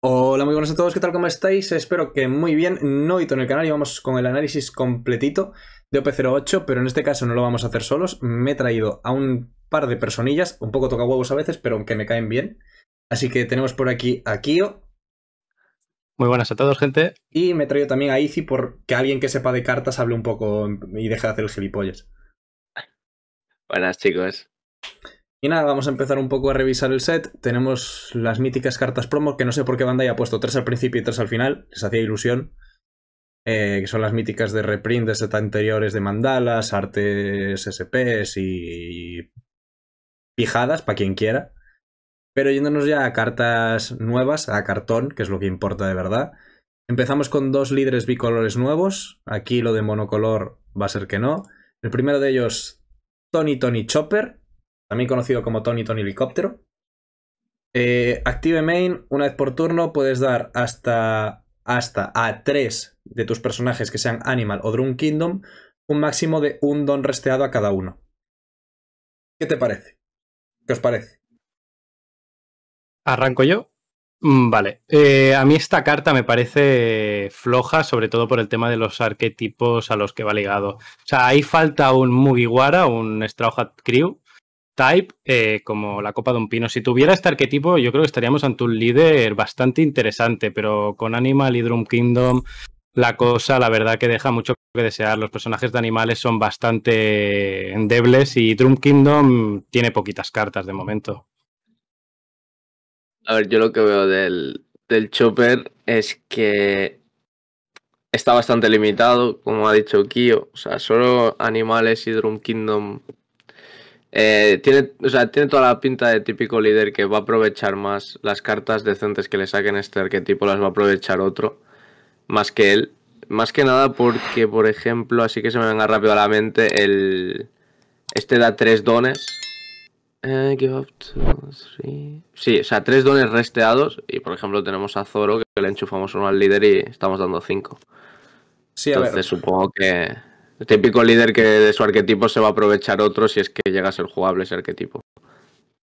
Hola, muy buenas a todos, ¿qué tal? ¿Cómo estáis? Espero que muy bien. No en el canal y vamos con el análisis completito de OP08, pero en este caso no lo vamos a hacer solos. Me he traído a un par de personillas, un poco toca huevos a veces, pero que me caen bien. Así que tenemos por aquí a Kio. Muy buenas a todos, gente. Y me he traído también a Izzy porque alguien que sepa de cartas hable un poco y deje de hacer los gilipollas. Buenas, chicos. Y nada, vamos a empezar un poco a revisar el set. Tenemos las míticas cartas promo, que no sé por qué Bandai ha puesto tres al principio y tres al final, les hacía ilusión. Eh, que son las míticas de reprint de set anteriores de mandalas, artes SPs y pijadas para quien quiera. Pero yéndonos ya a cartas nuevas, a cartón, que es lo que importa de verdad. Empezamos con dos líderes bicolores nuevos. Aquí lo de monocolor va a ser que no. El primero de ellos, Tony Tony Chopper, también conocido como Tony Tony Helicóptero. Eh, active main, una vez por turno puedes dar hasta, hasta a tres de tus personajes que sean Animal o Drum Kingdom un máximo de un don resteado a cada uno. ¿Qué te parece? ¿Qué os parece? ¿Arranco yo? Mm, vale, eh, a mí esta carta me parece floja, sobre todo por el tema de los arquetipos a los que va ligado. O sea, ahí falta un Mugiwara, un Straw Hat Crew, type eh, como la copa de un pino. Si tuviera este arquetipo, yo creo que estaríamos ante un líder bastante interesante, pero con Animal y Drum Kingdom la cosa, la verdad que deja mucho que desear. Los personajes de animales son bastante endebles y Drum Kingdom tiene poquitas cartas de momento. A ver, yo lo que veo del, del Chopper es que está bastante limitado, como ha dicho Kio. O sea, solo animales y Drum Kingdom eh, tiene, o sea, tiene toda la pinta de típico líder que va a aprovechar más las cartas decentes que le saquen este arquetipo, las va a aprovechar otro, más que él. Más que nada porque, por ejemplo, así que se me venga rápido a la mente, el... este da tres dones. Eh, give up Sí, o sea, tres dones resteados y, por ejemplo, tenemos a Zoro que le enchufamos uno al líder y estamos dando cinco. Entonces supongo que el típico líder que de su arquetipo se va a aprovechar otro si es que llega a ser jugable ese arquetipo.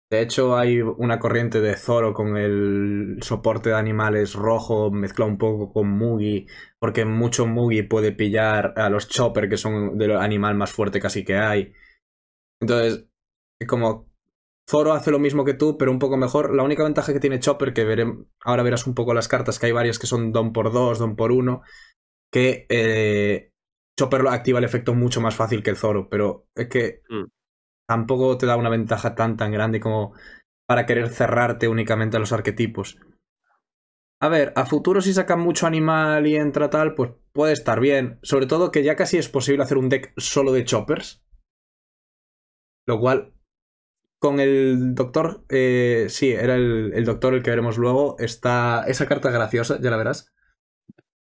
De hecho, hay una corriente de Zoro con el soporte de animales rojo mezclado un poco con Mugi, porque mucho Mugi puede pillar a los Chopper, que son del animal más fuerte casi que hay. Entonces, como Zoro hace lo mismo que tú, pero un poco mejor. La única ventaja que tiene Chopper, que veré, ahora verás un poco las cartas, que hay varias que son don por dos, don por uno, que eh, Chopper activa el efecto mucho más fácil que el Zoro, pero es que mm. tampoco te da una ventaja tan tan grande como para querer cerrarte únicamente a los arquetipos. A ver, a futuro si sacan mucho animal y entra tal, pues puede estar bien. Sobre todo que ya casi es posible hacer un deck solo de choppers. Lo cual, con el doctor, eh, sí, era el, el, doctor el que veremos luego, está... Esa carta graciosa, ya la verás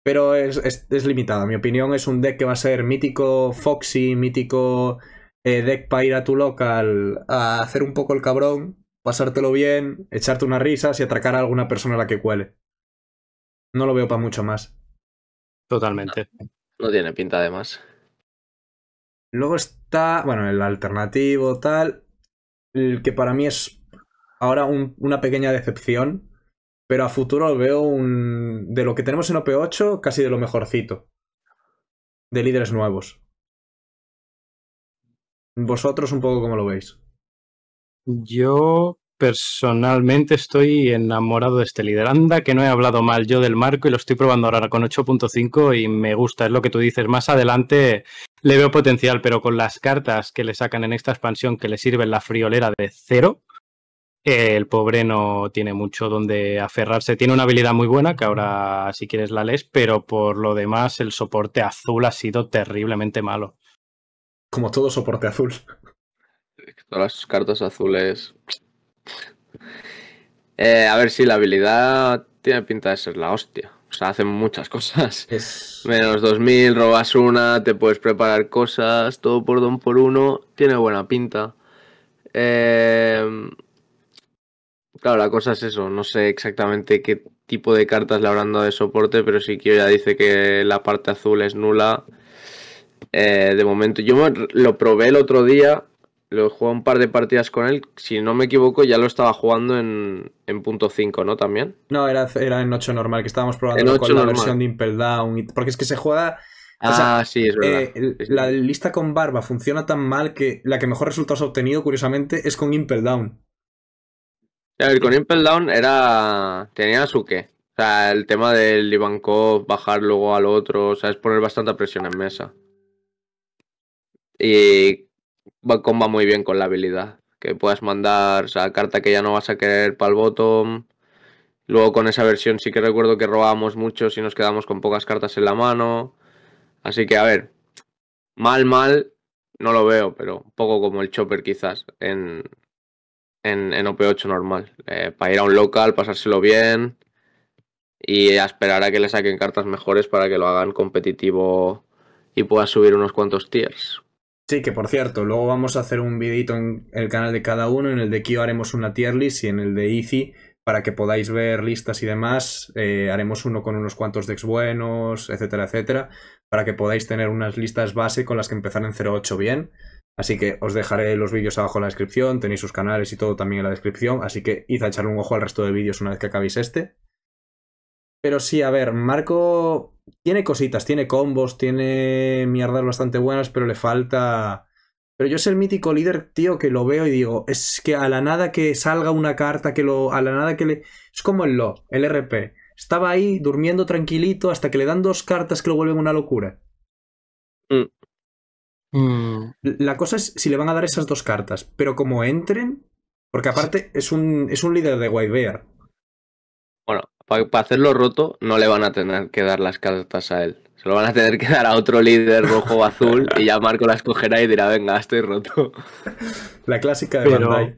pero es, es, limitada. Mi opinión es un deck que va a ser mítico Foxy, mítico eh, deck para ir a tu local a hacer un poco el cabrón, pasártelo bien, echarte unas risas y atracar a alguna persona a la que cuele. No lo veo para mucho más. Totalmente. No, tiene pinta de más. Luego está, bueno, el alternativo tal, el que para mí es ahora una pequeña decepción, pero a futuro veo un. De lo que tenemos en OP8, casi de lo mejorcito. De líderes nuevos. ¿Vosotros un poco cómo lo veis? Yo personalmente estoy enamorado de este líder. Anda, que no he hablado mal yo del marco y lo estoy probando ahora con 8.5 y me gusta, es lo que tú dices. Más adelante le veo potencial, pero con las cartas que le sacan en esta expansión que le sirven la friolera de cero, el pobre no tiene mucho donde aferrarse. Tiene una habilidad muy buena, que ahora si quieres la lees, pero por lo demás el soporte azul ha sido terriblemente malo. Como todo soporte azul. Todas las cartas azules. Eh, a ver si la habilidad tiene pinta de ser la hostia. O sea, hacen muchas cosas. Es... Menos 2000, robas una, te puedes preparar cosas, todo por don por uno. Tiene buena pinta. Eh, Claro, la cosa es eso, no sé exactamente qué tipo de cartas le habrán dado de soporte, pero sí que ya dice que la parte azul es nula. Eh, de momento, yo lo probé el otro día, lo jugué un par de partidas con él, si no me equivoco ya lo estaba jugando en, punto 5, ¿no? También. No, era, era en 8 normal, que estábamos probando con la versión de Impel Down, porque es que se juega... Ah, sí, es verdad. Eh, la lista con barba funciona tan mal que la que mejor resultados ha obtenido, curiosamente, es con Impel Down ver, con Impel Down era. tenía su qué. O sea, el tema del Ivankov, bajar luego al otro, o sea, es poner bastante presión en mesa. Y va muy bien con la habilidad. Que puedas mandar, o sea, carta que ya no vas a querer para el bottom. Luego con esa versión sí que recuerdo que robábamos mucho y nos quedamos con pocas cartas en la mano. Así que a ver, mal, mal, no lo veo, pero un poco como el chopper quizás en, en, OP8 normal. Eh, para ir a un local, pasárselo bien y esperar a que le saquen cartas mejores para que lo hagan competitivo y pueda subir unos cuantos tiers. Sí, que por cierto, luego vamos a hacer un videito en el canal de cada uno, en el de Kio haremos una tier list y en el de Easy para que podáis ver listas y demás, eh, haremos uno con unos cuantos decks buenos, etcétera, etcétera, para que podáis tener unas listas base con las que empezar en 08 bien Así que os dejaré los vídeos abajo en la descripción, tenéis sus canales y todo también en la descripción, así que id a echarle un ojo al resto de vídeos una vez que acabéis este. Pero sí, a ver, Marco tiene cositas, tiene combos, tiene mierdas bastante buenas, pero le falta... Pero yo es el mítico líder, tío, que lo veo y digo, es que a la nada que salga una carta, que lo... A la nada que le... Es como el LO, el RP. Estaba ahí durmiendo tranquilito hasta que le dan dos cartas que lo vuelven una locura. Mm. Mm. La cosa es si le van a dar esas dos cartas, pero como entren, porque aparte es un, es un líder de White Bear. Bueno, para hacerlo roto no le van a tener que dar las cartas a él. Se lo van a tener que dar a otro líder rojo o azul y ya Marco las cogerá y dirá, venga, estoy roto. La clásica de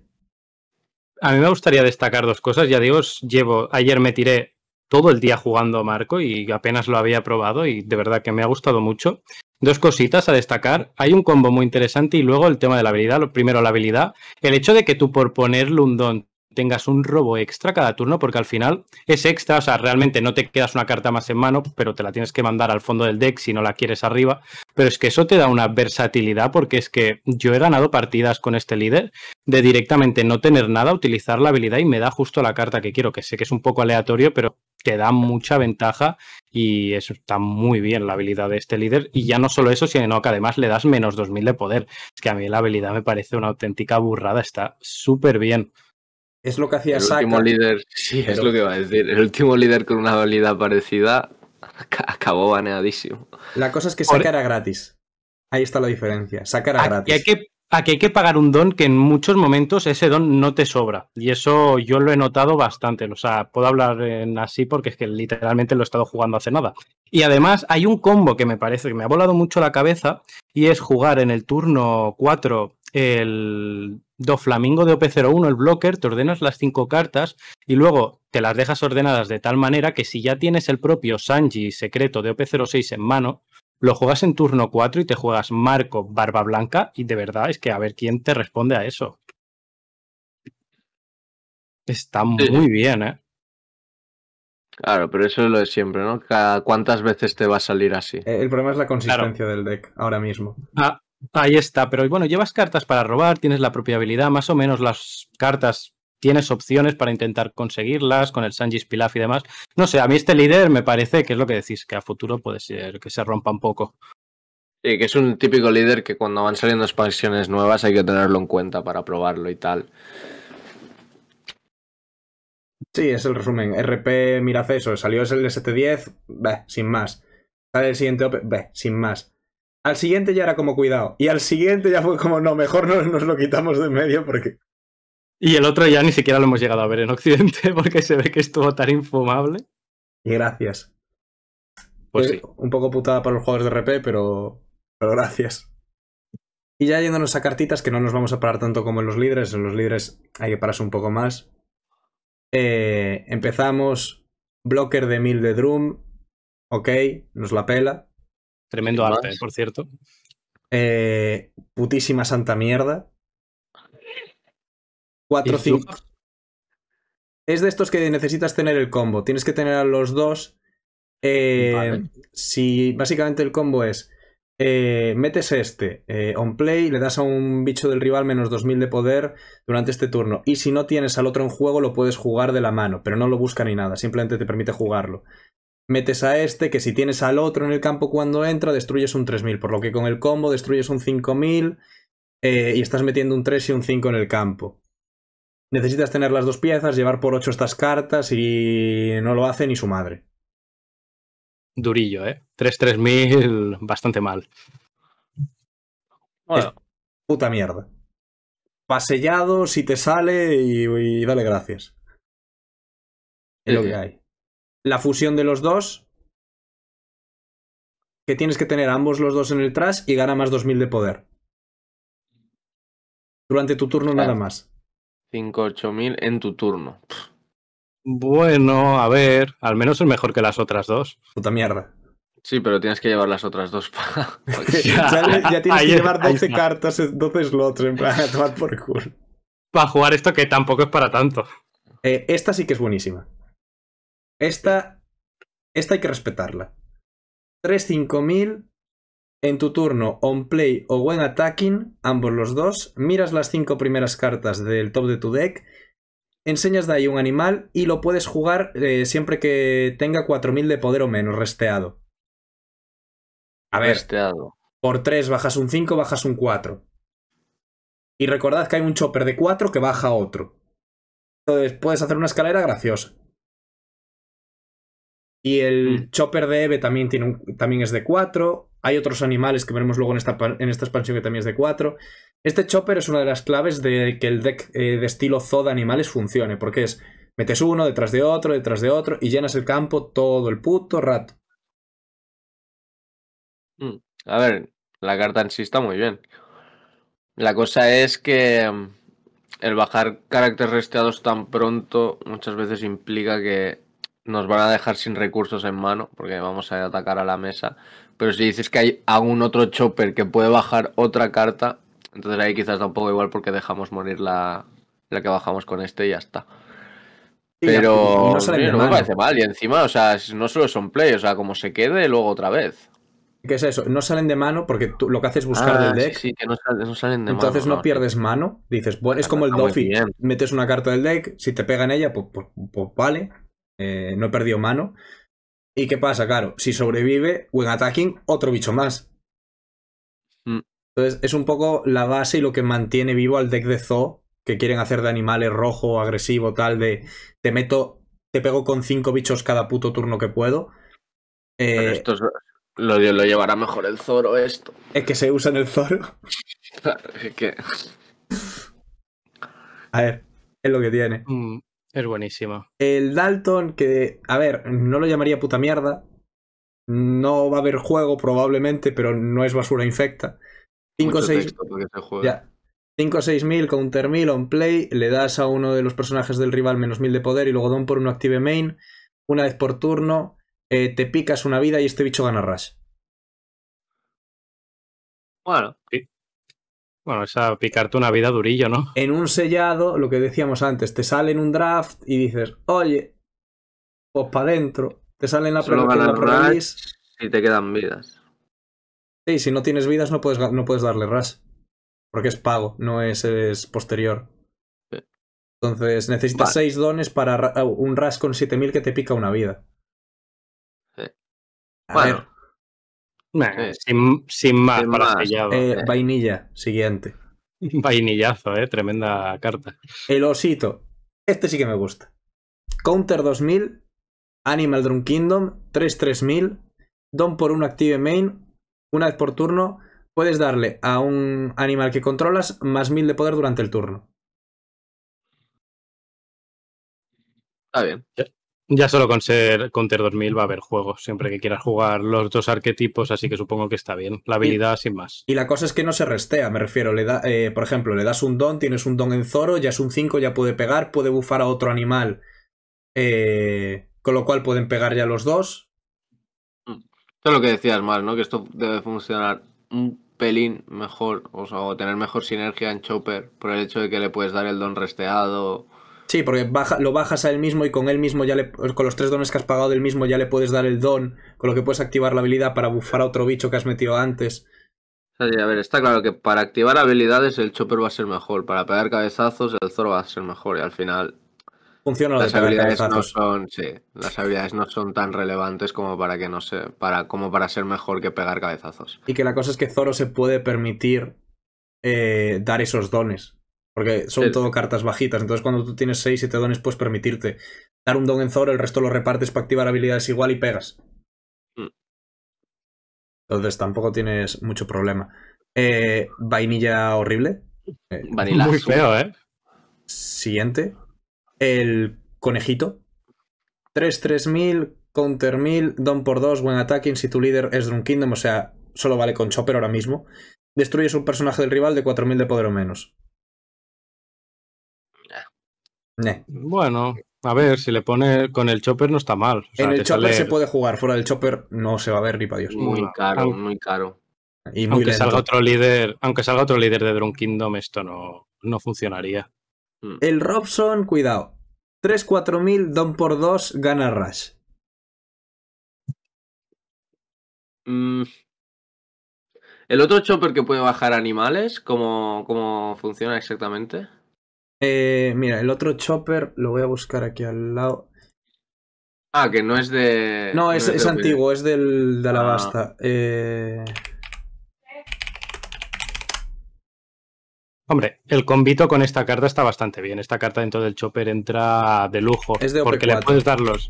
A mí me gustaría destacar dos cosas. Ya digo, llevo, ayer me tiré todo el día jugando a Marco y apenas lo había probado y de verdad que me ha gustado mucho. Dos cositas a destacar. Hay un combo muy interesante y luego el tema de la habilidad. Primero, la habilidad. El hecho de que tú, por ponerle un don, tengas un robo extra cada turno, porque al final es extra, o sea, realmente no te quedas una carta más en mano, pero te la tienes que mandar al fondo del deck si no la quieres arriba. Pero es que eso te da una versatilidad, porque es que yo he ganado partidas con este líder de directamente no tener nada, utilizar la habilidad y me da justo la carta que quiero, que sé que es un poco aleatorio, pero te da mucha ventaja y eso está muy bien la habilidad de este líder. Y ya no solo eso, sino que además le das menos 2000 de poder. Es que a mí la habilidad me parece una auténtica burrada, está súper bien. Es lo que hacía el Último líder, sí, es lo que iba a decir. El último líder con una habilidad parecida acabó baneadísimo. La cosa es que Saka era gratis. Ahí está la diferencia. Saka gratis a que hay que pagar un don que en muchos momentos ese don no te sobra. Y eso yo lo he notado bastante. O sea, puedo hablar así porque es que literalmente lo he estado jugando hace nada. Y además hay un combo que me parece que me ha volado mucho la cabeza y es jugar en el turno 4 el Do Flamingo de OP01, el blocker, te ordenas las cinco cartas y luego te las dejas ordenadas de tal manera que si ya tienes el propio Sanji secreto de OP06 en mano, lo juegas en turno 4 y te juegas Marco, Barba Blanca, y de verdad es que a ver quién te responde a eso. Está muy bien, ¿eh? Claro, pero eso es lo de siempre, ¿no? ¿Cuántas veces te va a salir así? Eh, el problema es la consistencia del deck ahora mismo. Ah, ahí está, pero bueno, llevas cartas para robar, tienes la propia habilidad, más o menos las cartas tienes opciones para intentar conseguirlas con el Sanji Pilaf y demás. No sé, a mí este líder me parece que es lo que decís, que a futuro puede ser que se rompa un poco. Sí, que es un típico líder que cuando van saliendo expansiones nuevas hay que tenerlo en cuenta para probarlo y tal. Sí, es el resumen. RP, mirad eso, salió el ST10, Ve sin más. Sale el siguiente OP, ve, sin más. Al siguiente ya era como cuidado. Y al siguiente ya fue como, no, mejor no nos lo quitamos de medio porque y el otro ya ni siquiera lo hemos llegado a ver en Occidente porque se ve que estuvo tan infumable. Y gracias. Pues eh, sí. Un poco putada para los jugadores de RP, pero, pero gracias. Y ya yéndonos a cartitas, que no nos vamos a parar tanto como en los líderes, en los líderes hay que pararse un poco más. Eh, empezamos Blocker de 1000 de Drum. Ok, nos la pela. Tremendo arte, por cierto. Eh, putísima santa mierda. 4 5. Es de estos que necesitas tener el combo. Tienes que tener a los dos. Eh, si básicamente el combo es. Eh, metes este eh, on play, le das a un bicho del rival menos 2000 de poder durante este turno. Y si no tienes al otro en juego, lo puedes jugar de la mano, pero no lo busca ni nada, simplemente te permite jugarlo. Metes a este, que si tienes al otro en el campo cuando entra, destruyes un 3000, por lo que con el combo destruyes un 5000 y estás metiendo un 3 y un 5 en el campo. Necesitas tener las dos piezas, llevar por ocho estas cartas y no lo hace ni su madre. Durillo, ¿eh? 3-3000, bastante mal. puta mierda. Pasellado, si te sale y, dale gracias. Es lo que hay. La fusión de los dos, que tienes que tener ambos los dos en el trash y gana más 2000 de poder. Durante tu turno nada más. 5, 8 en tu turno. Bueno, a ver, al menos es mejor que las otras dos. Puta mierda. Sí, pero tienes que llevar las otras dos ya, tienes que llevar 12 cartas, 12 eh, slots en plan, a tomar por culo. Para jugar esto que tampoco es para tanto. Eh, esta sí que es buenísima. Esta. Esta hay que respetarla. 3-5.000 en tu turno, on play o when attacking, ambos los dos, miras las cinco primeras cartas del top de tu deck, enseñas de ahí un animal y lo puedes jugar eh, siempre que tenga 4000 de poder o menos, resteado. A ver, por 3 bajas un 5, bajas un 4. Y recordad que hay un chopper de 4 que baja otro. Entonces puedes hacer una escalera graciosa. Y el mm. chopper de Eve también, tiene un, también es de 4. Hay otros animales que veremos luego en esta, expansión que también es de 4. Este chopper es una de las claves de que el deck eh, de estilo de Animales funcione, porque es metes uno detrás de otro, detrás de otro y llenas el campo todo el puto rato. Mm, a ver, la carta en sí está muy bien. La cosa es que mm, el bajar caracteres resteados tan pronto muchas veces implica que nos van a dejar sin recursos en mano porque vamos a atacar a la mesa pero si dices que hay algún otro chopper que puede bajar otra carta, entonces ahí quizás da un poco igual porque dejamos morir la, que bajamos con este y ya está. Pero no, me parece mal. Y encima, o sea, no solo son play, o sea, como se quede, luego otra vez. ¿Qué es eso? No salen de mano porque tú lo que haces es buscar ah, del deck. Sí, sí que no, salen, de Entonces mano, no, no, pierdes mano. Dices, bueno, es como el Doffy. Metes una carta del deck, si te pega en ella, pues, pues, pues vale. Eh, no he perdido mano. ¿Y qué pasa? Claro, si sobrevive, Wing Attacking, otro bicho más. Mm. Entonces, es un poco la base y lo que mantiene vivo al deck de Zoo, que quieren hacer de animales rojo, agresivo, tal, de te meto, te pego con cinco bichos cada puto turno que puedo. Eh, esto lo, llevará mejor el Zoro esto. Es que se usa en el Zoro. A ver, es lo que tiene. Mm. Es buenísimo. El Dalton, que, a ver, no lo llamaría puta mierda. No va a haber juego probablemente, pero no es basura infecta. 5 o seis mil, counter 1000 on play, le das a uno de los personajes del rival menos mil de poder y luego don por uno active main, una vez por turno, eh, te picas una vida y este bicho gana rush. Bueno, bueno, a picarte una vida durillo, ¿no? En un sellado, lo que decíamos antes, te sale en un draft y dices, oye, pues para adentro. Te en la prueba si y te quedan vidas. Sí, si no tienes vidas no puedes, no puedes darle ras, Porque es pago, no es, es posterior. Entonces necesitas 6 dones para un ras con 7000 que te pica una vida. A sin, sin, más, para sellado eh, eh. vainilla, siguiente. Vainillazo, eh, tremenda carta. El osito. Este sí que me gusta. Counter 2000, Animal Drum Kingdom, 3-3000, Don por uno active main, una vez por turno, puedes darle a un animal que controlas más 1000 de poder durante el turno. Está bien. Ya solo con ser Counter 2000 va a haber juegos, siempre que quieras jugar los dos arquetipos, así que supongo que está bien. La habilidad sin más. Y la cosa es que no se restea, me refiero. Le da, eh, por ejemplo, le das un don, tienes un don en Zoro, ya es un 5, ya puede pegar, puede bufar a otro animal, eh, con lo cual pueden pegar ya los dos. Mm. Esto es lo que decías, mal, ¿no? Que esto debe funcionar un pelín mejor, o sea, o tener mejor sinergia en Chopper por el hecho de que le puedes dar el don resteado Sí, porque lo bajas a él mismo y con él mismo ya Con los tres dones que has pagado del mismo ya le puedes dar el don, con lo que puedes activar la habilidad para bufar a otro bicho que has metido antes. A ver, está claro que para activar habilidades el Chopper va a ser mejor, para pegar cabezazos el Zoro va a ser mejor y al final. Funciona las habilidades son, sí, las habilidades no son tan relevantes como para que no sé, para como para ser mejor que pegar cabezazos. Y que la cosa es que Zoro se puede permitir eh, dar esos dones, porque son todo cartas bajitas. Entonces, cuando tú tienes 6, y te dones, puedes permitirte dar un don en Zoro, el resto lo repartes para activar habilidades igual y pegas. Mm. Entonces, tampoco tienes mucho problema. Eh, vainilla horrible. Eh, Muy feo, ¿eh? Siguiente. El conejito. 3, 3000, counter 1000, don por 2, buen attacking. Si tu líder es Drunk Kingdom, o sea, solo vale con Chopper ahora mismo. Destruyes un personaje del rival de 4000 de poder o menos. Bueno, a ver, si le pone con el chopper no está mal. en el chopper se puede jugar, fuera del chopper no se va a ver ni para Dios. Muy caro, muy caro. aunque salga otro líder, aunque salga otro líder de Drone Kingdom, esto no, no funcionaría. Hmm. El Robson, cuidado. 3-4.000, don por 2, gana Rush. Mm. ¿El otro chopper que puede bajar animales? ¿Cómo, cómo funciona exactamente? Eh, mira, el otro chopper lo voy a buscar aquí al lado. Ah, que no es de. No, es, es, antiguo, es del de ah. la basta. Eh, Hombre, el convito con esta carta está bastante bien. Esta carta dentro del chopper entra de lujo. Es de porque le puedes dar los,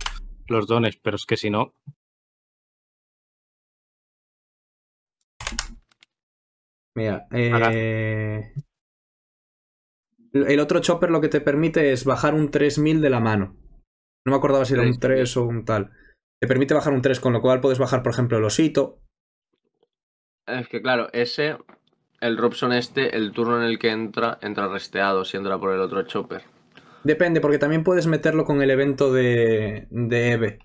los dones, pero es que si no. Mira, eh. El otro chopper lo que te permite es bajar un 3000 de la mano. No me acordaba si era un 3 o un tal. Te permite bajar un 3, con lo cual puedes bajar, por ejemplo, el osito. Es que claro, ese, el Robson este, el turno en el que entra, entra resteado si entra por el otro chopper. Depende, porque también puedes meterlo con el evento de, de Eve.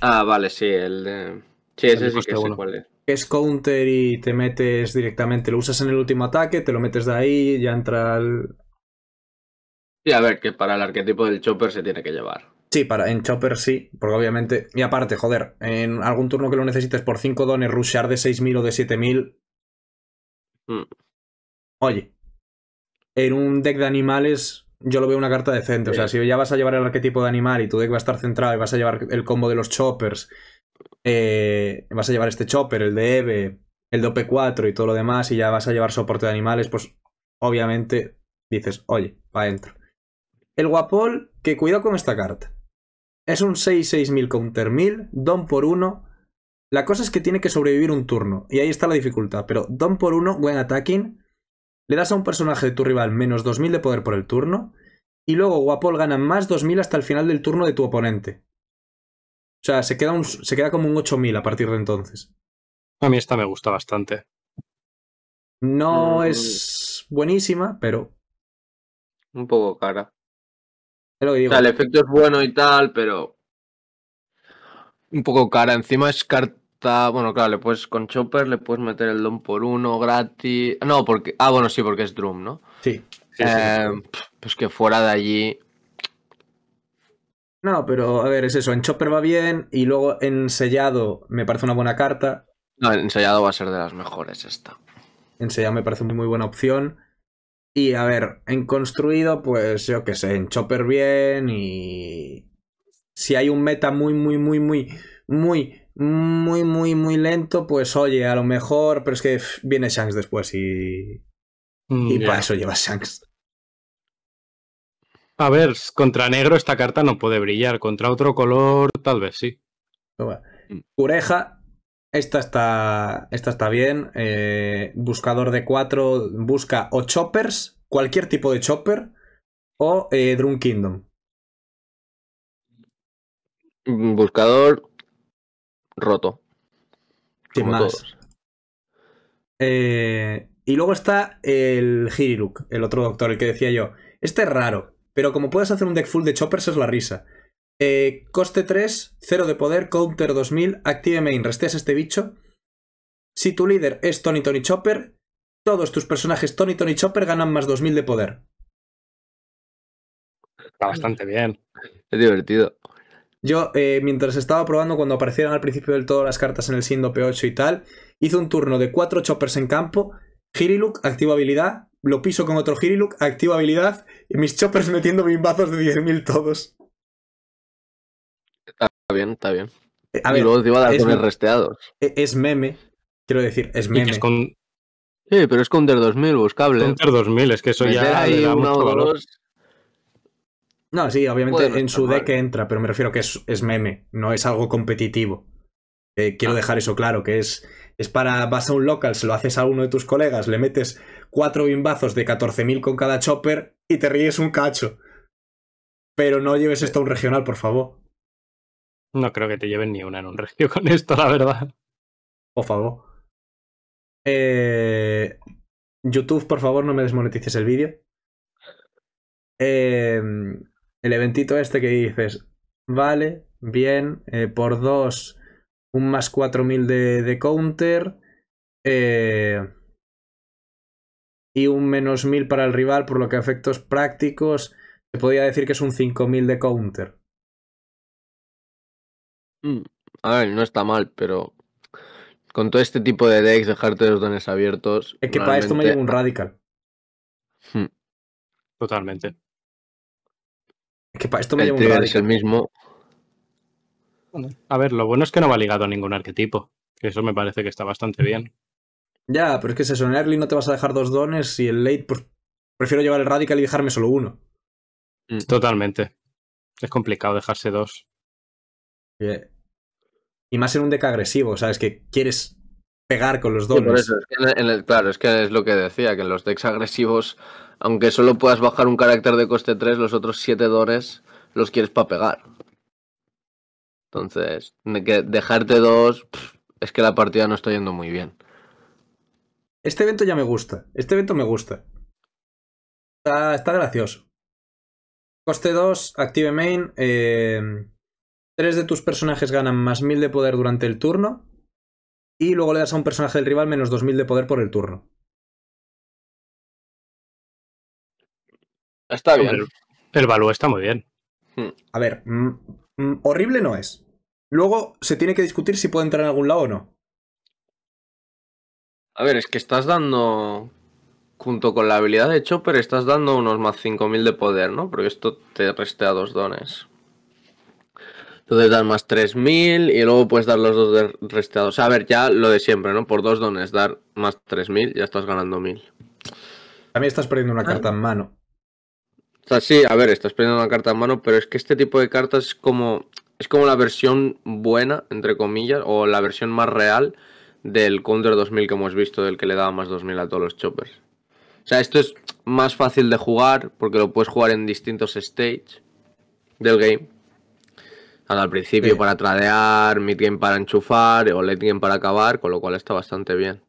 Ah, vale, sí, el de... Sí, ese sí que sé cuál es es counter y te metes directamente, lo usas en el último ataque, te lo metes de ahí, ya entra el... Sí, a ver, que para el arquetipo del chopper se tiene que llevar. Sí, para, en chopper sí, porque obviamente... Y aparte, joder, en algún turno que lo necesites por 5 dones, rushear de 6.000 o de 7.000... Hmm. Oye, en un deck de animales yo lo veo una carta decente. O sea, si ya vas a llevar el arquetipo de animal y tu deck va a estar centrado y vas a llevar el combo de los choppers eh, vas a llevar este chopper, el de EVE, el de OP4 y todo lo demás, y ya vas a llevar soporte de animales, pues obviamente dices, oye, para adentro. El Guapol, que cuidado con esta carta. Es un 6-6000 counter 1000, don por 1. La cosa es que tiene que sobrevivir un turno, y ahí está la dificultad, pero don por 1, buen attacking. Le das a un personaje de tu rival menos 2000 de poder por el turno, y luego Guapol gana más 2000 hasta el final del turno de tu oponente. O sea, se queda, un, se queda como un 8000 a partir de entonces. A mí esta me gusta bastante. No mm. es buenísima, pero. Un poco cara. O sea, el efecto es bueno y tal, pero. Un poco cara. Encima es carta. Bueno, claro, le puedes con Chopper, le puedes meter el don por uno gratis. No, porque. Ah, bueno, sí, porque es Drum, ¿no? sí. Eh, pues que fuera de allí no, pero a ver, es eso. En Chopper va bien y luego en sellado me parece una buena carta. No, en sellado va a ser de las mejores esta. En sellado me parece muy, muy buena opción. Y a ver, en construido, pues yo qué sé, en Chopper bien y. Si hay un meta muy, muy, muy, muy, muy, muy, muy, muy lento, pues oye, a lo mejor, pero es que viene Shanks después y. Y mm, para eso lleva Shanks. A ver, contra negro esta carta no puede brillar, contra otro color tal vez sí. Mm. Cureja, esta está, esta está bien. Eh, buscador de cuatro, busca o choppers, cualquier tipo de chopper, o eh, Drum Kingdom. Mm, buscador roto. Eh, y luego está el Giriluk, el otro doctor, el que decía yo. Este es raro. Pero como puedes hacer un deck full de choppers es la risa. Eh, coste 3, 0 de poder, counter 2000, active main, resteas este bicho. Si tu líder es Tony Tony Chopper, todos tus personajes Tony Tony Chopper ganan más 2000 de poder. Está bastante bien. Es divertido. Yo, eh, mientras estaba probando, cuando aparecieran al principio del todo las cartas en el Sindo P8 y tal, hice un turno de 4 choppers en campo. Hiriluk, activo habilidad, lo piso con otro Hiriluk, activo habilidad y mis choppers metiendo bimbazos de 10.000 todos. Está bien, está bien. Eh, y luego te iba a dar con resteados. E, es meme, quiero decir, es meme. Sí, pero es Counter 2000 buscable. Pues Counter 2000, es que eso ya No, sí, obviamente en su deck entra, pero me refiero que es meme, no es algo competitivo quiero ah. dejar eso claro, que es, es para, vas a un local, se lo haces a uno de tus colegas, le metes cuatro bimbazos de 14.000 con cada chopper y te ríes un cacho. Pero no lleves esto a un regional, por favor. No creo que te lleven ni una en un regio con esto, la verdad. Por favor. Eh, YouTube, por favor, no me desmonetices el vídeo. Eh, el eventito este que dices, vale, bien, eh, por dos un más 4000 de, de counter eh, y un menos 1000 para el rival, por lo que a efectos prácticos te podría decir que es un 5000 de counter. Mm, a ver, no está mal, pero con todo este tipo de decks, dejarte los dones abiertos. Es que para esto me llevo un radical. Hmm. Totalmente. Es que para esto me lleva un radical. Es el mismo. A ver, lo bueno es que no va ligado a ningún arquetipo, eso me parece que está bastante bien. Ya, pero es que si early no te vas a dejar dos dones y el late, prefiero llevar el radical y dejarme solo uno. Mm. Totalmente. Es complicado dejarse dos. Y más en un deck agresivo, ¿sabes? Que quieres pegar con los dones. en el, claro, es que es lo que decía, que en los decks agresivos, aunque solo puedas bajar un carácter de coste 3, los otros 7 dones los quieres para pegar. Entonces, dejarte dos, es que la partida no está yendo muy bien. Este evento ya me gusta. Este evento me gusta. Está, gracioso. Coste dos, active main. Eh, tres de tus personajes ganan más 1000 de poder durante el turno. Y luego le das a un personaje del rival menos 2000 de poder por el turno. Está bien. El, el valor está muy bien. Hmm. A ver, mm, Mm, horrible no es. Luego se tiene que discutir si puede entrar en algún lado o no. A ver, es que estás dando, junto con la habilidad de Chopper, estás dando unos más 5000 de poder, ¿no? Porque esto te resta dos dones. Entonces dar más 3000 y luego puedes dar los dos restados. a ver, ya lo de siempre, ¿no? Por dos dones, dar más 3000, ya estás ganando 1000. También estás perdiendo una carta en mano sea, sí, a ver, estás perdiendo una carta en mano, pero es que este tipo de cartas es como, es como la versión buena, entre comillas, o la versión más real del Counter 2000 que hemos visto, del que le daba más 2000 a todos los choppers. O sea, esto es más fácil de jugar porque lo puedes jugar en distintos stages del game. Al principio para tradear, mid game para enchufar o late game para acabar, con lo cual está bastante bien.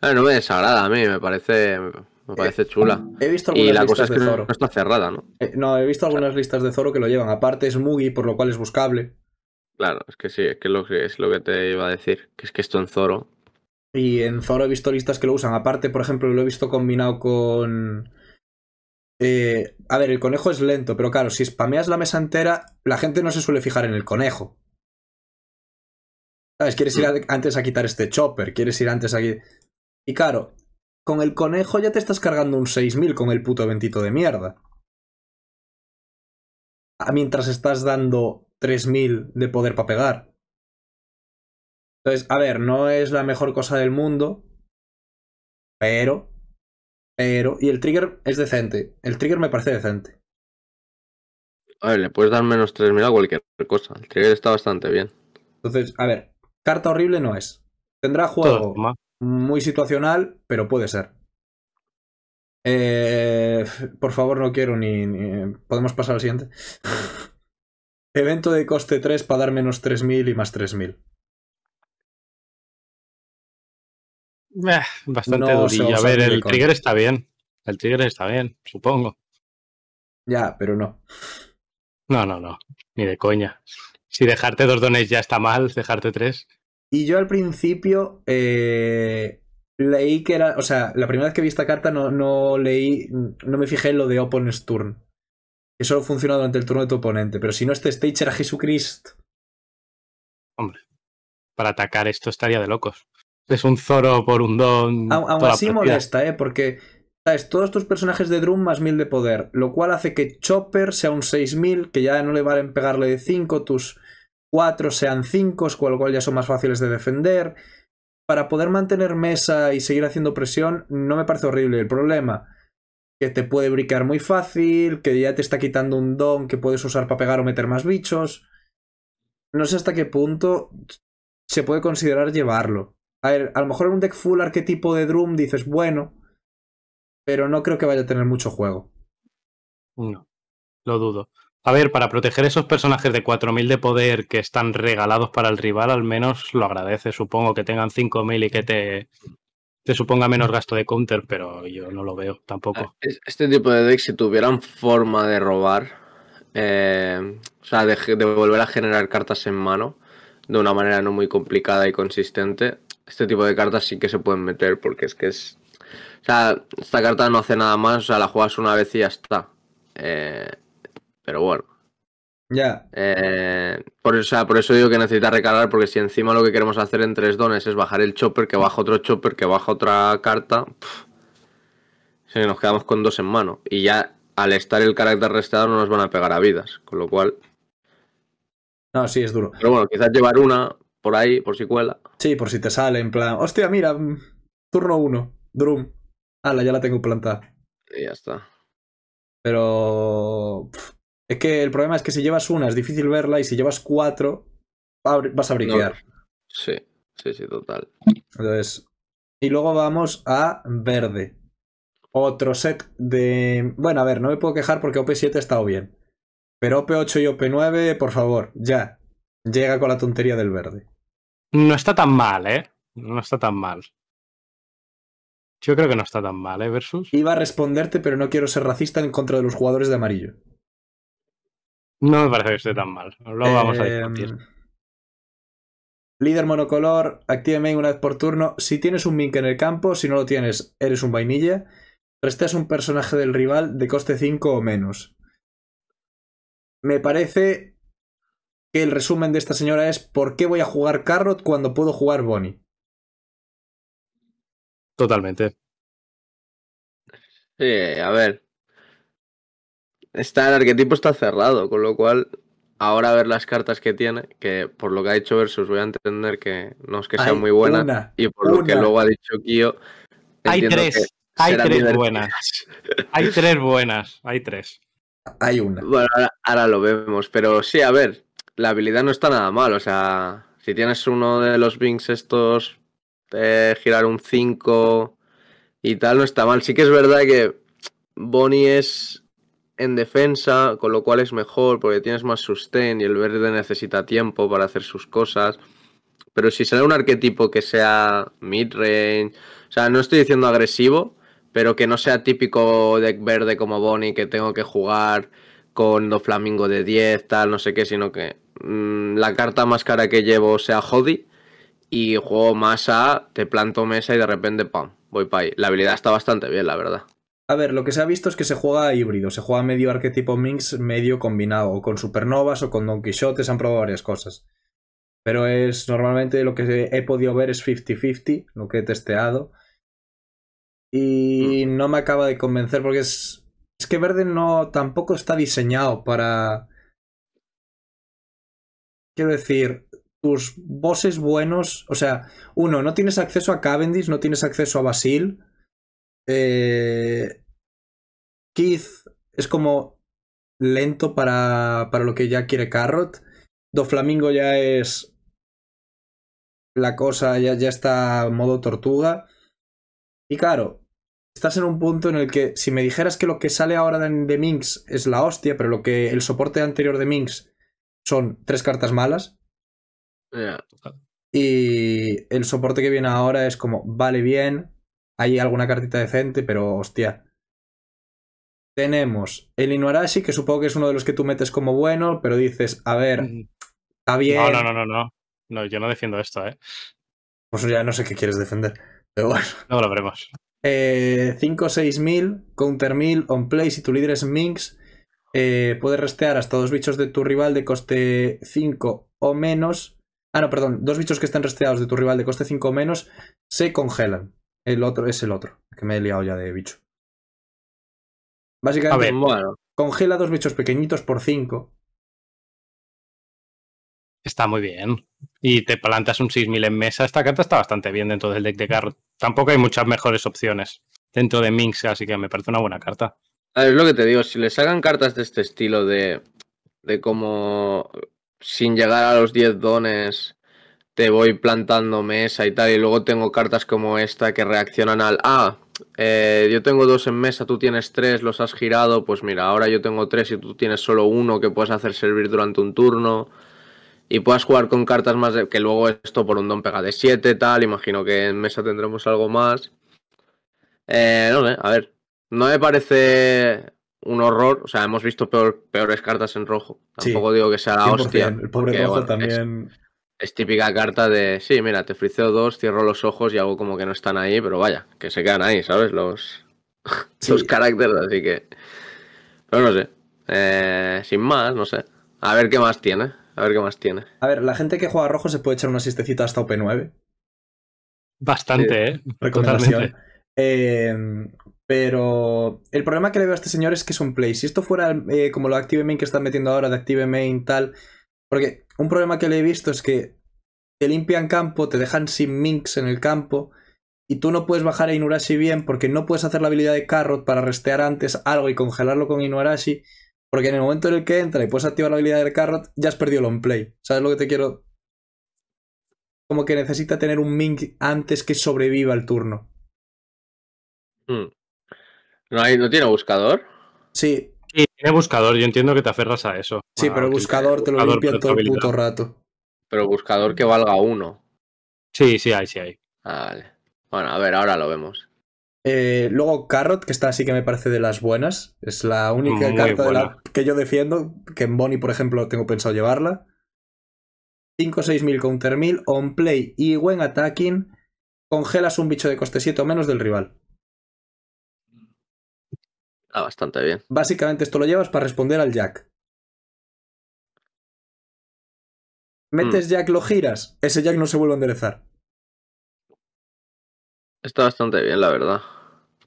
no me desagrada a mí, me parece, me parece chula. He visto algunas listas de Zoro. No, está cerrada, ¿no? Eh, no, he visto algunas listas de Zoro que lo llevan. Aparte es Mugi, por lo cual es buscable. Claro, es que sí, es lo que es lo que te iba a decir, que es que esto en Zoro. Y en Zoro he visto listas que lo usan. Aparte, por ejemplo, lo he visto combinado con. Eh, a ver, el conejo es lento, pero claro, si spameas la mesa entera, la gente no se suele fijar en el conejo. ¿Sabes? Quieres ir mm. antes a quitar este chopper, quieres ir antes a. Y claro, con el conejo ya te estás cargando un 6000 con el puto ventito de mierda. Ah, mientras estás dando 3000 de poder para pegar. Entonces, a ver, no es la mejor cosa del mundo. Pero. Pero. Y el trigger es decente. El trigger me parece decente. A ver, le puedes dar menos 3000 a cualquier cosa. El trigger está bastante bien. Entonces, a ver, carta horrible no es. Tendrá juego. Muy situacional, pero puede ser. Eh, por favor, no quiero ni, Podemos pasar al siguiente. Evento de coste 3 para dar menos 3.000 y más 3.000. Eh, bastante no A ver, el trigger está bien. El trigger está bien, supongo. Ya, pero no. No, no, no. Ni de coña. Si dejarte dos dones ya está mal, dejarte tres. Y yo al principio eh, leí que era. O sea, la primera vez que vi esta carta no, no leí. No me fijé en lo de Opponent's Turn. Que solo funciona durante el turno de tu oponente. Pero si no, este stage era Jesucristo. Hombre. Para atacar esto estaría de locos. Es un Zoro por un don. aún así molesta, ¿eh? Porque. ¿Sabes? Todos tus personajes de Drum más 1000 de poder. Lo cual hace que Chopper sea un 6000. Que ya no le valen pegarle de 5. Tus cuatro sean cinco, es lo cual ya son más fáciles de defender. Para poder mantener mesa y seguir haciendo presión, no me parece horrible el problema. Que te puede bricar muy fácil, que ya te está quitando un don que puedes usar para pegar o meter más bichos. No sé hasta qué punto se puede considerar llevarlo. A ver, a lo mejor en un deck full arquetipo de Drum dices, bueno, pero no creo que vaya a tener mucho juego. No, lo dudo. A ver, para proteger esos personajes de 4.000 de poder que están regalados para el rival, al menos lo agradece. Supongo que tengan 5.000 y que te, suponga menos gasto de counter, pero yo no lo veo tampoco. Ah, este tipo de decks, si tuvieran forma de robar, eh, o sea, de, de, volver a generar cartas en mano de una manera no muy complicada y consistente, este tipo de cartas sí que se pueden meter porque es que es... O sea, esta carta no hace nada más, o sea, la juegas una vez y ya está. Eh, pero bueno. Ya. Eh, por, por eso digo que necesita recargar, porque si encima lo que queremos hacer en tres dones es bajar el chopper, que baja otro chopper, que baja otra carta, nos quedamos con dos en mano. Y ya al estar el carácter restado no nos van a pegar a vidas, con lo cual... No, sí, es duro. Pero bueno, quizás llevar una por ahí, por si cuela. Sí, por si te sale, en plan, hostia, mira, mm, turno uno, Drum. Ala, ya la tengo plantada. Y ya está. Pero. Es que el problema es que si llevas una es difícil verla y si llevas cuatro vas a briquear. Sí, sí, sí, total. Entonces, y luego vamos a verde. Otro set de... Bueno, a ver, no me puedo quejar porque OP7 ha estado bien. Pero OP8 y OP9, por favor, ya. Llega con la tontería del verde. No está tan mal, ¿eh? No está tan mal. Yo creo que no está tan mal, ¿eh? Versus. Iba a responderte, pero no quiero ser racista en contra de los jugadores de amarillo. No me parece que esté tan mal. Lo vamos a a eh, discutir. Líder monocolor, activa una vez por turno. Si tienes un Mink en el campo, si no lo tienes, eres un vainilla. Restas un personaje del rival de coste 5 o menos. Me parece que el resumen de esta señora es ¿por qué voy a jugar Carrot cuando puedo jugar Bonnie? Totalmente. Sí, a ver. Está, el arquetipo está cerrado, con lo cual ahora a ver las cartas que tiene, que por lo que ha dicho Versus voy a entender que no es que sea muy buena. y por lo que luego ha dicho Kio. Hay tres, hay tres buenas. hay tres buenas, hay tres. Hay una. Bueno, ahora, lo vemos, pero sí, a ver, la habilidad no está nada mal, o sea, si tienes uno de los bings estos girar un 5 y tal, no está mal. Sí que es verdad que Bonnie es en defensa, con lo cual es mejor porque tienes más sustain y el verde necesita tiempo para hacer sus cosas. Pero si sale un arquetipo que sea mid-range, o sea, no estoy diciendo agresivo, pero que no sea típico deck verde como Bonnie, que tengo que jugar con dos flamingos de 10, tal, no sé qué, sino que mm, la carta más cara que llevo sea Hody y juego más a te planto mesa y de repente, pam, voy para ahí. La habilidad está bastante bien, la verdad. A ver, lo que se ha visto es que se juega híbrido, se juega medio arquetipo Minx, medio combinado, o con Supernovas o con Don Quixote, se han probado varias cosas. Pero es normalmente lo que he podido ver es 50-50, lo que he testeado. Y mm. no me acaba de convencer porque es, es que verde no tampoco está diseñado para... Quiero decir, tus bosses buenos, o sea, uno, no tienes acceso a Cavendish, no tienes acceso a Basil eh, Keith es como lento para, para lo que ya quiere Carrot. Do Flamingo ya es la cosa, ya, ya está modo tortuga. Y claro, estás en un punto en el que si me dijeras que lo que sale ahora de, Minx es la hostia, pero lo que el soporte anterior de Minx son tres cartas malas. Y el soporte que viene ahora es como, vale bien, hay alguna cartita decente, pero hostia. Tenemos el Inuarashi, que supongo que es uno de los que tú metes como bueno, pero dices, a ver, mm. está bien. No, no, no, no, no. yo no defiendo esto, ¿eh? Pues ya no sé qué quieres defender. Pero bueno. No lo veremos. 5, eh, 6 mil, counter mil, on play. Si tu líder es Minx, eh, puedes restear hasta dos bichos de tu rival de coste 5 o menos. Ah, no, perdón. Dos bichos que estén resteados de tu rival de coste 5 o menos se congelan. El otro es el otro, que me he liado ya de bicho. Básicamente, bueno. congela dos bichos pequeñitos por cinco. Está muy bien. Y te plantas un 6000 en mesa. Esta carta está bastante bien dentro del deck de carro. Tampoco hay muchas mejores opciones dentro de Minx, así que me parece una buena carta. A ver, es lo que te digo. Si le sacan cartas de este estilo de, de como sin llegar a los 10 dones te voy plantando mesa y tal, y luego tengo cartas como esta que reaccionan al, ah, eh, yo tengo dos en mesa, tú tienes tres, los has girado, pues mira, ahora yo tengo tres y tú tienes solo uno que puedes hacer servir durante un turno. Y puedas jugar con cartas más de, que luego esto por un don pega de y tal, imagino que en mesa tendremos algo más. Eh, no sé, a ver, no me parece un horror, o sea, hemos visto peores cartas en rojo. Tampoco digo que sea la hostia. El pobre rojo también... Es típica carta de, sí, mira, te friceo dos, cierro los ojos y hago como que no están ahí, pero vaya, que se quedan ahí, ¿sabes? Los, los caracteres, así que... Pero no sé. Eh, sin más, no sé. A ver qué más tiene. A ver qué más tiene. A ver, la gente que juega rojo se puede echar una istecitas hasta OP9. Bastante, ¿eh? Recomendación. Em, pero el problema que le veo a este señor es que es un play. Si esto fuera eh, como lo de Active Main que están metiendo ahora, de Active Main, tal. Porque un problema que le he visto es que te limpian campo, te dejan sin minx en el campo y tú no puedes bajar a Inurashi bien porque no puedes hacer la habilidad de Carrot para restear antes algo y congelarlo con Inurashi porque en el momento en el que entra y puedes activar la habilidad de Carrot ya has perdido el on-play. ¿Sabes lo que te quiero...? Como que necesita tener un minx antes que sobreviva el turno. Hmm. ¿No, ¿No tiene buscador? Sí, y tiene buscador, yo entiendo que te aferras a eso. Sí, pero el buscador te lo limpia todo el puto rato. Pero buscador que valga uno. Sí, sí hay, sí hay. Ah, vale. Bueno, a ver, ahora lo vemos. Eh, luego Carrot, que está así que me parece de las buenas. Es la única carta que yo defiendo, que en Bonnie, por ejemplo, tengo pensado llevarla. 5, 6 mil counter mil, on play y when attacking, congelas un bicho de coste 7 o menos del rival. Está ah, bastante bien. Básicamente esto lo llevas para responder al jack. Metes mm. jack, lo giras, ese jack no se vuelve a enderezar. Está bastante bien, la verdad.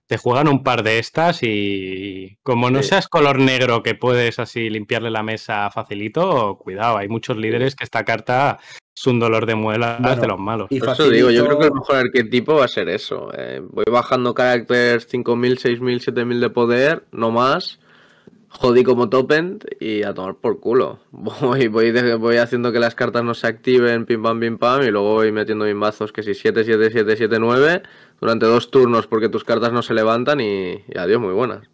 Te juegan un par de estas y como no seas color negro que puedes así limpiarle la mesa facilito, cuidado, hay muchos líderes que esta carta es un dolor de muela claro. de los malos. Y digo, yo creo que el mejor arquetipo va a ser eso. Eh, voy bajando caracteres 5.000, 6.000, 7.000 de poder, no más. Jodí como topend y a tomar por culo. Voy, voy, haciendo que las cartas no se activen, pim pam, pim pam, y luego voy metiendo mis que si 7, 7, 7, 7, 9, durante dos turnos porque tus cartas no se levantan y, adiós, muy buenas.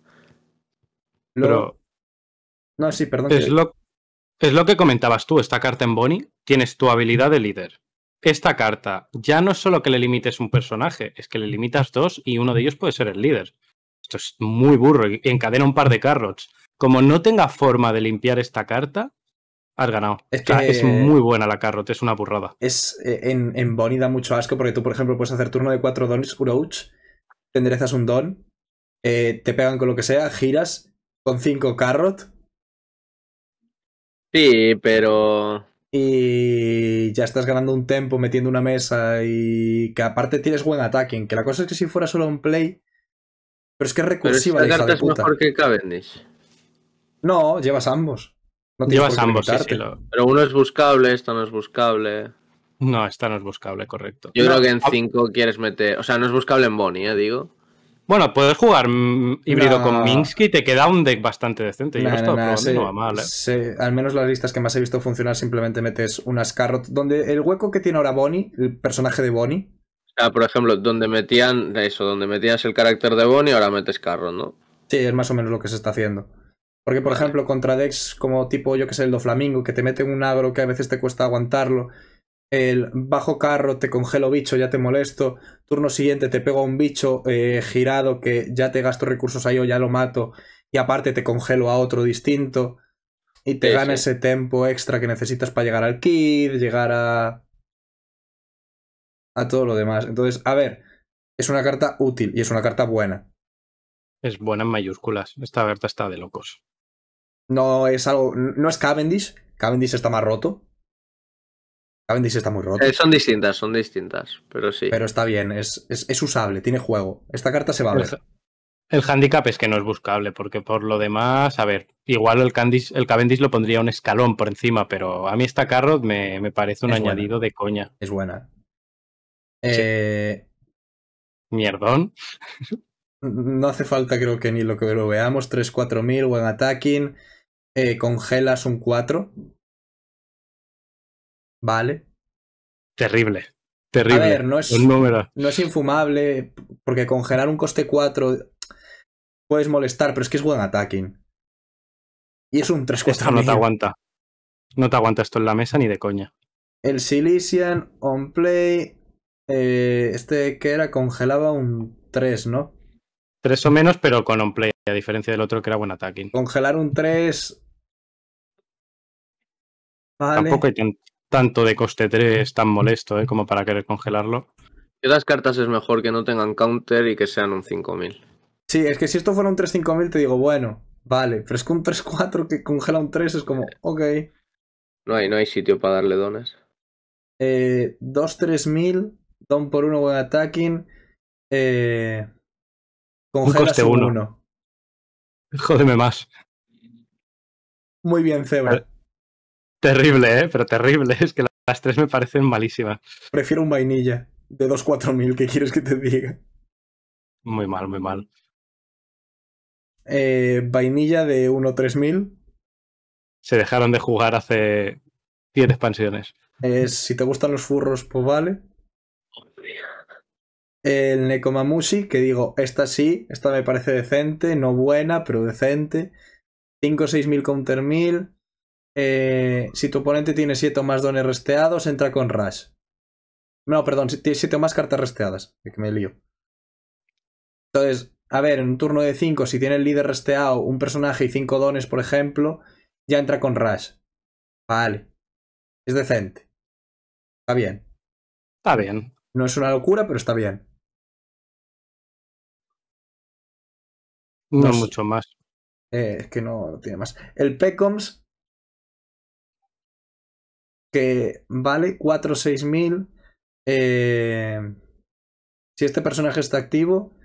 Pero... No, sí, perdón. Es, lo, es lo que comentabas tú, esta carta en Bonnie tienes tu habilidad de líder. Esta carta ya no es solo que le limites un personaje, es que le limitas dos y uno de ellos puede ser el líder. Esto es muy burro y encadena un par de carrots. Como no tenga forma de limpiar esta carta, has ganado. Es, es muy buena la carrot, es una burrada. Es eh, en, en da mucho asco porque tú, por ejemplo, puedes hacer turno de cuatro dons, Urouch, te enderezas un don, eh, te pegan con lo que sea, giras con cinco carrot. Sí, pero y ya estás ganando un tempo metiendo una mesa y que aparte tienes buen ataque Que la cosa es que si fuera solo un play, pero es que es recursiva mejor que No, llevas ambos. llevas ambos, sí, Pero uno es buscable, esto no es buscable. No, esta no es buscable, correcto. Yo creo que en 5 quieres meter. O sea, no es buscable en Bonnie, ¿eh? digo. Bueno, puedes jugar híbrido con Minsky y te queda un deck bastante decente. Yo no, no, sí, no mal. ¿eh? Sí, al menos las listas que más he visto funcionar simplemente metes unas carrot. Donde el hueco que tiene ahora Bonnie, el personaje de Bonnie. O sea, por ejemplo, donde metían eso, donde metías el carácter de Bonnie, ahora metes carrot, ¿no? Sí, es más o menos lo que se está haciendo. Porque, por ejemplo, contra decks como tipo, yo que sé, el do Flamingo, que te mete un agro que a veces te cuesta aguantarlo el bajo carro, te congelo bicho, ya te molesto, turno siguiente te pego a un bicho eh, girado que ya te gasto recursos ahí o ya lo mato, y aparte te congelo a otro distinto, y te gana ese tiempo extra que necesitas para llegar al kid, llegar a... a todo lo demás. Entonces, a ver, es una carta útil y es una carta buena. Es buena en mayúsculas, esta carta está de locos. No es algo, no es Cavendish, Cavendish está más roto, Cavendish está muy roto. Eh, son distintas, son distintas, pero sí. Pero está bien, es, es, usable, tiene juego. Esta carta se va a ver. El, handicap es que no es buscable, porque por lo demás, a ver, igual el, el Cavendish lo pondría un escalón por encima, pero a mí esta Carrot me, parece un añadido de coña. Es buena. Eh... Mierdón. No hace falta, creo que ni lo que lo veamos. 3-4 mil, buen attacking. Eh, congelas un 4 ¿vale? Terrible. Terrible. A ver, no es, pues no es infumable, porque congelar un coste 4 puedes molestar, pero es que es buen attacking. Y es un 3 Esto no te aguanta. No te aguanta esto en la mesa ni de coña. El Silician on play. Eh, este que era congelaba un 3, ¿no? 3 o menos, pero con on play, a diferencia del otro que era buen attacking. Congelar un 3. Vale. Tampoco hay, tanto de coste 3 tan molesto ¿eh? como para querer congelarlo. Las cartas es mejor que no tengan counter y que sean un 5000. Sí, es que si esto fuera un 3-5000 te digo, bueno, vale, pero es que un 3-4 que congela un 3 es como, ok. No hay, no hay sitio para darle dones. Eh, 2-3000, don por 1 buen attacking. Eh, congela un 1. Jódeme más. Muy bien, Zebra. Terrible, ¿eh? Pero terrible. Es que las tres me parecen malísimas. Prefiero un vainilla de 2-4.000, ¿qué quieres que te diga? Muy mal, muy mal. Eh, vainilla de 1-3.000. Se dejaron de jugar hace 10 expansiones. Eh, si te gustan los furros, pues vale. El Nekomamushi, que digo, esta sí, esta me parece decente, no buena, pero decente. 5 6.000 counter 1000. Eh, si tu oponente tiene 7 o más dones resteados, entra con Rush. No, perdón, si tiene 7 o más cartas resteadas. Que me lío. Entonces, a ver, en un turno de 5, si tiene el líder resteado un personaje y 5 dones, por ejemplo, ya entra con Rush. Vale. Es decente. Está bien. Está bien. No es una locura, pero está bien. No, mucho más. Eh, es que no tiene más. El PECOMS que vale 4 seis mil, eh, si este personaje está activo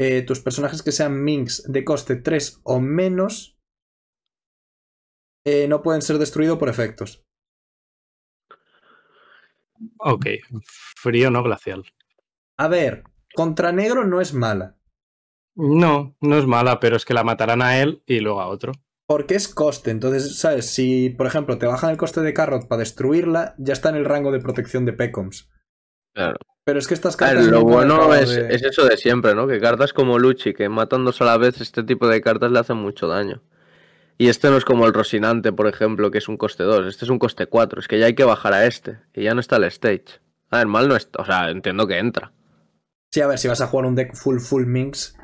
eh, tus personajes que sean minx de coste 3 o menos eh, no pueden ser destruidos por efectos ok frío no glacial a ver contra negro no es mala no, no es mala, pero es que la matarán a él y luego a otro porque es coste. Entonces, ¿sabes? Si, por ejemplo, te bajan el coste de Carrot para destruirla, ya está en el rango de protección de Pecoms. Claro. Pero es que estas cartas. lo bueno es, eso de siempre, ¿no? Que cartas como Luchi, que matando a la vez, este tipo de cartas le hacen mucho daño. Y este no es como el Rosinante, por ejemplo, que es un coste 2. Este es un coste 4. Es que ya hay que bajar a este. Y ya no está el stage. A ver, mal no está. O sea, entiendo que entra. Sí, a ver, si vas a jugar un deck full, full Minx.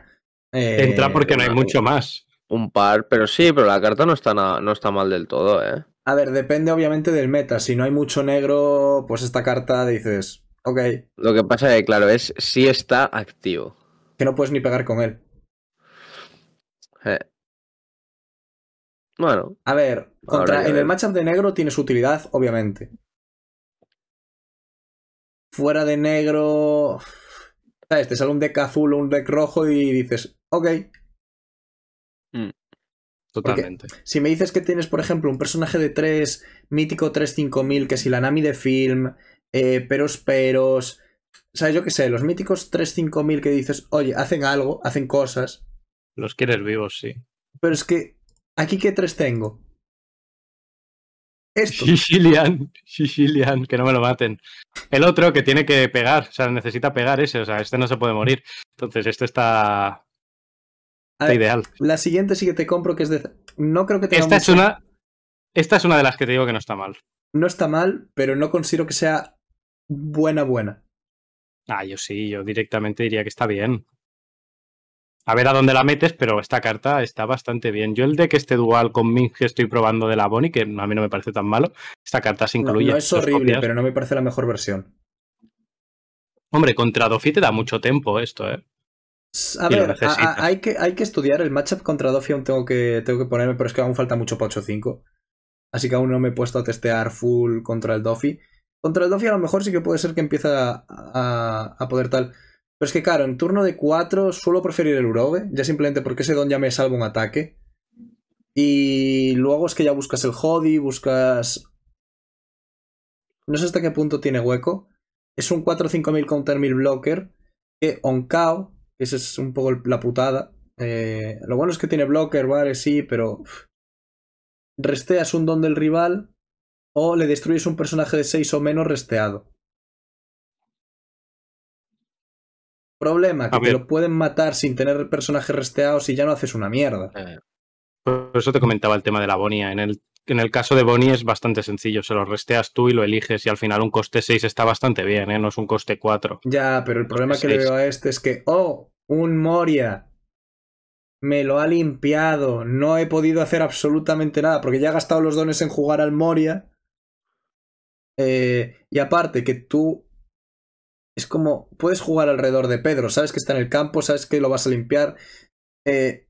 Eh, entra porque no hay mucho más. Un par, pero sí, pero la carta no está, no está mal del todo, ¿eh? A ver, depende obviamente del meta. Si no hay mucho negro, pues esta carta dices, ok. Lo que pasa es que, claro, es si está activo. Que no puedes ni pegar con él. Eh. Bueno. A ver, contra, en el matchup de negro tiene su utilidad, obviamente. Fuera de negro. ¿Sabes? Te sale un deck azul o un deck rojo y dices, ok, Totalmente. si me dices que tienes, por ejemplo, un personaje de 3, mítico 35000, que si la Nami de film, eh, peros peros, ¿sabes? Yo qué sé, los míticos 35000 que dices, oye, hacen algo, hacen cosas. Los quieres vivos, sí. Pero es que, ¿aquí qué tres tengo? Esto. Sicilian, que no me lo maten. El otro que tiene que pegar, o sea, necesita pegar ese, o sea, este no se puede morir. Entonces, este está ideal. La siguiente sí que te compro, que es de. No creo que tenga. Esta, es una... Esta es una de las que te digo que no está mal. No está mal, pero no considero que sea buena, buena. Ah, yo sí, yo directamente diría que está bien. A ver a dónde la metes, pero esta carta está bastante bien. Yo el de que este dual con Ming que estoy probando de la Bonnie, que a mí no me parece tan malo, esta carta se incluye. No, es horrible, pero no me parece la mejor versión. Hombre, contra Dofi te da mucho tiempo esto, ¿eh? A ver, hay, que, hay que estudiar el matchup contra Doffy aún tengo que, tengo que ponerme, pero es que aún falta mucho para 8-5. Así que aún no me he puesto a testear full contra el Doffy. Contra el Doffy a lo mejor sí que puede ser que empiece a, poder tal. Pero es que claro, en turno de 4 suelo preferir el Urobe, ya simplemente porque ese don ya me salva un ataque. Y luego es que ya buscas el Hody, buscas... No sé hasta qué punto tiene hueco. Es un 4 mil counter mil blocker que on KO esa es un poco la putada. Eh, lo bueno es que tiene blocker, vale, sí, pero... Resteas un don del rival o le destruyes un personaje de 6 o menos resteado. Problema, que te lo pueden matar sin tener personaje resteados y ya no haces una mierda. Eh, por eso te comentaba el tema de la Bonia. En el en el caso de Bonnie es bastante sencillo, se lo resteas tú y lo eliges y al final un coste 6 está bastante bien, ¿eh? no es un coste 4. Ya, pero el problema que le veo a este es que, oh, un Moria me lo ha limpiado, no he podido hacer absolutamente nada porque ya he gastado los dones en jugar al Moria. Eh, y aparte que tú es como, puedes jugar alrededor de Pedro, sabes que está en el campo, sabes que lo vas a limpiar. Eh,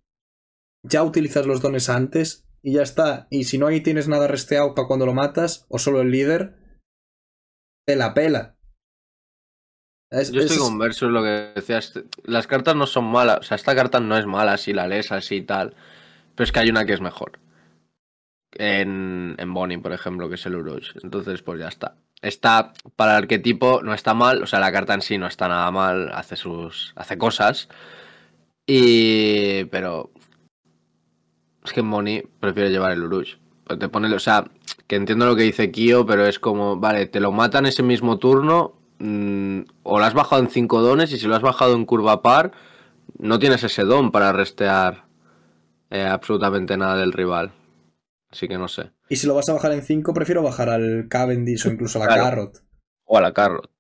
ya utilizas los dones antes, y ya está. Y si no ahí tienes nada resteado para cuando lo matas, o solo el líder, te la pela. Yo estoy con Versus, lo que decías. Las cartas no son malas. O sea, esta carta no es mala si la lees así y tal. Pero es que hay una que es mejor. En, en Bonnie, por ejemplo, que es el Urush. Entonces, pues ya está. Está para el arquetipo, no está mal. O sea, la carta en sí no está nada mal. Hace sus. hace cosas. Y. pero que Moni prefiero llevar el Urush. Te o sea, que entiendo lo que dice Kio, pero es como, vale, te lo matan ese mismo turno, mm, o lo has bajado en 5 dones, y si lo has bajado en curva par, no tienes ese don para restear eh, absolutamente nada del rival. Así que no sé. Y si lo vas a bajar en 5, prefiero bajar al Cavendish o incluso a la Carrot. O a la Carrot.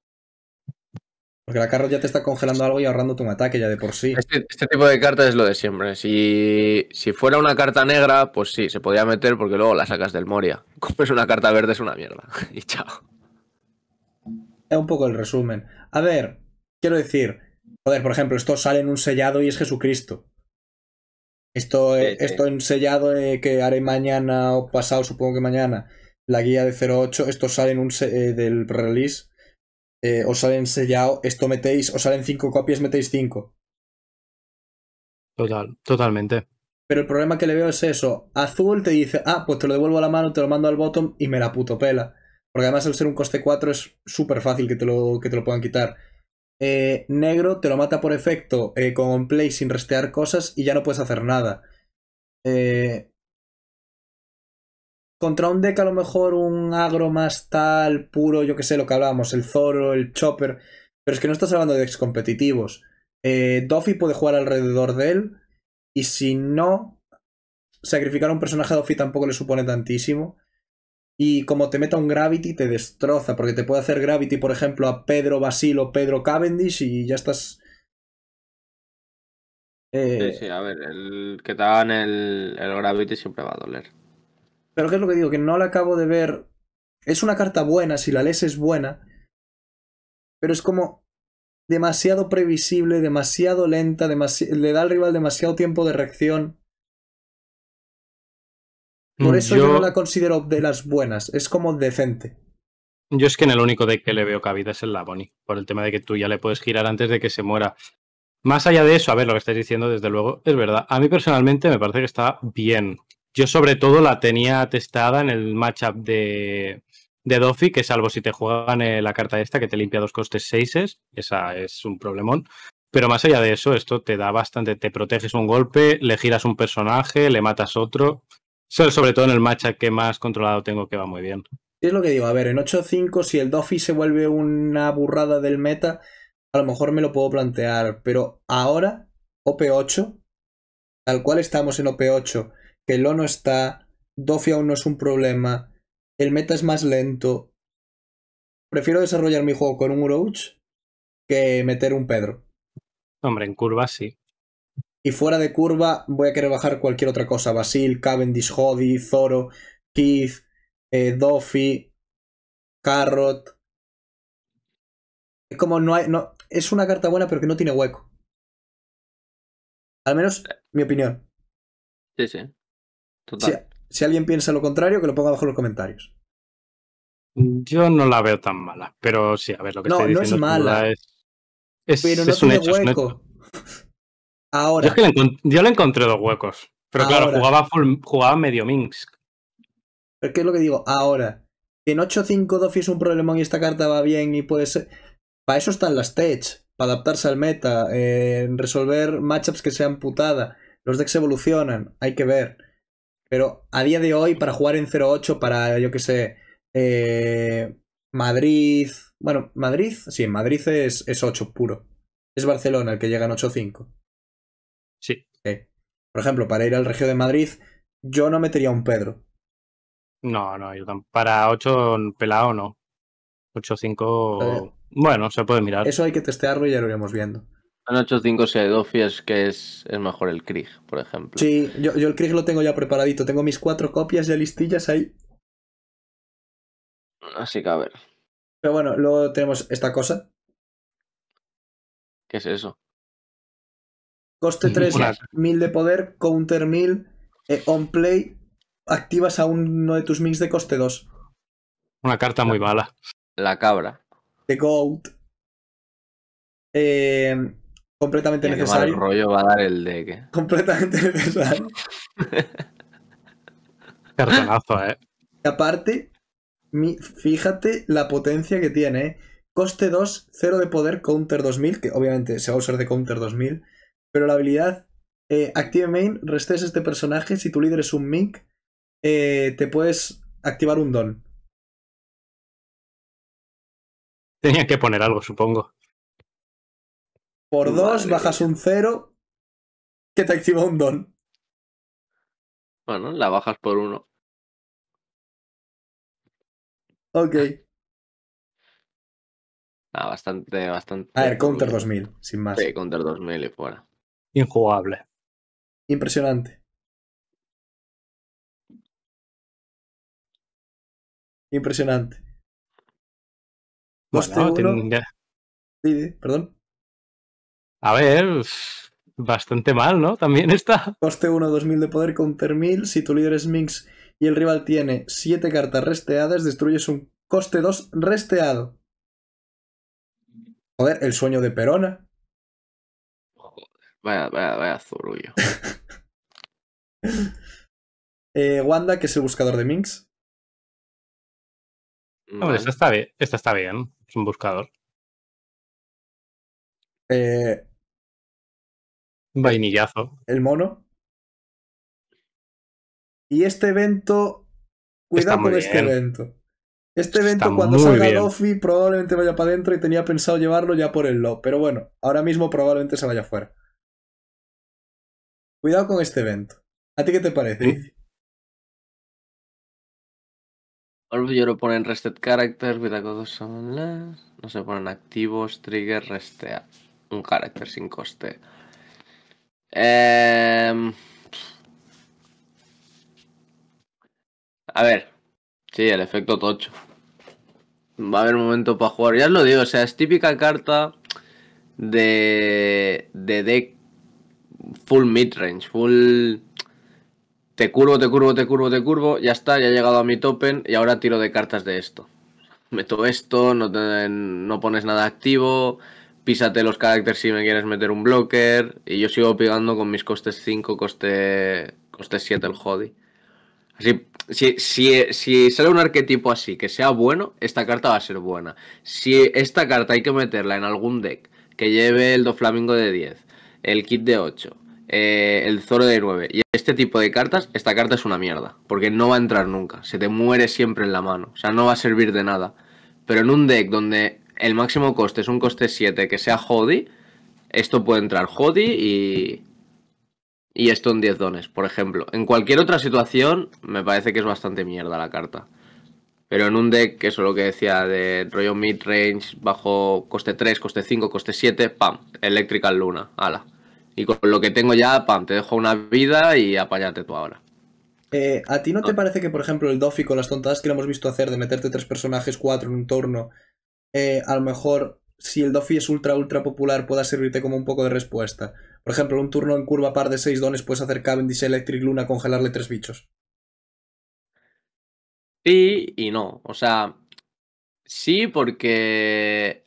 Porque la carro ya te está congelando algo y ahorrando tu ataque ya de por sí. Este, este, tipo de carta es lo de siempre. Si, si, fuera una carta negra, pues sí, se podía meter porque luego la sacas del Moria. Compres una carta verde, es una mierda. y chao. Es un poco el resumen. A ver, quiero decir, joder, por ejemplo, esto sale en un sellado y es Jesucristo. Esto, eh, esto en sellado eh, que haré mañana o pasado, supongo que mañana, la guía de 08, esto sale en un eh, del release eh, os salen sellado, esto metéis, os salen cinco copias, metéis cinco. Total, totalmente. Pero el problema que le veo es eso. Azul te dice, ah, pues te lo devuelvo a la mano, te lo mando al bottom y me la puto pela. Porque además al ser un coste 4 es súper fácil que te, lo, que te lo puedan quitar. Eh, negro te lo mata por efecto eh, con play sin restear cosas y ya no puedes hacer nada. Eh, contra un deck a lo mejor un agro más tal, puro, yo que sé, lo que hablábamos, el Zoro, el Chopper, pero es que no estás hablando de decks competitivos. Eh, puede jugar alrededor de él y si no, sacrificar a un personaje a Duffy tampoco le supone tantísimo. Y como te meta un Gravity, te destroza, porque te puede hacer Gravity, por ejemplo, a Pedro Basil o Pedro Cavendish y ya estás... Eh, sí, sí, a ver, el que te hagan el Gravity siempre va a doler. Pero ¿qué es lo que digo? Que no la acabo de ver. Es una carta buena, si la lees es buena. Pero es como demasiado previsible, demasiado lenta, le da al rival demasiado tiempo de reacción. Por eso yo... no la considero de las buenas, es como decente. Yo es que en el único deck que le veo cabida es el Laboni, por el tema de que tú ya le puedes girar antes de que se muera. Más allá de eso, a ver, lo que estáis diciendo, desde luego, es verdad. A mí personalmente me parece que está bien yo sobre todo la tenía testada en el matchup de, de Dofi, que salvo si te juegan eh, la carta esta que te limpia dos costes seises, esa es un problemón. Pero más allá de eso, esto te da bastante, te proteges un golpe, le giras un personaje, le matas otro. Sobre todo en el matchup que más controlado tengo que va muy bien. Es lo que digo, a ver, en 8-5 si el Dofi se vuelve una burrada del meta, a lo mejor me lo puedo plantear, pero ahora, OP8, tal cual estamos en OP8, que el está, Dofi aún no es un problema, el meta es más lento. Prefiero desarrollar mi juego con un Roach que meter un Pedro. Hombre, en curva sí. Y fuera de curva voy a querer bajar cualquier otra cosa. Basil, Cavendish, Hody, Zoro, Keith, eh, Doffy, Carrot. Es como no hay. No, es una carta buena, pero que no tiene hueco. Al menos mi opinión. Sí, sí. Si, alguien piensa lo contrario, que lo ponga abajo en los comentarios. Yo no la veo tan mala, pero sí, a ver lo que no, estoy No, es mala. Es, es, pero hueco. Ahora. Yo, le encontré dos huecos. Pero claro, jugaba, jugaba medio Minsk. Pero ¿qué es lo que digo? Ahora. En 8-5 Dofi es un problemón y esta carta va bien y puede ser. Para eso están las techs Para adaptarse al meta. Eh, resolver matchups que sean putada. Los decks evolucionan. Hay que ver. Pero a día de hoy, para jugar en 0-8, para, yo que sé, eh, Madrid. Bueno, Madrid, sí, Madrid es, 8 puro. Es Barcelona el que llega en 8-5. Sí. Por ejemplo, para ir al Regio de Madrid, yo no metería un Pedro. No, no, yo Para 8 pelado no. 8-5. Bueno, se puede mirar. Eso hay que testearlo y ya lo iremos viendo. Son 8-5 si hay dofies, que es, es mejor el Krieg, por ejemplo. Sí, yo, yo el Krieg lo tengo ya preparadito. Tengo mis cuatro copias ya listillas ahí. Así que a ver. Pero bueno, luego tenemos esta cosa. ¿Qué es eso? Coste 3, 1000 de poder, counter 1000, eh, on play, activas a uno de tus mix de coste 2. Una carta muy mala. La cabra. The Goat. Eh, completamente necesario. rollo va a dar el de Completamente necesario. Cartonazo, eh. Y aparte, fíjate la potencia que tiene. Eh. Coste 2, 0 de poder, Counter 2000, que obviamente se va a usar de Counter 2000. Pero la habilidad, eh, active main, restes este personaje. Si tu líder es un Mink, eh, te puedes activar un don. Tenía que poner algo, supongo. Por dos bajas un cero que te activa un don. Bueno, la bajas por uno. Ok. Ah, bastante, bastante. A ver, Counter 2000, sin más. Sí, Counter 2000 y fuera. Injugable. Impresionante. Impresionante. Bueno, uno... sí, perdón. A ver, bastante mal, ¿no? También está. Coste 1, 2000 de poder, con 1000. Si tu líder es Minx y el rival tiene 7 cartas resteadas, destruyes un coste 2 resteado. Joder, el sueño de Perona. vaya, vaya, vaya zurullo. eh, Wanda, que es el buscador de Minx. No, está bien, esta está bien, es un buscador. Eh, Vainillazo. El mono. Y este evento. Cuidado con este evento. Este evento, cuando salga Luffy, probablemente vaya para adentro y tenía pensado llevarlo ya por el lo Pero bueno, ahora mismo probablemente se vaya fuera. Cuidado con este evento. ¿A ti qué te parece? lo ponen rested characters, No se ponen activos, trigger, restea. Un carácter sin coste. Em, a ver. Sí, el efecto tocho. Va a haber momento para jugar. Ya os lo digo, o sea, es típica carta de, de deck full midrange, full... Te curvo, te curvo, te curvo, te curvo, ya está, ya he llegado a mi topen y ahora tiro de cartas de esto. Meto esto, no, no pones nada activo, písate los caracteres si me quieres meter un blocker. Y yo sigo pegando con mis costes 5, coste, coste 7 el Jodi. Así, si, si, si, sale un arquetipo así que sea bueno, esta carta va a ser buena. Si esta carta hay que meterla en algún deck que lleve el Doflamingo de 10, el Kit de 8, eh, el Zoro de 9 y este tipo de cartas, esta carta es una mierda. Porque no va a entrar nunca. Se te muere siempre en la mano. O sea, no va a servir de nada. Pero en un deck donde el máximo coste es un coste 7 que sea Hody, esto puede entrar Hody y, y esto en 10 dones, por ejemplo. En cualquier otra situación me parece que es bastante mierda la carta. Pero en un deck, que es lo que decía, de rollo mid-range, bajo coste 3, coste 5, coste 7, pam, Electrical Luna, ala. Y con lo que tengo ya, pam, te dejo una vida y apáñate tú ahora. Eh, ¿A ti no te ah. parece que, por ejemplo, el Dofi con las tontadas que lo hemos visto hacer de meterte tres personajes, cuatro en un turno... Eh, a lo mejor si el Dofi es ultra, ultra popular, pueda servirte como un poco de respuesta. Por ejemplo, un turno en curva par de 6 dones puedes hacer Cavendish Electric Luna, congelarle tres bichos. Sí y no. O sea, sí porque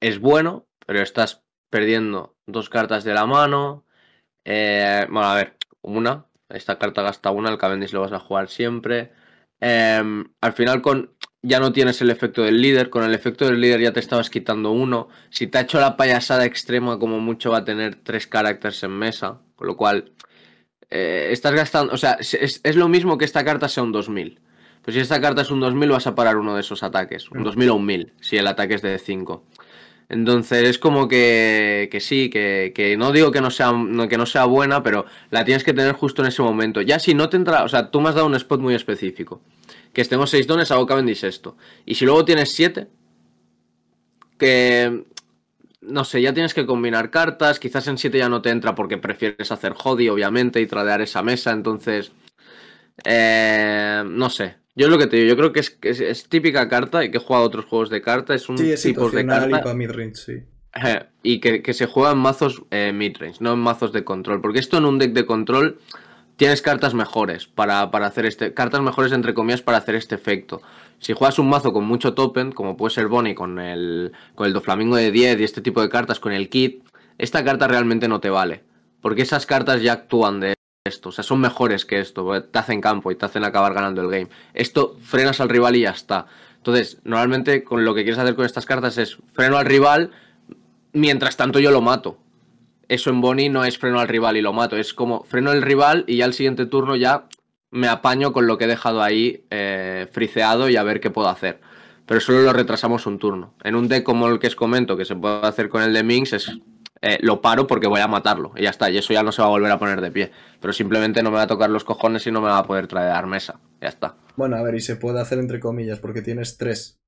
es bueno, pero estás perdiendo dos cartas de la mano. Eh, bueno, a ver, una. Esta carta gasta una, el Cavendish lo vas a jugar siempre. Em, al final con ya no tienes el efecto del líder, con el efecto del líder ya te estabas quitando uno. Si te ha hecho la payasada extrema, como mucho va a tener tres caracteres en mesa, con lo cual eh, estás gastando, o sea, es, lo mismo que esta carta sea un 2000. Pues si esta carta es un 2000 vas a parar uno de esos ataques, un 2000 o un 1000, si el ataque es de 5. Entonces es como que, que sí, que, no digo que no, sea, que no sea buena, pero la tienes que tener justo en ese momento. Ya si no te entra, o sea, tú me has dado un spot muy específico que estemos seis 6 dones hago Cavendish esto. Y si luego tienes 7, que no sé, ya tienes que combinar cartas, quizás en 7 ya no te entra porque prefieres hacer jodi obviamente, y tradear esa mesa, entonces... Eh, no sé, yo es lo que te digo, yo creo que es, típica carta y que he jugado otros juegos de carta, es un sí, tipo de carta... Y, sí. y que, se juega en mazos eh, midrange, no en mazos de control, porque esto en un deck de control tienes cartas mejores para, hacer este. Cartas mejores entre comillas para hacer este efecto. Si juegas un mazo con mucho topen, como puede ser Bonnie con el. con el Doflamingo de 10 y este tipo de cartas con el kit, esta carta realmente no te vale. Porque esas cartas ya actúan de esto. O sea, son mejores que esto. te hacen campo y te hacen acabar ganando el game. Esto frenas al rival y ya está. Entonces, normalmente con lo que quieres hacer con estas cartas es freno al rival. Mientras tanto yo lo mato eso en Bonnie no es freno al rival y lo mato, es como freno el rival y ya al siguiente turno ya me apaño con lo que he dejado ahí eh, friceado friseado y a ver qué puedo hacer. Pero solo lo retrasamos un turno. En un deck como el que os comento, que se puede hacer con el de Minx, es eh, lo paro porque voy a matarlo. Y ya está, y eso ya no se va a volver a poner de pie. Pero simplemente no me va a tocar los cojones y no me va a poder traer a mesa. Ya está. Bueno, a ver, y se puede hacer entre comillas, porque tienes tres.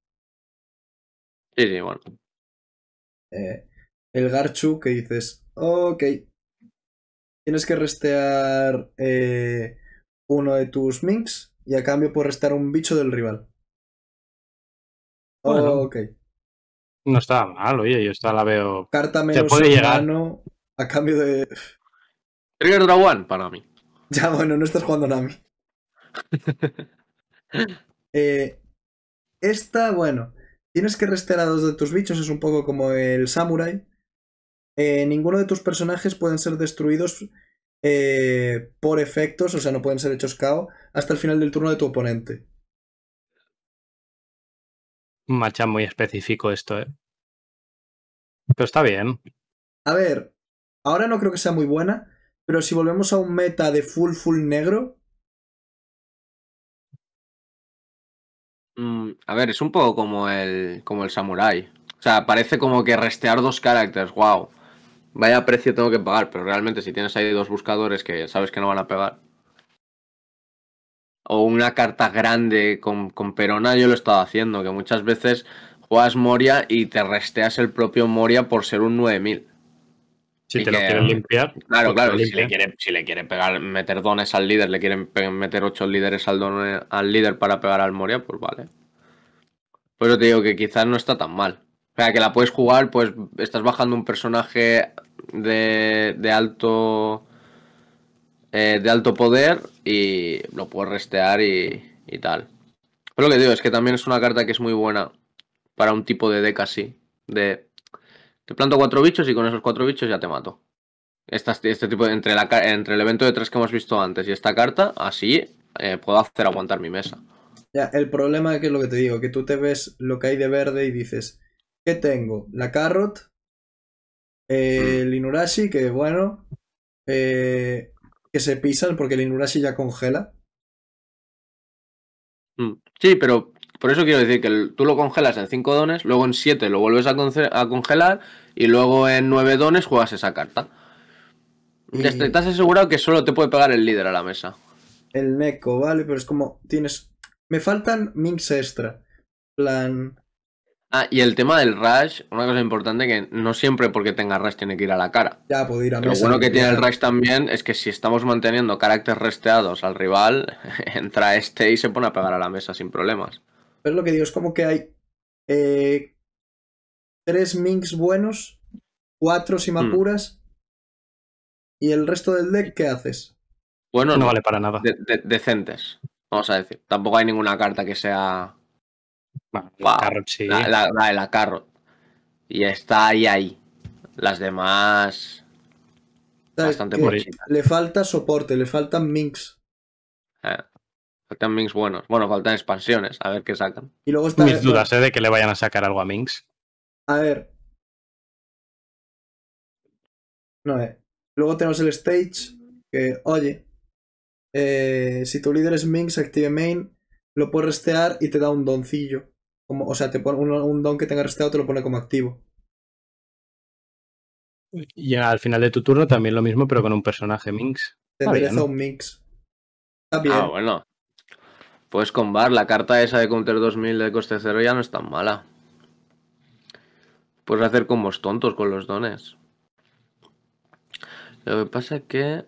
Sí, sí, bueno. Eh, el Garchu, que dices, Ok. Tienes que restear eh, uno de tus minks y a cambio puedes restar un bicho del rival. ok. No está mal, oye, yo esta la veo. Carta menos llegar. a cambio de. Trigger Dragon para mí. Ya, bueno, no estás jugando Nami. eh, esta, bueno, tienes que restear a dos de tus bichos, es un poco como el Samurai. Eh, ninguno de tus personajes pueden ser destruidos eh, por efectos, o sea, no pueden ser hechos KO, hasta el final del turno de tu oponente. Macha muy específico esto, ¿eh? Pero está bien. A ver, ahora no creo que sea muy buena, pero si volvemos a un meta de full, full negro. Mm, a ver, es un poco como el, como el samurai. O sea, parece como que restear dos caracteres, wow vaya precio tengo que pagar, pero realmente si tienes ahí dos buscadores que sabes que no van a pegar, o una carta grande con, con Perona, yo lo he estado haciendo, que muchas veces juegas Moria y te resteas el propio Moria por ser un 9000. Si te lo quieren limpiar. Mm, claro, pues claro. Si le, quieren, si le pegar, meter dones al líder, le quieren meter ocho líderes al, al líder para pegar al Moria, pues vale. pero te digo que quizás no está tan mal. O sea, que la puedes jugar, pues estás bajando un personaje de, de alto eh, de alto poder y lo puedes restear y, y tal. Pero lo que digo es que también es una carta que es muy buena para un tipo de deck así. De te planto cuatro bichos y con esos cuatro bichos ya te mato. este tipo entre, la, entre el evento de tres que hemos visto antes y esta carta, así eh, puedo hacer aguantar mi mesa. Ya, el problema es que es lo que te digo, que tú te ves lo que hay de verde y dices, ¿Qué tengo? La Carrot. Eh, el Inurashi, que bueno. Eh, que se pisan porque el Inurashi ya congela. Mm. Sí, pero por eso quiero decir que tú lo congelas en 5 dones, luego en 7 lo vuelves a, congelar y luego en 9 dones juegas esa carta. estás asegurado que solo te puede pegar el líder a la mesa. El Neko, vale, pero es como tienes... Me faltan minx extra. plan... Ah, y el tema del rush, una cosa importante que no siempre porque tenga rush tiene que ir a la cara. Ya, puede ir a Lo bueno que tiene el rush también es que si estamos manteniendo caracteres resteados al rival, entra este y se pone a pegar a la mesa sin problemas. Pero lo que digo es como que hay eh, tres minks buenos, cuatro simapuras, hmm. y el resto del deck, ¿qué haces? Bueno, no, vale para nada. decentes, vamos a decir. Tampoco hay ninguna carta que sea la, Carrot, Y está ahí, ahí. Las demás. Bastante por Le falta soporte, le faltan minks. Eh, faltan minks buenos. Bueno, faltan expansiones, a ver qué sacan. Y luego está Mis dudas, eh, De que le vayan a sacar algo a minks. A ver. No, eh. Luego tenemos el stage. Que, oye, si tu líder es minx, active main lo puedes restear y te da un doncillo. Como, o sea, te pone un, don que tenga resteado, te lo pone como activo. Y al final de tu turno también lo mismo, pero con un personaje Minx. Te ah, un Minx. Está ah, bien. Ah, bueno. Pues con Bar, la carta esa de Counter 2000 de coste cero ya no es tan mala. Puedes hacer combos tontos con los dones. Lo que pasa es que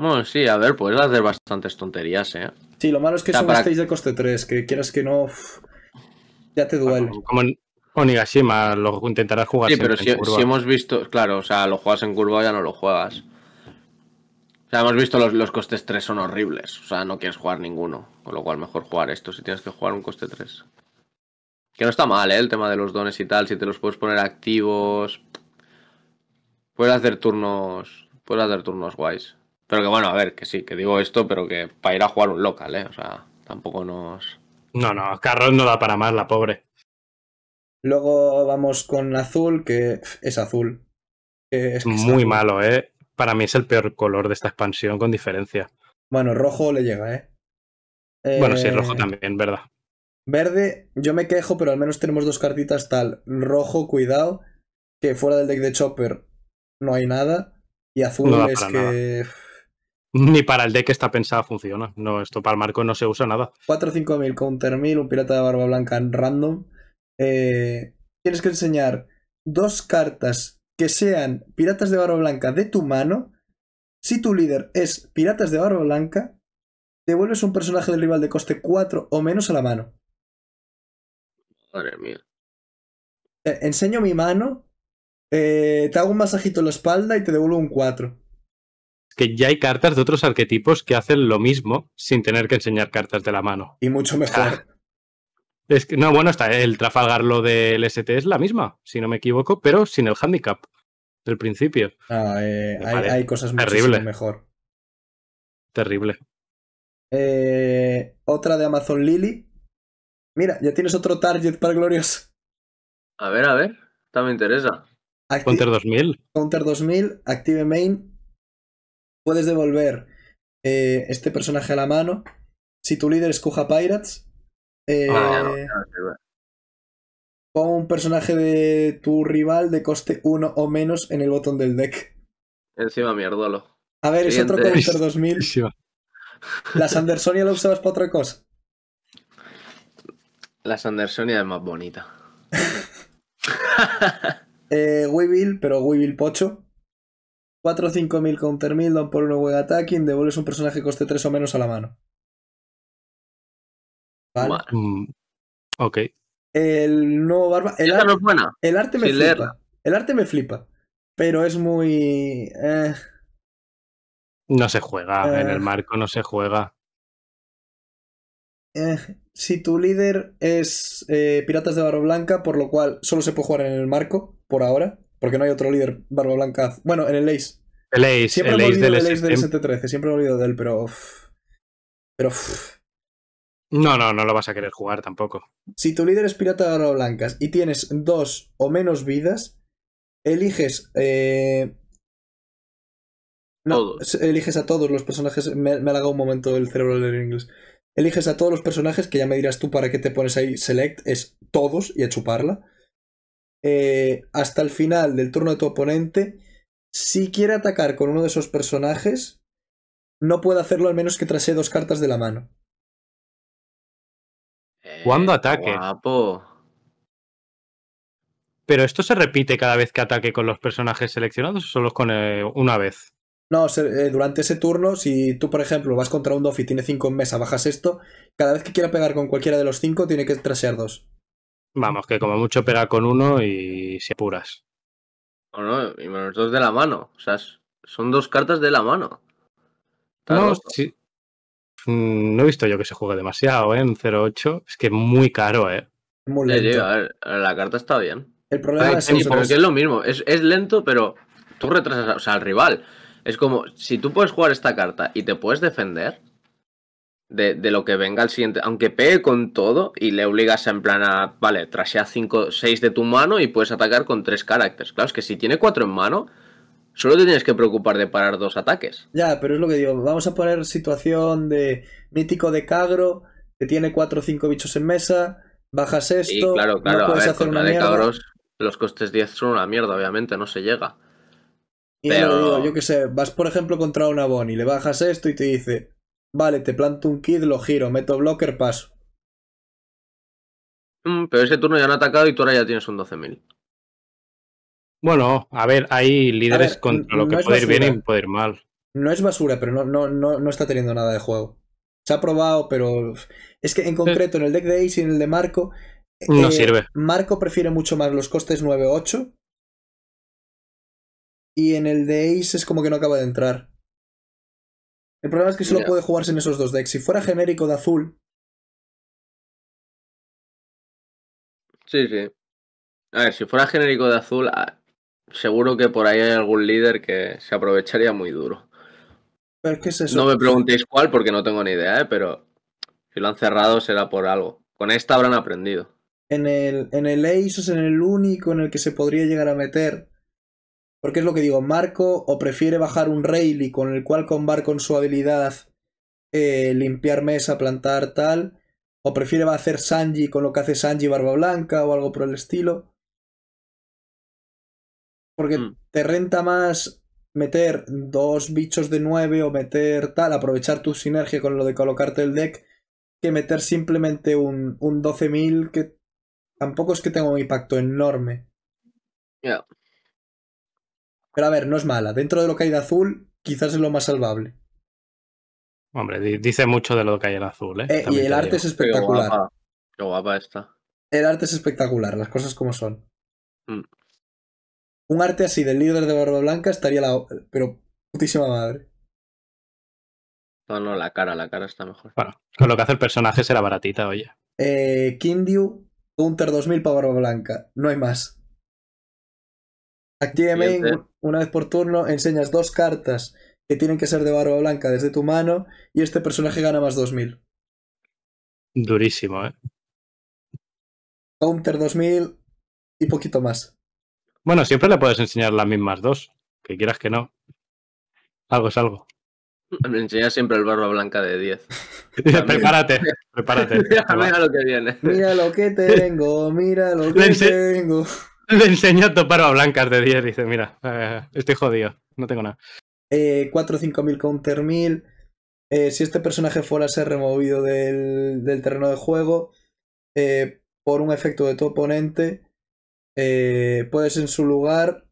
bueno, sí, a ver, puedes hacer bastantes tonterías, ¿eh? Sí, lo malo es que o son de coste 3, que quieras que no. Ya te duele. como lo intentarás jugar Sí, pero si, hemos visto. Claro, o sea, lo juegas en curva ya no lo juegas. O sea, hemos visto los, los costes 3 son horribles. O sea, no quieres jugar ninguno. Con lo cual, mejor jugar esto si tienes que jugar un coste 3. Que no está mal, ¿eh? El tema de los dones y tal. Si te los puedes poner activos. Puedes hacer turnos. Puedes hacer turnos guays. Pero que bueno, a ver, que sí, que digo esto, pero que para ir a jugar un local, ¿eh? O sea, tampoco nos. No, no, Carros no da para más, la pobre. Luego vamos con azul, que es azul. es Muy malo, ¿eh? Para mí es el peor color de esta expansión, con diferencia. Bueno, rojo le llega, ¿eh? Bueno, sí, eh, rojo también, ¿verdad? Verde, yo me quejo, pero al menos tenemos dos cartitas tal. Rojo, cuidado, que fuera del deck de Chopper no hay nada. Y azul es que. Ni para el deck que está pensada funciona. No, esto para el marco no se usa nada. 4 5 mil, counter 1000, un pirata de barba blanca en random. Eh, tienes que enseñar dos cartas que sean piratas de barba blanca de tu mano. Si tu líder es piratas de barba blanca, devuelves un personaje del rival de coste 4 o menos a la mano. Madre mía. Eh, enseño mi mano, eh, te hago un masajito en la espalda y te devuelvo un 4 que ya hay cartas de otros arquetipos que hacen lo mismo sin tener que enseñar cartas de la mano. Y mucho mejor. es no, bueno, está el Trafalgar, lo del ST es la misma, si no me equivoco, pero sin el handicap del principio. Ah, eh, hay, cosas mucho mejor. Terrible. Eh, Otra de Amazon Lily. Mira, ya tienes otro target para Glorious. A ver, a ver. también me interesa. Counter 2000. Counter 2000, Active Main, puedes devolver eh, este personaje a la mano. Si tu líder escoja Pirates, eh, ah, un personaje de tu rival de coste uno o menos en el botón del deck. Encima mierdolo. A ver, es otro Counter 2000. la Sandersonia la observas para otra cosa. La Sandersonia es más bonita. eh, Weevil, pero Weevil Pocho. 4 o 5 mil counter mil, don por 1 web attacking, devuelves un personaje que coste 3 o menos a la mano. Vale. Mm, ok. El nuevo barba. El, el arte me flipa. El arte me flipa. Pero es muy. Eh. No se juega. Eh. En el marco no se juega. Eh, si tu líder es Piratas de Barro Blanca, por lo cual solo se puede jugar en el marco, por ahora. Porque no hay otro líder barba blanca. Bueno, en el Ace. El Ace, siempre el Ace del, Ace del ST13, siempre he olvidado de él, pero. pero. No, no, no lo vas a querer jugar tampoco. Si tu líder es pirata barba blanca y tienes dos o menos vidas, eliges. Eh, no, eliges a todos los personajes. Me, ha halagado un momento el cerebro leer en inglés. Eliges a todos los personajes que ya me dirás tú para qué te pones ahí select, es todos y a chuparla. Eh, hasta el final del turno de tu oponente, si quiere atacar con uno de esos personajes, no puede hacerlo al menos que trasee dos cartas de la mano. Eh, ¿Cuándo ataque? Guapo. ¿Pero esto se repite cada vez que ataque con los personajes seleccionados o solo con eh, una vez? No, durante ese turno, si tú, por ejemplo, vas contra un Doff y tiene 5 en mesa, bajas esto, cada vez que quiera pegar con cualquiera de los 5, tiene que trasear dos. Vamos, que como mucho pega con uno y se apuras. O no, y menos dos de la mano. O sea, son dos cartas de la mano. No, sí. Mm, no he visto yo que se juegue demasiado, ¿eh? En 0-8. Es que muy caro, ¿eh? Muy lento. la carta está bien. El problema es, que es lo mismo. Es, lento, pero tú retrasas o sea, al rival. Es como, si tú puedes jugar esta carta y te puedes defender, de, lo que venga el siguiente. Aunque pegue con todo y le obligas en plan a, vale, trasea 5, 6 de tu mano y puedes atacar con 3 caracteres. Claro, es que si tiene 4 en mano, solo te tienes que preocupar de parar dos ataques. Ya, pero es lo que digo, vamos a poner situación de mítico de Cagro, que tiene cuatro o cinco bichos en mesa, bajas esto, Y claro, claro. puedes de los costes 10 son una mierda, obviamente, no se llega. pero... yo qué sé, vas por ejemplo contra una Bonnie, le bajas esto y te dice, Vale, te planto un kid, lo giro, meto blocker, paso. Mm, pero ese turno ya han atacado y tú ahora ya tienes un 12.000. Bueno, a ver, hay líderes contra lo que puede ir bien y puede ir mal. No es basura, pero no, no, no, está teniendo nada de juego. Se ha probado, pero es que en concreto en el deck de Ace y en el de Marco. No eh, sirve. Marco prefiere mucho más los costes 9-8. Y en el de Ace es como que no acaba de entrar. El problema es que solo puede jugarse en esos dos decks. Si fuera genérico de azul. Sí, sí. A ver, si fuera genérico de azul, ah, seguro que por ahí hay algún líder que se aprovecharía muy duro. ¿Pero qué es eso? No me preguntéis cuál porque no tengo ni idea, ¿eh? pero si lo han cerrado será por algo. Con esta habrán aprendido. En el, en el en el único en el que se podría llegar a meter, porque es lo que digo, Marco o prefiere bajar un Rayleigh con el cual combar con su habilidad eh, limpiar mesa, plantar tal, o prefiere va a hacer Sanji con lo que hace Sanji Barba Blanca o algo por el estilo. Porque mm. te renta más meter dos bichos de nueve o meter tal, aprovechar tu sinergia con lo de colocarte el deck, que meter simplemente un, un 12.000 que tampoco es que tenga un impacto enorme. Ya. Pero a ver, no es mala. Dentro de lo que hay de azul, quizás es lo más salvable. Hombre, dice mucho de lo que hay en azul, ¿eh? eh y el arte es espectacular. Qué guapa. está. El arte es espectacular, las cosas como son. Mm. Un arte así del líder de Barba Blanca estaría la. Pero putísima madre. No, no, la cara, la cara está mejor. Bueno, con lo que hace el personaje será baratita, oye. Eh, hunter Counter 2000 para Barba Blanca. No hay más. Aquí main una vez por turno, enseñas dos cartas que tienen que ser de barba blanca desde tu mano y este personaje gana más 2000. Durísimo, ¿eh? Counter 2000 y poquito más. Bueno, siempre le puedes enseñar las mismas dos, que quieras que no. Algo es algo. Me enseñas siempre el barba blanca de 10. prepárate, prepárate. mira lo que viene. Mira lo que tengo, mira lo que tengo. Le enseño a topar a blancas de 10. Dice, mira, eh, estoy jodido, no tengo nada. 4 o 5 mil counter 1000. Eh, si este personaje fuera a ser removido del, del terreno de juego eh, por un efecto de tu oponente, puedes en su lugar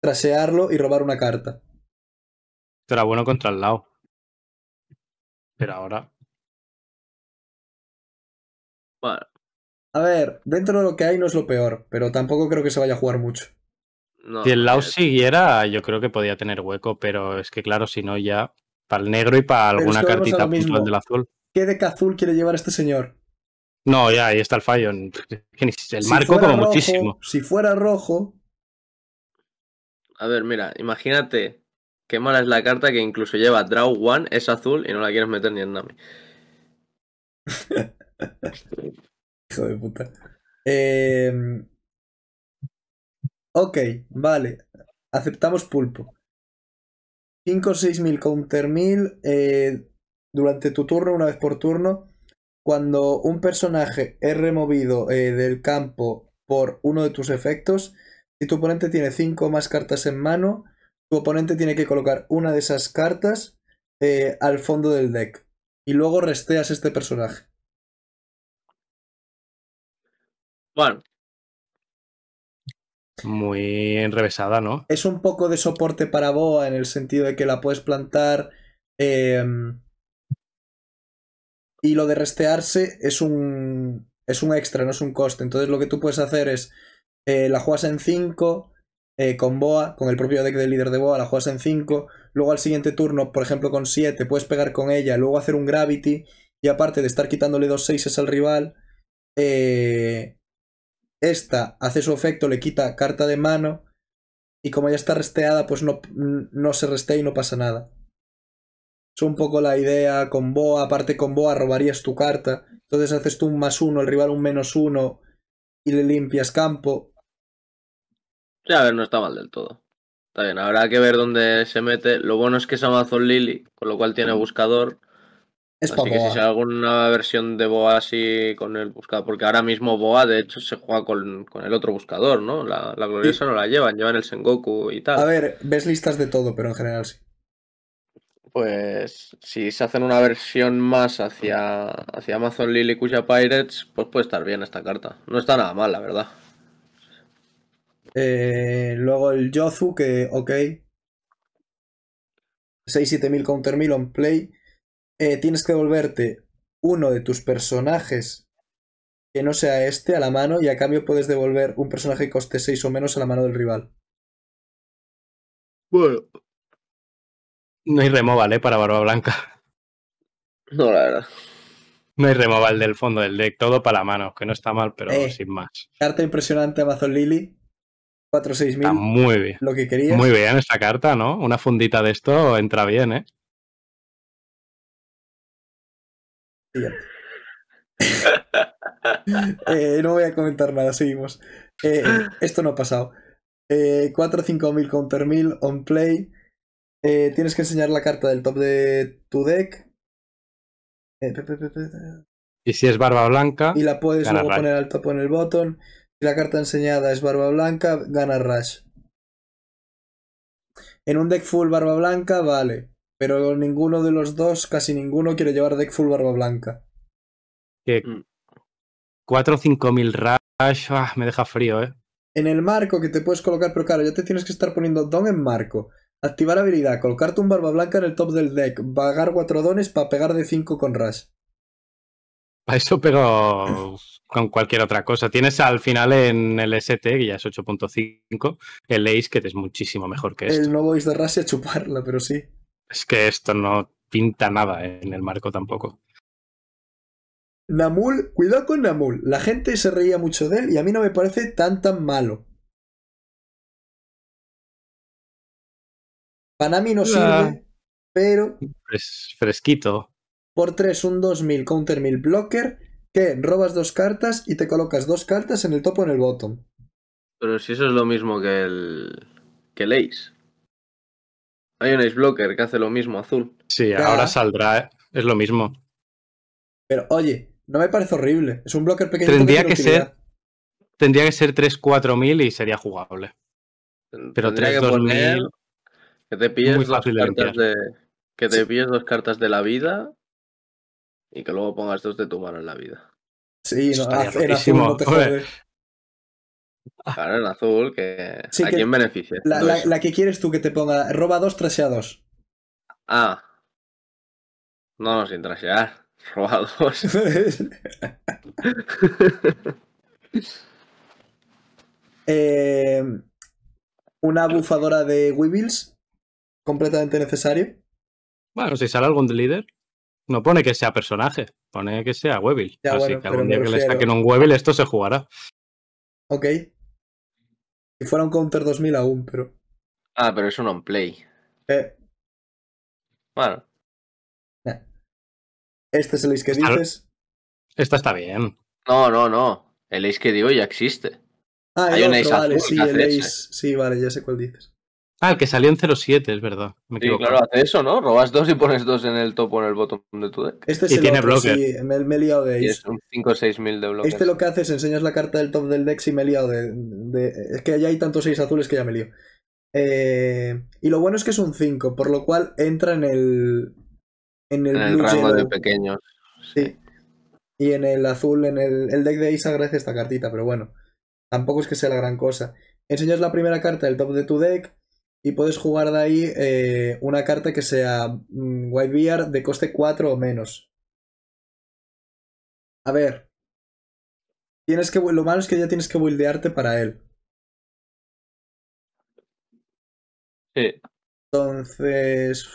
trasearlo y robar una carta. Será bueno contra el lado. Pero ahora. Bueno. A ver, dentro de lo que hay no es lo peor, pero tampoco creo que se vaya a jugar mucho. si el eh, Laos siguiera, yo creo que podía tener hueco, pero es que claro, si no ya para el negro y para alguna cartita puntual del azul. ¿Qué deca azul quiere llevar este señor? No, ya, ahí está el fallo. El marco como muchísimo. Si fuera rojo. A ver, mira, imagínate qué mala es la carta que incluso lleva Draw One, es azul y no la quieres meter ni en Nami. Hijo de puta. Em, ok, vale. Aceptamos pulpo. 5 o 6 mil counter mil eh, durante tu turno, una vez por turno. Cuando un personaje es removido eh, del campo por uno de tus efectos, si tu oponente tiene 5 más cartas en mano, tu oponente tiene que colocar una de esas cartas eh, al fondo del deck. Y luego resteas este personaje. Bueno. Muy enrevesada, ¿no? Es un poco de soporte para boa en el sentido de que la puedes plantar. Em, y lo de restearse es un, es un extra, no es un coste. Entonces lo que tú puedes hacer es eh, la juegas en 5 eh, con Boa, con el propio deck del líder de Boa, la juegas en 5. Luego al siguiente turno, por ejemplo con 7, puedes pegar con ella, luego hacer un Gravity. Y aparte de estar quitándole dos 6 al rival, eh, esta hace su efecto, le quita carta de mano. Y como ya está resteada, pues no, no se restea y no pasa nada. Es un poco la idea con Boa. Aparte, con Boa robarías tu carta. Entonces haces tú un más uno, el rival un menos uno. Y le limpias campo. Sí, a ver, no está mal del todo. Está bien, habrá que ver dónde se mete. Lo bueno es que es Amazon Lily, con lo cual tiene buscador. Es así que si sale alguna versión de Boa así con el buscador, porque ahora mismo Boa de hecho se juega con, el otro buscador, ¿no? La, gloriosa no la llevan, llevan el Sengoku y tal. A ver, ves listas de todo, pero en general sí. Pues si se hacen una versión más hacia, hacia Amazon Lily Cuya Pirates, pues puede estar bien esta carta. No está nada mal, la verdad. Eh, luego el Yozu, que ok. 6-7000 counter Mil on play. Eh, tienes que devolverte uno de tus personajes que no sea este a la mano y a cambio puedes devolver un personaje que coste 6 o menos a la mano del rival. Bueno. No hay removal, ¿eh? Para Barba Blanca. No, la verdad. No hay removal del fondo del deck, todo para la mano, que no está mal, pero eh, sin más. Carta impresionante Amazon Lily. 4 6 mil. Está muy bien. Lo que querías. Muy bien esta carta, ¿no? Una fundita de esto entra bien, ¿eh? Eh, no voy a comentar nada, seguimos. Eh, esto no ha pasado. 4 eh, 5 mil counter 1000 on play. tienes que enseñar la carta del top de tu deck. y si es barba blanca. Y la puedes luego poner al top en el botón Si la carta enseñada es barba blanca, gana rush. En un deck full barba blanca, vale. Pero ninguno de los dos, casi ninguno, quiere llevar deck full barba blanca. Que 4 mm. o 5 mil rush ah, me deja frío, ¿eh? En el marco que te puedes colocar, pero claro, ya te tienes que estar poniendo don en marco. Activar habilidad, colocarte un barba blanca en el top del deck, vagar 4 dones para pegar de 5 con rush. Para eso pero con cualquier otra cosa. Tienes al final en el ST, que ya es 8.5, el Ace, que es muchísimo mejor que esto. El nuevo Ace de Rush a chuparla, pero sí es que esto no pinta nada en el marco tampoco. Namul, cuidado con Namul. La gente se reía mucho de él y a mí no me parece tan tan malo. Panami no sirve, pero. Es fresquito. Por 3, un 2000 counter mil blocker que robas dos cartas y te colocas dos cartas en el topo o en el bottom. Pero si eso es lo mismo que el. que el hay un Ice Blocker que hace lo mismo azul. Sí, ahora saldrá, ¿eh? es lo mismo. Pero oye, no me parece horrible. Es un blocker pequeño. Tendría que ser. Tendría que ser 3-4 mil y sería jugable. Pero 3 2000 Que te pilles cartas de, Que te pilles dos cartas de la vida y que luego pongas dos de tu mano en la vida. Sí, no, en te Ah. Claro, el azul, que... ¿a beneficia? La, que quieres tú que te ponga, roba dos, trasea dos. Ah. No, sin trasear. Roba dos. Eh, una bufadora de Weevils, completamente necesario. Bueno, si sale algún líder, no pone que sea personaje, pone que sea Weevil. Así que algún día que le saquen un Weevil, esto se jugará. Ok. Si fuera un Counter 2000 aún, pero. Ah, pero es un on-play. Eh. Bueno. Eh. Este es el ace que dices. Esta está bien. No, no, no. El ace que digo ya existe. Ah, el vale, sí, el ace. Sí, vale, ya sé cuál dices. Ah, que salió en 07, es verdad. Me sí, claro, hace eso, ¿no? Robas dos y pones dos en el top o en el bottom de tu deck. Este tiene Sí, me, he liado de este. un 5 6 mil de Este lo que hace es enseñas la carta del top del deck si me he liado de... es que ya hay tantos seis azules que ya me lío. Eh, y lo bueno es que es un 5, por lo cual entra en el... En el, en rango de pequeños. Sí. Y en el azul, en el, deck de Isa agradece esta cartita, pero bueno. Tampoco es que sea la gran cosa. Enseñas la primera carta del top de tu deck y puedes jugar de ahí eh, una carta que sea mm, White de coste 4 o menos. A ver. Tienes que, lo malo es que ya tienes que buildearte para él. Sí. Entonces.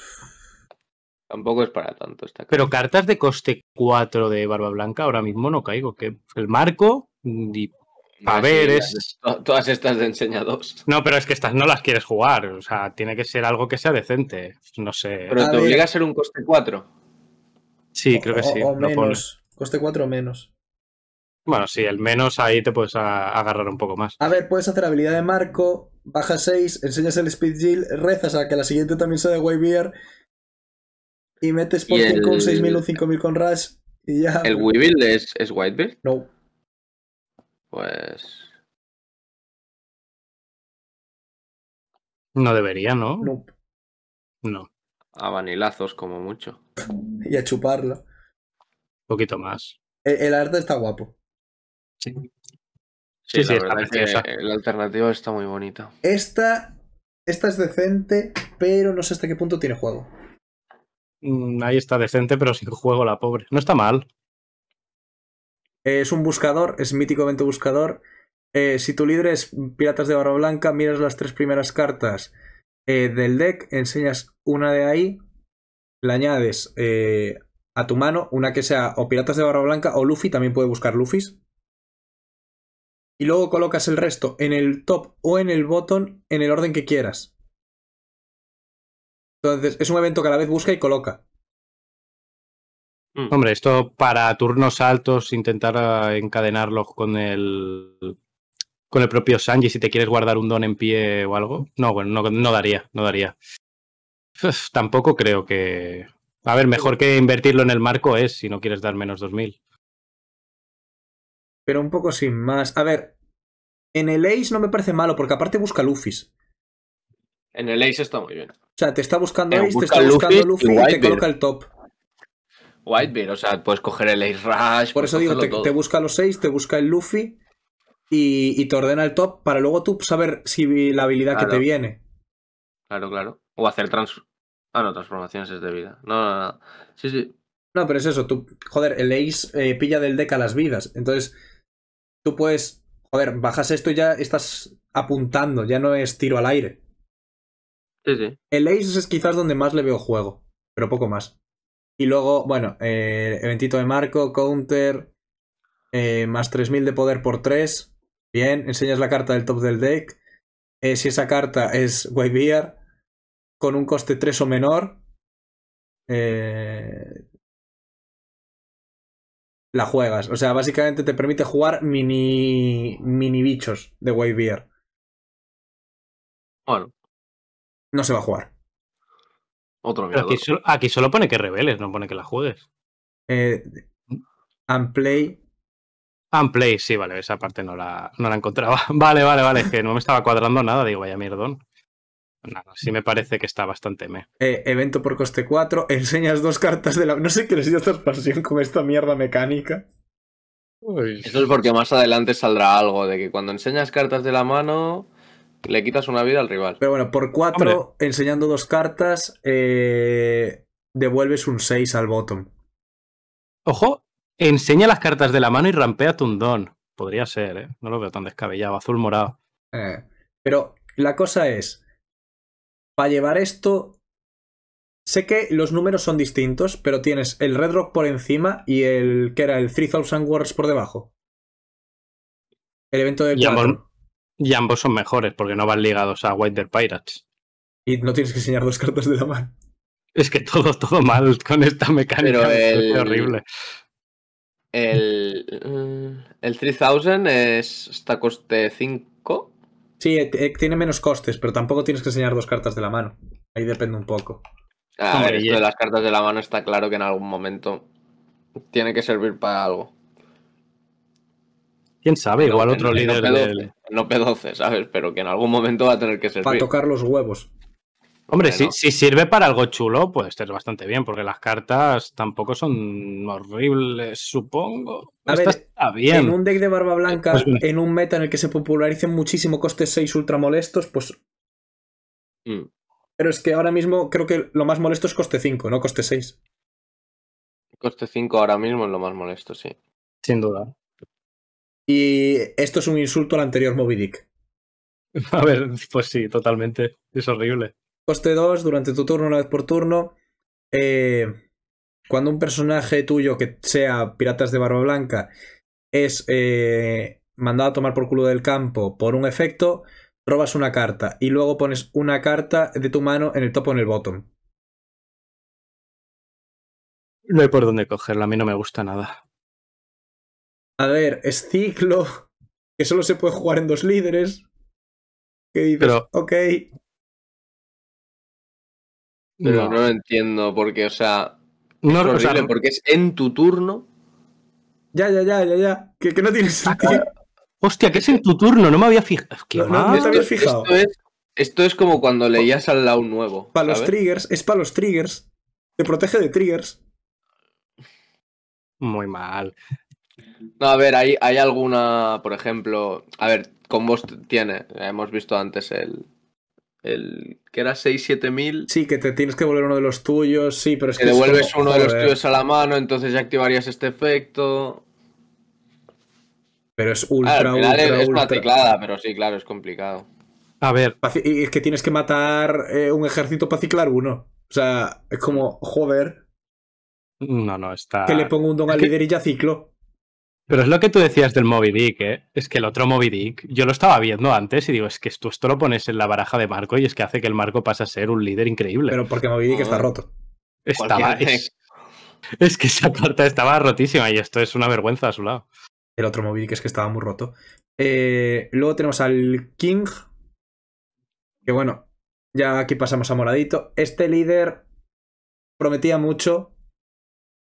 Tampoco es para tanto esta Pero cartas de coste 4 de Barba Blanca ahora mismo no caigo. Que el marco, mm, a ver, es... Todas estas de enseñados. No, pero es que estas no las quieres jugar. O sea, tiene que ser algo que sea decente. No sé. Pero te obliga a ser un coste 4. Sí, creo que sí. O, menos. Coste 4 o menos. Bueno, sí, el menos ahí te puedes agarrar un poco más. A ver, puedes hacer habilidad de marco, baja 6, enseñas el Speed rezas a que la siguiente también sea de Waybeer y metes por 5 el... 6.000 o 5.000 con Rush y ya. ¿El Weevil es, es Whitebeard? No. Pues. No debería, ¿no? No. A vanilazos, como mucho. Y a chuparla. Un poquito más. E, el, arte está guapo. Sí. Sí, sí, la, es la alternativa está muy bonita. Esta, esta es decente, pero no sé hasta qué punto tiene juego. Mm, ahí está decente, pero sin juego la pobre. No está mal. Eh, es un buscador, es evento buscador. Eh, si tu líder es Piratas de Barba Blanca, miras las tres primeras cartas eh, del deck, enseñas una de ahí, la añades a tu mano, una que sea o Piratas de Barba Blanca o Luffy, también puede buscar Luffy Y luego colocas el resto en el top o en el botón, en el orden que quieras. Entonces, es un evento que a la vez busca y coloca. Mm. Hombre, esto para turnos altos, intentar eh, encadenarlo con el con el propio Sanji si te quieres guardar un don en pie o algo. No, bueno, no, daría, no daría. tampoco creo que. A ver, mejor que invertirlo en el marco es si no quieres dar menos 2000. Pero un poco sin más. A ver, en el Ace no me parece malo porque aparte busca Luffy's. En el Ace está muy bien. O sea, te está buscando eh, Ace, te está buscando Luffy, y te coloca el top. Whitebeard, o sea, puedes coger el Ace Rush. Por eso digo, te, busca los 6, te busca el Luffy y, te ordena el top para luego tú saber si la habilidad que te viene. Claro, claro. O hacer trans. Ah, no, transformaciones es de vida. No, no, no. Sí, sí. No, pero es eso, tú. Joder, el Ace eh, pilla del deck a las vidas. Entonces, tú puedes. Joder, bajas esto y ya estás apuntando, ya no es tiro al aire. Sí, sí. El Ace es quizás donde más le veo juego, pero poco más. Y luego, bueno, eh, eventito de marco, counter, eh, más 3000 de poder por 3. Bien, enseñas la carta del top del deck. Eh, si esa carta es Waybear, con un coste 3 o menor, la juegas. O sea, básicamente te permite jugar mini, bichos de Waybear. Bueno. No se va a jugar aquí, solo, pone que reveles, no pone que la juegues. Eh, Unplay, sí, vale, esa parte no la, no la encontraba. Vale, vale, vale, es que no me estaba cuadrando nada, digo, vaya mierdón. Nada, sí me parece que está bastante me. Eh, evento por coste 4, enseñas dos cartas de la... No sé qué les dio esta pasión con esta mierda mecánica. Eso es porque más adelante saldrá algo de que cuando enseñas cartas de la mano le quitas una vida al rival. Pero bueno, por 4, enseñando dos cartas, eh, devuelves un 6 al bottom. Ojo, enseña las cartas de la mano y rampea don. Podría ser, ¿eh? No lo veo tan descabellado, azul morado. Eh, pero la cosa es, para llevar esto, sé que los números son distintos, pero tienes el Red Rock por encima y el que era el 3000 Words por debajo. El evento de. Y ambos son mejores porque no van ligados a White Pirates. Y no tienes que enseñar dos cartas de la mano. Es que todo, todo mal con esta mecánica. Pero Es horrible. El, 3000 mm, es a coste 5. Sí, eh, eh, tiene menos costes, pero tampoco tienes que enseñar dos cartas de la mano. Ahí depende un poco. A ah, de las cartas de la mano está claro que en algún momento tiene que servir para algo quién sabe, igual otro líder no op 12 ¿sabes? Pero que en algún momento va a tener que servir. Para tocar los huevos. Hombre, si, sirve para algo chulo, pues es bastante bien, porque las cartas tampoco son horribles, supongo. está bien. En un deck de barba blanca, pues en un meta en el que se popularicen muchísimo costes 6 ultra molestos, pues. Mm. Pero es que ahora mismo creo que lo más molesto es coste 5, no coste 6. Coste 5 ahora mismo es lo más molesto, sí. Sin duda. Y esto es un insulto al anterior Moby Dick. A ver, pues sí, totalmente. Es horrible. Coste 2, durante tu turno, una vez por turno. Eh, cuando un personaje tuyo que sea Piratas de Barba Blanca es eh, mandado a tomar por culo del campo por un efecto, robas una carta y luego pones una carta de tu mano en el top o en el bottom. No hay por dónde cogerla, a mí no me gusta nada. A ver, es ciclo, que solo se puede jugar en dos líderes. Que dices, pero, ok. Pero no. lo entiendo, porque, o sea. No, es horrible, porque es en tu turno. Ya, ya, ya, ya, ya. Que, no tienes. Ah, ah. Hostia, que es en tu turno, no me había fijado. no, no, te fijado. Esto es, como cuando leías al lado nuevo. Para los triggers, es para los triggers. Te protege de triggers. Muy mal. No, a ver, hay, hay alguna, por ejemplo, a ver, vos tiene, hemos visto antes el, el que era 6-7 mil. Sí, que te tienes que volver uno de los tuyos, sí, pero es que. Te devuelves uno de los tuyos a la mano, entonces ya activarías este efecto. Pero es ultra, ultra, es, una teclada, pero sí, claro, es complicado. A ver. Y es que tienes que matar eh, un ejército para ciclar uno. O sea, es como, joder. No, no, está. Que le pongo un don al líder y ya ciclo. Pero es lo que tú decías del Moby Dick, ¿eh? Es que el otro Moby yo lo estaba viendo antes y digo, es que tú esto lo pones en la baraja de Marco y es que hace que el Marco pase a ser un líder increíble. Pero porque Moby Dick está ah. roto. Estaba. Es, que esa carta estaba rotísima y esto es una vergüenza a su lado. El otro Moby es que estaba muy roto. Eh, luego tenemos al King. Que bueno, ya aquí pasamos a Moradito. Este líder prometía mucho.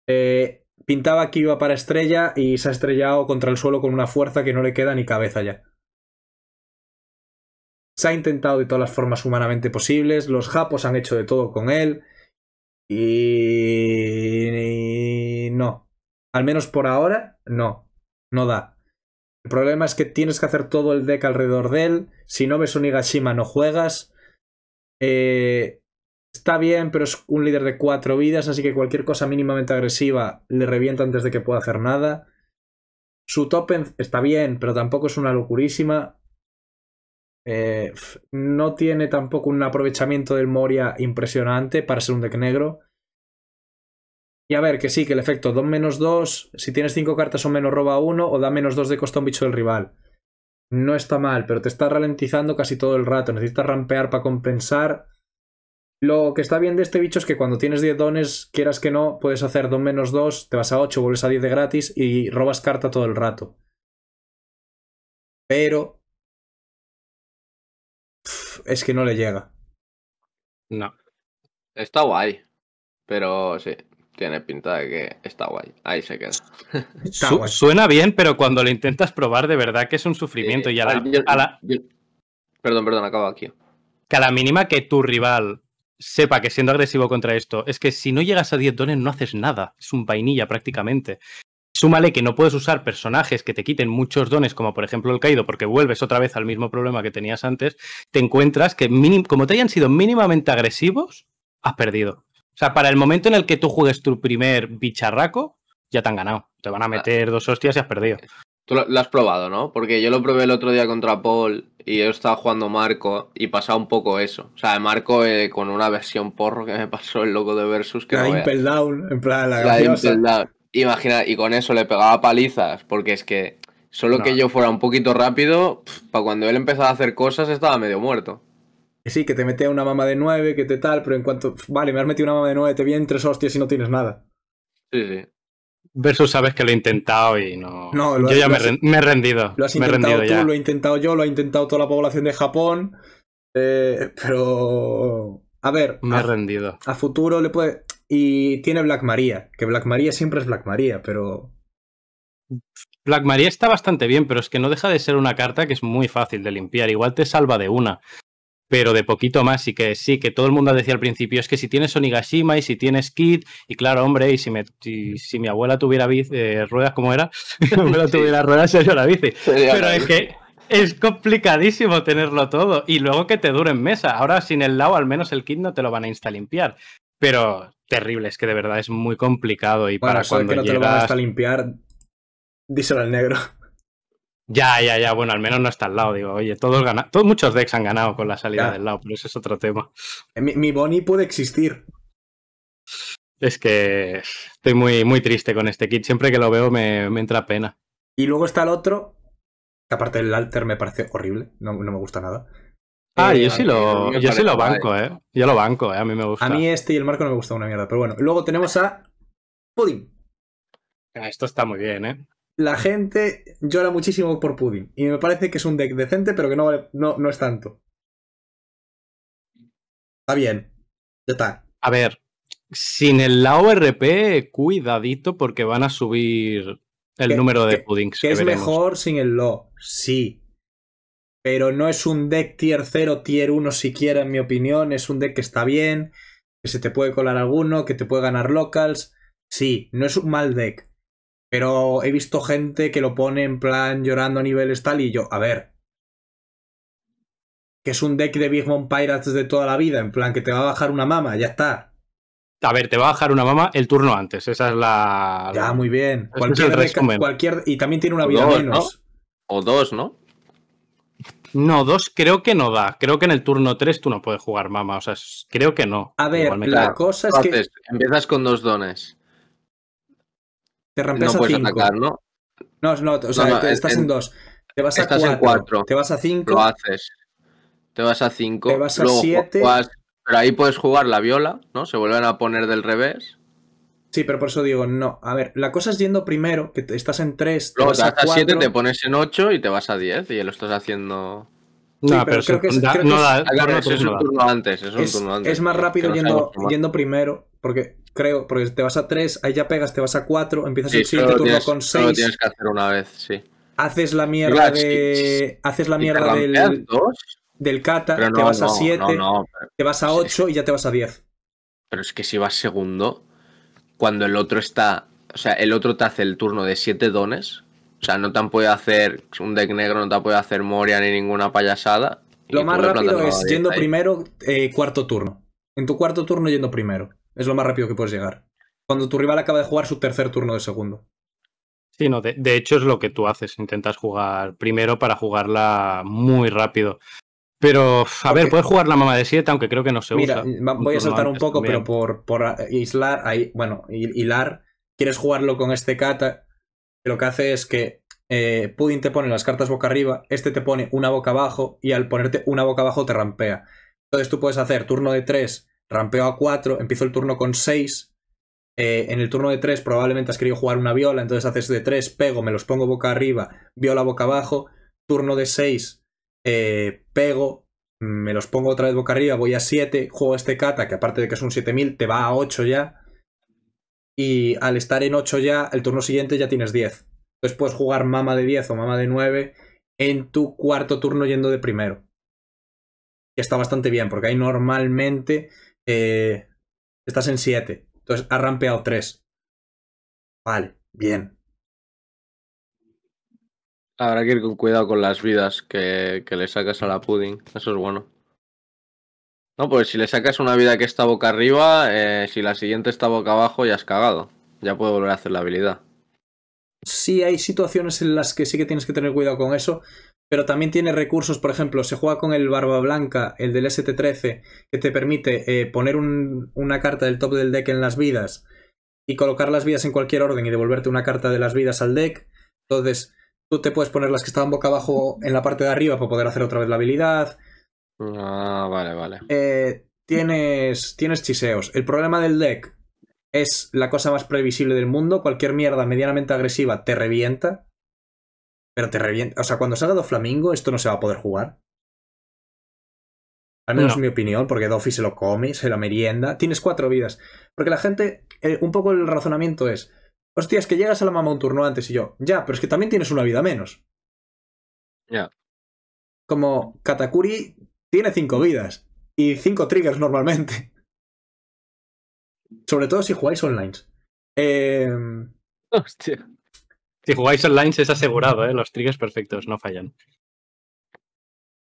Eh, pintaba que iba para estrella y se ha estrellado contra el suelo con una fuerza que no le queda ni cabeza ya. Se ha intentado de todas las formas humanamente posibles, los japos han hecho de todo con él y... no. Al menos por ahora, no. No da. El problema es que tienes que hacer todo el deck alrededor de él. Si no ves un Higashima, no juegas. Eh, está bien, pero es un líder de cuatro vidas, así que cualquier cosa mínimamente agresiva le revienta antes de que pueda hacer nada. Su top está bien, pero tampoco es una locurísima. Eh, no tiene tampoco un aprovechamiento del Moria impresionante para ser un deck negro. Y a ver, que sí, que el efecto 2 menos 2, si tienes 5 cartas o menos roba 1 o da menos 2 de costo a un bicho del rival. No está mal, pero te está ralentizando casi todo el rato. Necesitas rampear para compensar lo que está bien de este bicho es que cuando tienes 10 dones, quieras que no, puedes hacer 2 menos 2, te vas a 8, vuelves a 10 de gratis y robas carta todo el rato. Pero... Es que no le llega. No. Está guay. Pero sí, tiene pinta de que está guay. Ahí se queda. suena bien, pero cuando lo intentas probar, de verdad que es un sufrimiento. y a la, Perdón, perdón, acabo aquí. Que a la mínima que tu rival sepa que siendo agresivo contra esto, es que si no llegas a 10 dones no haces nada. Es un vainilla prácticamente. Súmale que no puedes usar personajes que te quiten muchos dones, como por ejemplo el caído, porque vuelves otra vez al mismo problema que tenías antes, te encuentras que como te hayan sido mínimamente agresivos, has perdido. O sea, para el momento en el que tú juegues tu primer bicharraco, ya te han ganado. Te van a meter dos hostias y has perdido. Tú lo, has probado, ¿no? Porque yo lo probé el otro día contra Paul y yo estaba jugando Marco y pasaba un poco eso. O sea, Marco eh, con una versión porro que me pasó el loco de Versus que La Impel Down, en plan la, la Down. Imagina, y con eso le pegaba palizas, porque es que solo que yo fuera un poquito rápido, para cuando él empezaba a hacer cosas estaba medio muerto. Sí, que te metía una mama de nueve, que te tal, pero en cuanto. Vale, me has metido una mama de nueve, te vienen tres hostias y no tienes nada. Sí, sí. Versus sabes que lo he intentado y no. yo ya me, he rendido. Lo me rendido tú, lo he intentado yo, lo ha intentado toda la población de Japón. Eh, pero. A ver. Me he rendido. A futuro le puede. Y tiene Black Maria. Que Black Maria siempre es Black Maria, pero. Black Maria está bastante bien, pero es que no deja de ser una carta que es muy fácil de limpiar. Igual te salva de una pero de poquito más. Y que sí, que todo el mundo decía al principio, es que si tienes Onigashima y si tienes Kid, y claro, hombre, y si, si mi abuela tuviera eh, ruedas, como era? mi abuela tuviera ruedas, yo la bici. pero es que es complicadísimo tenerlo todo. Y luego que te dure en mesa. Ahora sin el lado, al menos el Kid no te lo van a instalimpiar. Pero terrible, es que de verdad es muy complicado. Y para cuando llegas... te a limpiar, díselo el negro. Ya, ya, ya. Bueno, al menos no está al lado. Digo, oye, todos ganan, todos muchos decks han ganado con la salida del lado, pero eso es otro tema. Eh, mi, Bonnie puede existir. Es que estoy muy, muy triste con este kit. Siempre que lo veo me, entra pena. Y luego está el otro, que aparte del alter me parece horrible, no, no me gusta nada. Ah, eh, yo sí lo, yo sí lo banco, eh. Yo lo banco, eh, A mí me gusta. A mí este y el marco no me gusta una mierda, pero bueno. Luego tenemos a Pudding. Ah, esto está muy bien, eh la gente llora muchísimo por Pudding. Y me parece que es un deck decente, pero que no, no, no es tanto. Está bien. Ya está. A ver, sin el la ORP, cuidadito porque van a subir el número de puddings. Que, es mejor sin el lo, sí. Pero no es un deck tier 0, tier 1 siquiera, en mi opinión. Es un deck que está bien, que se te puede colar alguno, que te puede ganar locals. Sí, no es un mal deck. Pero he visto gente que lo pone en plan llorando a niveles tal y yo, a ver. Que es un deck de Big Mom Pirates de toda la vida, en plan que te va a bajar una mama, ya está. A ver, te va a bajar una mama el turno antes, esa es la. Ya, muy bien. cualquier, Y también tiene una vida menos. O dos, ¿no? No, dos creo que no da. Creo que en el turno tres tú no puedes jugar mama. O sea, creo que no. A ver, la cosa es que. empiezas con dos dones. Te rampeas no a 5. ¿no? No, no, o sea, estás en 2. Te vas a 4. Te vas a 5. Lo haces. Te vas a 5. Te vas a 7. Pero ahí puedes jugar la viola, ¿no? Se vuelven a poner del revés. Sí, pero por eso digo, no. A ver, la cosa es yendo primero, que estás en 3. Luego te vas a 7, te pones en 8 y te vas a 10 y lo estás haciendo. no, pero, creo que es, un turno antes. Es, más rápido yendo primero, porque creo, porque te vas a 3, ahí ya pegas, te vas a 4, empiezas el siguiente turno con 6. tienes que hacer una vez, sí. Haces la mierda de. Haces la mierda del. del kata, te vas a 7, te vas a 8 y ya te vas a 10. Pero es que si vas segundo, cuando el otro está. O sea, el otro te hace el turno de 7 dones. O sea, no te han podido hacer un deck negro, no te ha podido hacer Moria ni ninguna payasada. Lo más rápido es yendo primero, eh, cuarto turno. En tu cuarto turno yendo primero. Es lo más rápido que puedes llegar. Cuando tu rival acaba de jugar su tercer turno de segundo. Sí, no, de, hecho es lo que tú haces. Intentas jugar primero para jugarla muy rápido. Pero, a ver, puedes jugar la mamá de 7, aunque creo que no se usa. Mira, voy a saltar un poco, pero por, por aislar, ahí, bueno, hilar, quieres jugarlo con este kata, lo que hace es que eh, Pudding te pone las cartas boca arriba, este te pone una boca abajo, y al ponerte una boca abajo te rampea. Entonces tú puedes hacer turno de 3, rampeo a 4, empiezo el turno con 6. Eh, en el turno de 3 probablemente has querido jugar una viola, entonces haces de 3, pego, me los pongo boca arriba, viola boca abajo. Turno de 6, eh, pego, me los pongo otra vez boca arriba, voy a 7, juego este kata, que aparte de que es un 7000, te va a 8 ya. Y al estar en 8 ya, el turno siguiente ya tienes 10. Entonces puedes jugar mama de 10 o mama de 9 en tu cuarto turno yendo de primero. Que está bastante bien, porque ahí normalmente eh, estás en 7. Entonces ha rampeado 3. Vale, bien. Habrá que ir con cuidado con las vidas que, que le sacas a la pudding. Eso es bueno. No, pues si le sacas una vida que está boca arriba, eh, si la siguiente está boca abajo, ya has cagado. Ya puedo volver a hacer la habilidad. Sí, hay situaciones en las que sí que tienes que tener cuidado con eso, pero también tiene recursos, por ejemplo, se juega con el Barba Blanca, el del ST13, que te permite eh, poner una carta del top del deck en las vidas y colocar las vidas en cualquier orden y devolverte una carta de las vidas al deck. Entonces, tú te puedes poner las que estaban boca abajo en la parte de arriba para poder hacer otra vez la habilidad. Ah, vale, vale. Eh, tienes, tienes chiseos. El problema del deck es la cosa más previsible del mundo. Cualquier mierda medianamente agresiva te revienta pero te revienta. O sea, cuando salga flamingo, esto no se va a poder jugar. Al menos mi opinión, porque Doffy se lo come, se lo merienda. Tienes cuatro vidas. Porque la gente, eh, un poco el razonamiento es: Hostia, es que llegas a la mamá un turno antes y yo, ya, pero es que también tienes una vida menos. Ya. Como Katakuri tiene cinco vidas y cinco triggers normalmente. Sobre todo si jugáis online. Eh... Hostia. Si jugáis online es asegurado, ¿eh? Los triggers perfectos, no fallan.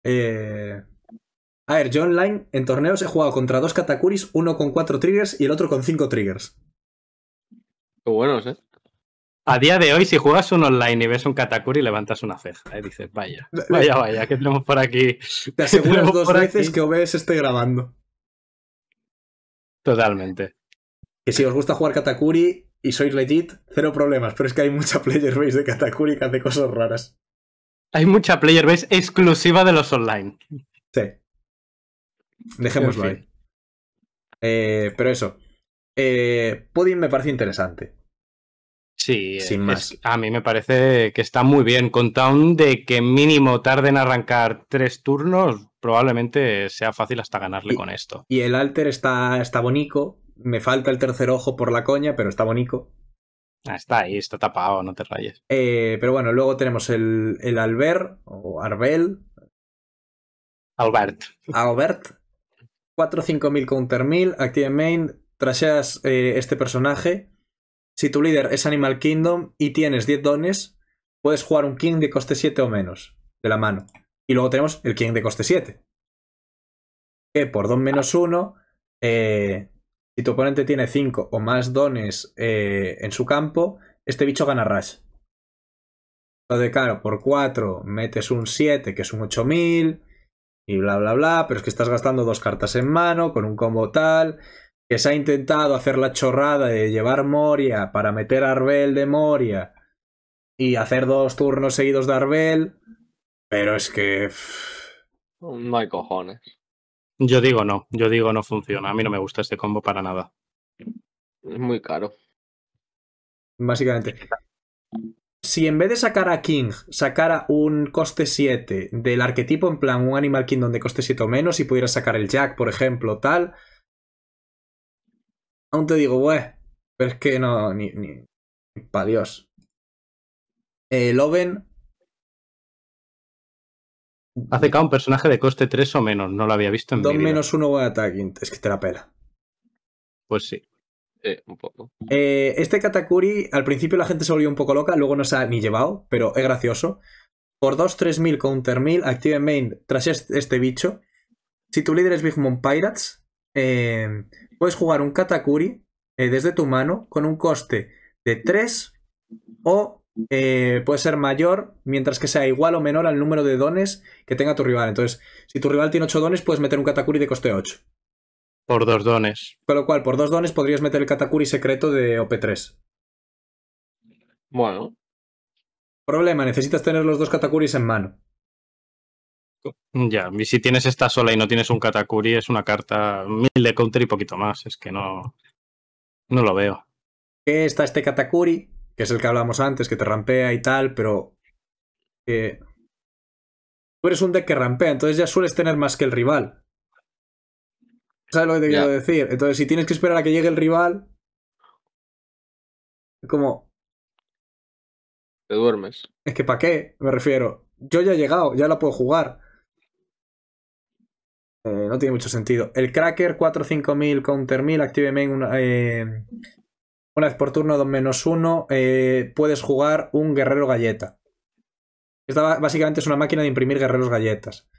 Eh... A ver, yo online en torneos he jugado contra dos Katakuris, uno con cuatro triggers y el otro con cinco triggers. Qué buenos, ¿eh? A día de hoy, si juegas un online y ves un Katakuri, levantas una ceja y ¿eh? dices, vaya, vaya, vaya, ¿qué tenemos por aquí? Te aseguras dos veces que OBS esté grabando. Totalmente. Y si os gusta jugar Katakuri, y sois legit, cero problemas. Pero es que hay mucha player base de Katakuri que hace cosas raras. Hay mucha player base exclusiva de los online. Sí. Dejémoslo ahí. Eh, pero eso. Eh, me parece interesante. Sí, Sin más. a mí me parece que está muy bien. Con Town de que mínimo tarde en arrancar tres turnos, probablemente sea fácil hasta ganarle con esto. Y el alter está, está bonito, me falta el tercer ojo por la coña, pero está bonito. Ah, está ahí, está tapado, no te rayes. Eh, pero bueno, luego tenemos el, el Albert, o Arbel. Albert. Albert. 4 mil counter 1000, active main, traseas eh, este personaje. Si tu líder es Animal Kingdom y tienes 10 dones, puedes jugar un King de coste 7 o menos, de la mano. Y luego tenemos el King de coste 7. Que por don menos 1 eh, si tu oponente tiene 5 o más dones eh, en su campo, este bicho gana Rush. de, claro, por 4 metes un 7, que es un 8000, y bla, bla, bla, pero es que estás gastando dos cartas en mano con un combo tal, que se ha intentado hacer la chorrada de llevar Moria para meter a Arbel de Moria y hacer dos turnos seguidos de Arbel, pero es que... No hay cojones. Yo digo no, yo digo no funciona. A mí no me gusta este combo para nada. Es muy caro. Básicamente. Si en vez de sacar a King, sacara un coste 7 del arquetipo, en plan un Animal King donde coste 7 o menos, y pudiera sacar el Jack, por ejemplo, tal. Aún te digo, bueno, pero es que no, ni, ni, ni Dios. El Oven Hace cada un personaje de coste 3 o menos, no lo había visto en Dos mi vida. menos uno buen attacking, es que te la pela. Pues sí. Eh, un poco. Eh, este Katakuri, al principio la gente se volvió un poco loca, luego no se ha ni llevado, pero es gracioso. Por 2, 3000 mil, counter 1000, active main tras este, bicho. Si tu líder es Big Mom Pirates, eh, puedes jugar un Katakuri desde tu mano con un coste de 3 o eh, puede ser mayor mientras que sea igual o menor al número de dones que tenga tu rival. Entonces, si tu rival tiene 8 dones, puedes meter un Katakuri de coste 8. Por dos dones. Con lo cual, por dos dones podrías meter el Katakuri secreto de OP3. Bueno. Problema, necesitas tener los dos Katakuris en mano. Ya, y si tienes esta sola y no tienes un Katakuri, es una carta mil de counter y poquito más. Es que no. No lo veo. ¿Qué está este Katakuri? que es el que hablábamos antes, que te rampea y tal, pero que tú eres un deck que rampea, entonces ya sueles tener más que el rival. ¿Sabes lo que te quiero decir? Entonces, si tienes que esperar a que llegue el rival, como... Te duermes. Es que ¿para qué? Me refiero. Yo ya he llegado, ya la puedo jugar. Eh, no tiene mucho sentido. El cracker 4-5 mil counter 1000, active main una, eh, una vez por turno, menos uno, eh, puedes jugar un guerrero galleta. Esta básicamente es una máquina de imprimir guerreros galletas.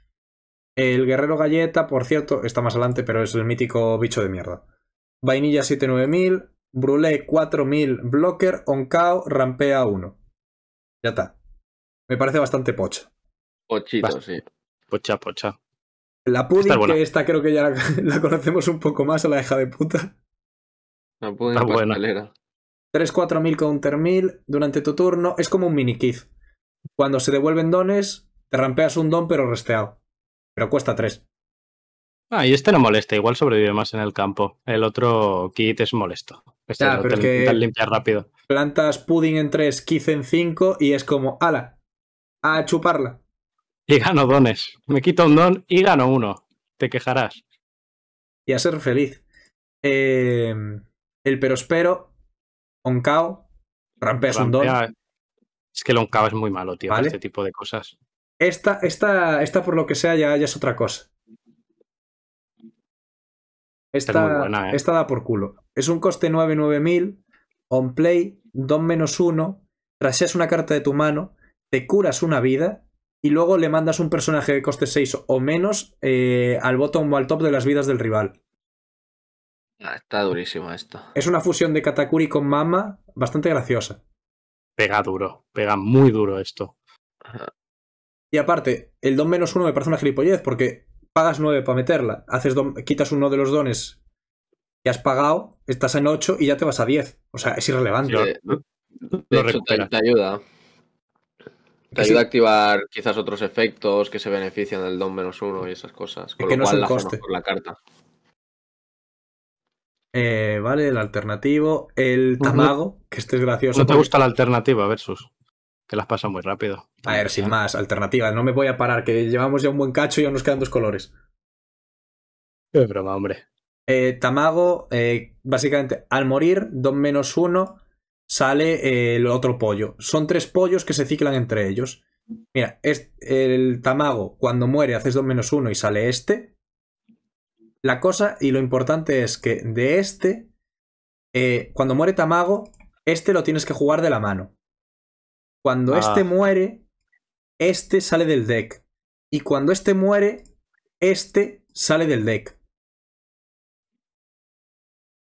El guerrero galleta, por cierto, está más adelante, pero es el mítico bicho de mierda. Vainilla 79000, Brulé 4000, Blocker, Oncao, Rampea 1. Ya está. Me parece bastante pocha. Pochito, sí. Pocha, pocha. La pudding, que esta creo que ya la, conocemos un poco más, a la deja de puta. No puedo Está 3, 4, mil counter 1000 durante tu turno. Es como un mini kit Cuando se devuelven dones, te rampeas un don pero resteado. Pero cuesta 3. Ah, y este no molesta, igual sobrevive más en el campo. El otro kit es molesto. Este ya, te, limpiar rápido. Plantas pudding en 3, kit en 5 y es como, ala, a chuparla. Y gano dones. Me quito un don y gano uno. Te quejarás. Y a ser feliz. Eh, el pero-espero, Oncao, Rampea un don. Es que el Oncao es muy malo, tío, este tipo de cosas. Esta, esta, esta, por lo que sea, ya, ya es otra cosa. Esta, ¿eh? esta da por culo. Es un coste 9 on play, don menos 1, trasheas una carta de tu mano, te curas una vida y luego le mandas un personaje de coste 6 o menos eh, al bottom o al top de las vidas del rival. Ah, está durísimo esto. Es una fusión de Katakuri con Mama bastante graciosa. Pega duro, pega muy duro esto. Y aparte, el don menos uno me parece una gilipollez porque pagas nueve para meterla, haces quitas uno de los dones que has pagado, estás en ocho y ya te vas a diez. O sea, es irrelevante. te, ayuda. Te ayuda a activar quizás otros efectos que se benefician del don menos uno y esas cosas. Con lo no cual, es coste. la carta. Eh, vale, el alternativo. El tamago, que este es gracioso. ¿No te gusta la alternativa, Versus? Que las pasa muy rápido. A ver, sin más, alternativa. No me voy a parar, que llevamos ya un buen cacho y aún nos quedan dos colores. Qué broma, hombre. Eh, tamago, eh, básicamente, al morir, 2 menos 1, sale el otro pollo. Son tres pollos que se ciclan entre ellos. Mira, es, el tamago, cuando muere, haces 2 menos 1 y sale este la cosa y lo importante es que de este, eh, cuando muere Tamago, este lo tienes que jugar de la mano. Cuando ah. este muere, este sale del deck. Y cuando este muere, este sale del deck.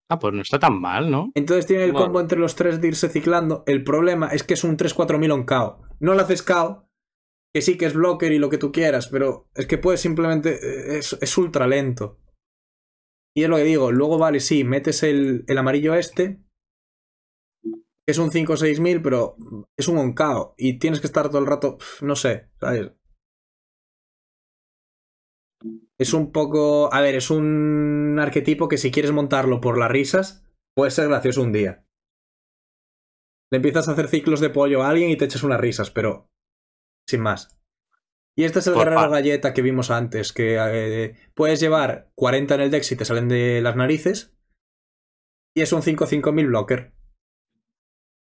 Ah, pues no está tan mal, ¿no? Entonces tiene el combo entre los tres de irse ciclando. El problema es que es un 3-4000 on KO. No lo haces KO, que sí que es blocker y lo que tú quieras, pero es que puedes simplemente. Eh, es ultra lento. Y es lo que digo, luego vale, sí, metes el, el amarillo este, que es un 5 o 6 mil, pero es un oncao y tienes que estar todo el rato, no sé, ¿sabes? Es un poco, a ver, es un arquetipo que si quieres montarlo por las risas, puede ser gracioso un día. Le empiezas a hacer ciclos de pollo a alguien y te echas unas risas, pero sin más. Y este es el guerrero galleta que vimos antes, que eh, puedes llevar 40 en el deck si te salen de las narices. Y es un 5 mil blocker.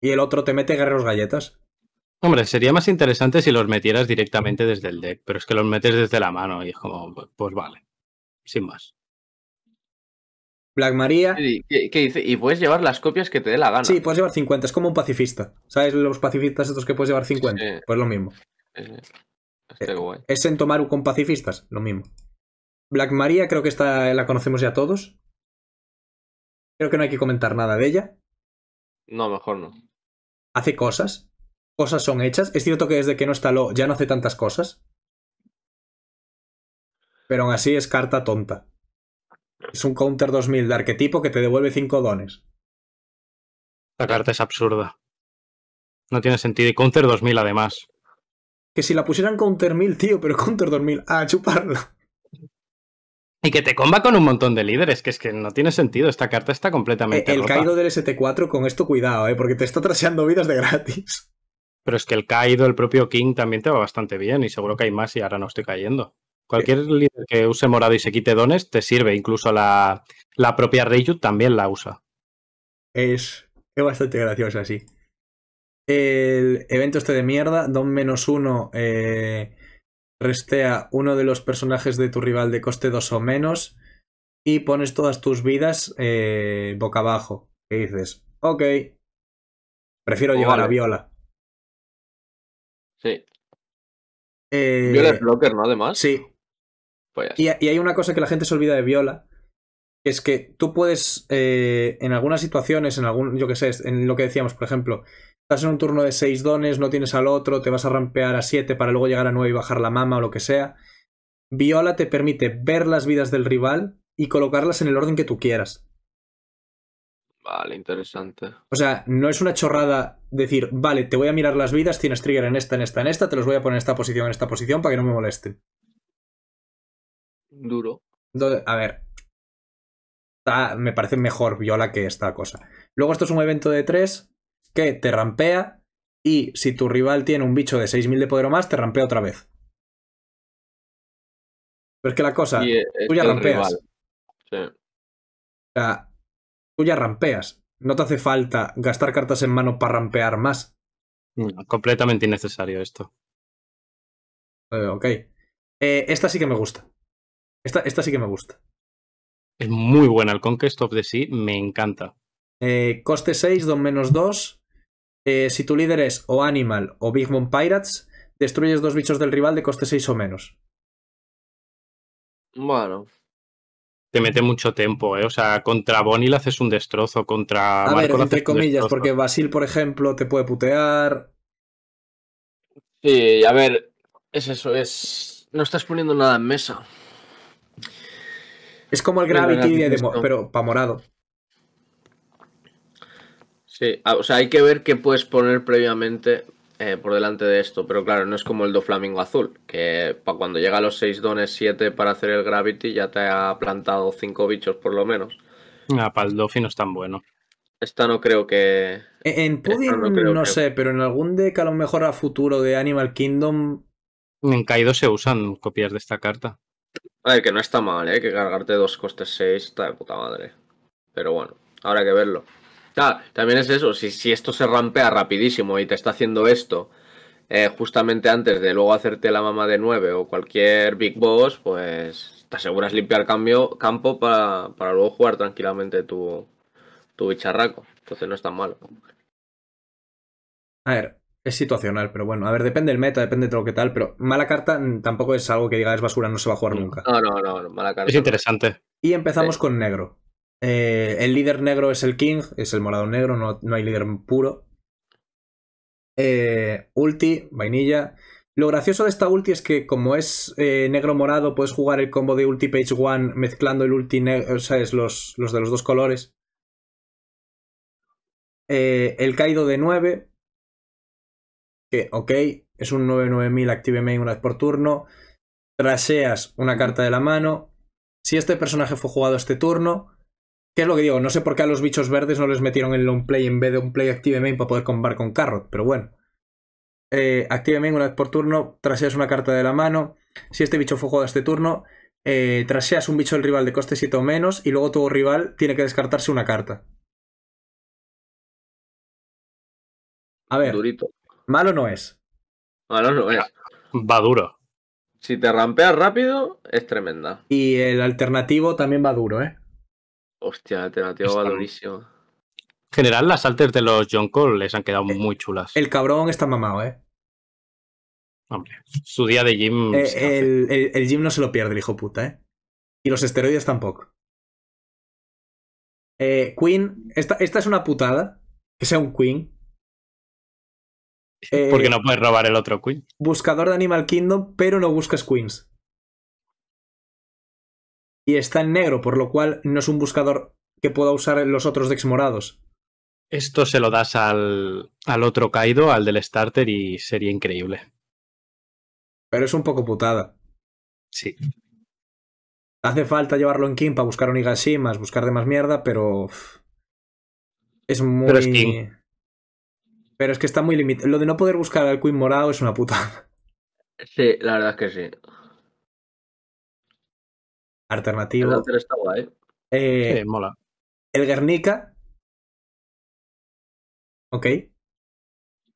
Y el otro te mete guerreros galletas. Hombre, sería más interesante si los metieras directamente desde el deck, pero es que los metes desde la mano y es como, pues vale, sin más. Black María ¿Qué, dice? Y puedes llevar las copias que te dé la gana. Sí, puedes llevar 50, es como un pacifista. ¿Sabes? Los pacifistas estos que puedes llevar 50, pues lo mismo. Este eh, es en Tomaru con pacifistas, lo mismo. Black Maria creo que esta la conocemos ya todos. Creo que no hay que comentar nada de ella. No, mejor no. Hace cosas. Cosas son hechas. Es cierto que desde que no está Lo ya no hace tantas cosas. Pero aún así es carta tonta. Es un counter 2000 de arquetipo que te devuelve 5 dones. La carta es absurda. No tiene sentido. Y counter 2000 además que si la pusieran Counter 1000, tío, pero Counter 2000, a chuparlo. Y que te comba con un montón de líderes, que es que no tiene sentido, esta carta está completamente. El, el Kaido del ST4, con esto cuidado, ¿eh? porque te está traseando vidas de gratis. Pero es que el Kaido, el propio King, también te va bastante bien, y seguro que hay más y ahora no estoy cayendo. Cualquier líder que use morado y se quite dones te sirve, incluso la, propia Reiju también la usa. Es, es bastante graciosa, sí el evento este de mierda, Don menos uno eh, restea uno de los personajes de tu rival de coste 2 o menos y pones todas tus vidas eh, boca abajo. Y dices, ok, prefiero oh, llevar a Viola. Sí. Eh, Viola es blocker, ¿no? Además. Sí. Pues y, hay una cosa que la gente se olvida de Viola. es que tú puedes, en algunas situaciones, en algún, yo qué sé, en lo que decíamos, por ejemplo, Estás en un turno de 6 dones, no tienes al otro, te vas a rampear a 7 para luego llegar a 9 y bajar la mama o lo que sea. Viola te permite ver las vidas del rival y colocarlas en el orden que tú quieras. Vale, interesante. O sea, no es una chorrada decir, vale, te voy a mirar las vidas, tienes trigger en esta, en esta, en esta, te los voy a poner en esta posición, en esta posición, para que no me molesten. Duro. A ver. me parece mejor Viola que esta cosa. Luego esto es un evento de 3, te rampea y si tu rival tiene un bicho de 6000 de poder o más, te rampea otra vez. Pero es que la cosa, tú ya rampeas. tú ya rampeas. No te hace falta gastar cartas en mano para rampear más. completamente innecesario esto. Eh, ok. Eh, esta sí que me gusta. Esta, esta sí que me gusta. Es muy buena. El Conquest of the Sea me encanta. Eh, coste 6, 2 menos 2. Eh, si tu líder es o Animal o Big Mom Pirates, destruyes dos bichos del rival de coste 6 o menos. Bueno. Te mete mucho tiempo, ¿eh? O sea, contra Bonil haces un destrozo, contra... A ver, entre comillas, porque Basil, por ejemplo, te puede putear. Sí, a ver, es eso, es... No estás poniendo nada en mesa. Es como el Gravity, pero para morado. Sí, ah, o sea, hay que ver qué puedes poner previamente eh, por delante de esto, pero claro, no es como el do flamingo azul, que para cuando llega a los 6 dones 7 para hacer el gravity ya te ha plantado 5 bichos por lo menos. Ah, para el dofi no es tan bueno. Esta no creo que. En Pudding no, sé, pero en algún deck a lo mejor a futuro de Animal Kingdom. En Kaido se usan copias de esta carta. A ver, que no está mal, ¿eh? Que cargarte dos costes 6 está de puta madre. Pero bueno, habrá que verlo también es eso, si, esto se rampea rapidísimo y te está haciendo esto eh, justamente antes de luego hacerte la mamá de 9 o cualquier Big Boss, pues te aseguras limpiar cambio, campo para, luego jugar tranquilamente tu, bicharraco. Entonces no es tan malo. A ver, es situacional, pero bueno, a ver, depende del meta, depende de lo que tal, pero mala carta mm, tampoco es algo que diga es basura, no se va a jugar nunca. No, no, no, mala carta. Es interesante. Y empezamos con negro. Eh, el líder negro es el King, es el morado negro, no, hay líder puro. Eh, ulti, vainilla. Lo gracioso de esta ulti es que como es eh, negro-morado, puedes jugar el combo de ulti page one mezclando el ulti negro, o sea, es los, los, de los dos colores. el caído de 9. Que, ok, es un 9-9000 active main una vez por turno. Traseas una carta de la mano. Si este personaje fue jugado este turno, ¿Qué es lo que digo? No sé por qué a los bichos verdes no les metieron el long play en vez de un play active main para poder combar con Carrot, pero bueno. Eh, active main una vez por turno, traseas una carta de la mano. Si este bicho fue jugado este turno, eh, traseas un bicho del rival de coste 7 o menos y luego tu rival tiene que descartarse una carta. A ver, malo no es. Malo no es. Va duro. Si te rampeas rápido, es tremenda. Y el alternativo también va duro, ¿eh? Hostia, te bateo va En general, las alters de los John Cole les han quedado eh, muy chulas. El cabrón está mamado, ¿eh? Hombre, su día de gym. Eh, el, el, gym no se lo pierde, el hijo puta, ¿eh? Y los esteroides tampoco. Eh, Queen, esta, esta es una putada. Que sea un Queen. Porque eh, no puedes robar el otro Queen. Buscador de Animal Kingdom, pero no buscas Queens y está en negro, por lo cual no es un buscador que pueda usar los otros decks morados. Esto se lo das al, al otro Kaido, al del starter, y sería increíble. Pero es un poco putada. Sí. Hace falta llevarlo en King para buscar un más buscar más mierda, pero. Es muy. Pero es, Pero es que está muy limitado. Lo de no poder buscar al Queen morado es una putada. Sí, la verdad es que sí alternativo. El guay. Eh, mola. El Guernica. Ok.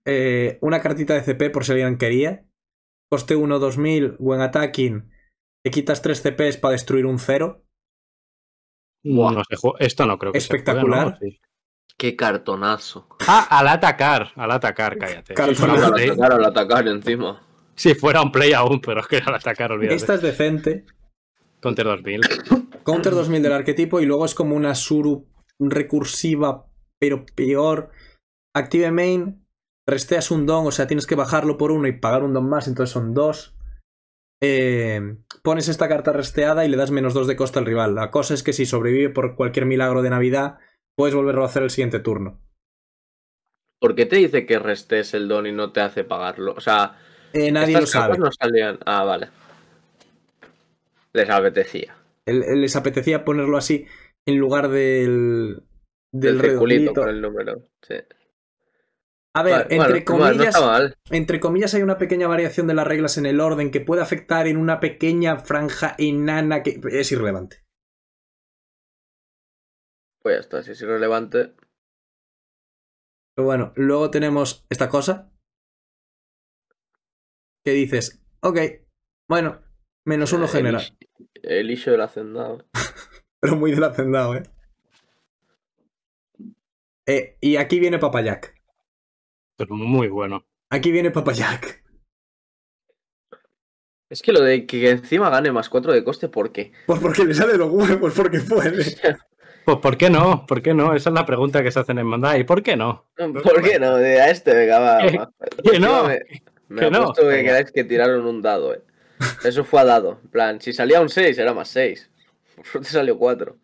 Eh, una cartita de CP por si alguien quería. Coste 1, 2000, buen attacking. Te quitas 3 CPs para destruir un 0. Wow. esto no creo que Espectacular. Qué cartonazo. Ah, al atacar, al atacar, cállate. Cartonazo, al atacar, al atacar encima. Si fuera un play aún, pero es que al atacar, olvídate. Esta es decente. Counter 2000. Counter 2000 del arquetipo y luego es como una suru recursiva, pero peor. Active main, resteas un don, o sea, tienes que bajarlo por uno y pagar un don más, entonces son dos. Eh, pones esta carta resteada y le das menos dos de costa al rival. La cosa es que si sobrevive por cualquier milagro de Navidad, puedes volverlo a hacer el siguiente turno. ¿Por qué te dice que restes el don y no te hace pagarlo? O sea, eh, nadie lo sabe. No Ah, vale les apetecía. les apetecía ponerlo así en lugar del. Del, reculito el número. A ver, entre, comillas, entre comillas hay una pequeña variación de las reglas en el orden que puede afectar en una pequeña franja enana que es irrelevante. Pues ya está, si es irrelevante. Pero bueno, luego tenemos esta cosa. Que dices, ok, bueno, Menos uno general. El, el del hacendado. Pero muy del hacendado, ¿eh? eh y aquí viene Papayac. Pero muy bueno. Aquí viene Papayac. Es que lo de que encima gane más 4 de coste, ¿por qué? Pues porque le sale los pues huevos, porque puede. pues ¿por qué no? ¿Por qué no? Esa es la pregunta que se hacen en Mandai. ¿Y por qué no? ¿Por qué no? De a este, venga, va. no? Me, me que no. que queráis que tiraron un dado, eh. Eso fue a dado. En plan, si salía un 6, era más 6. Por te salió 4.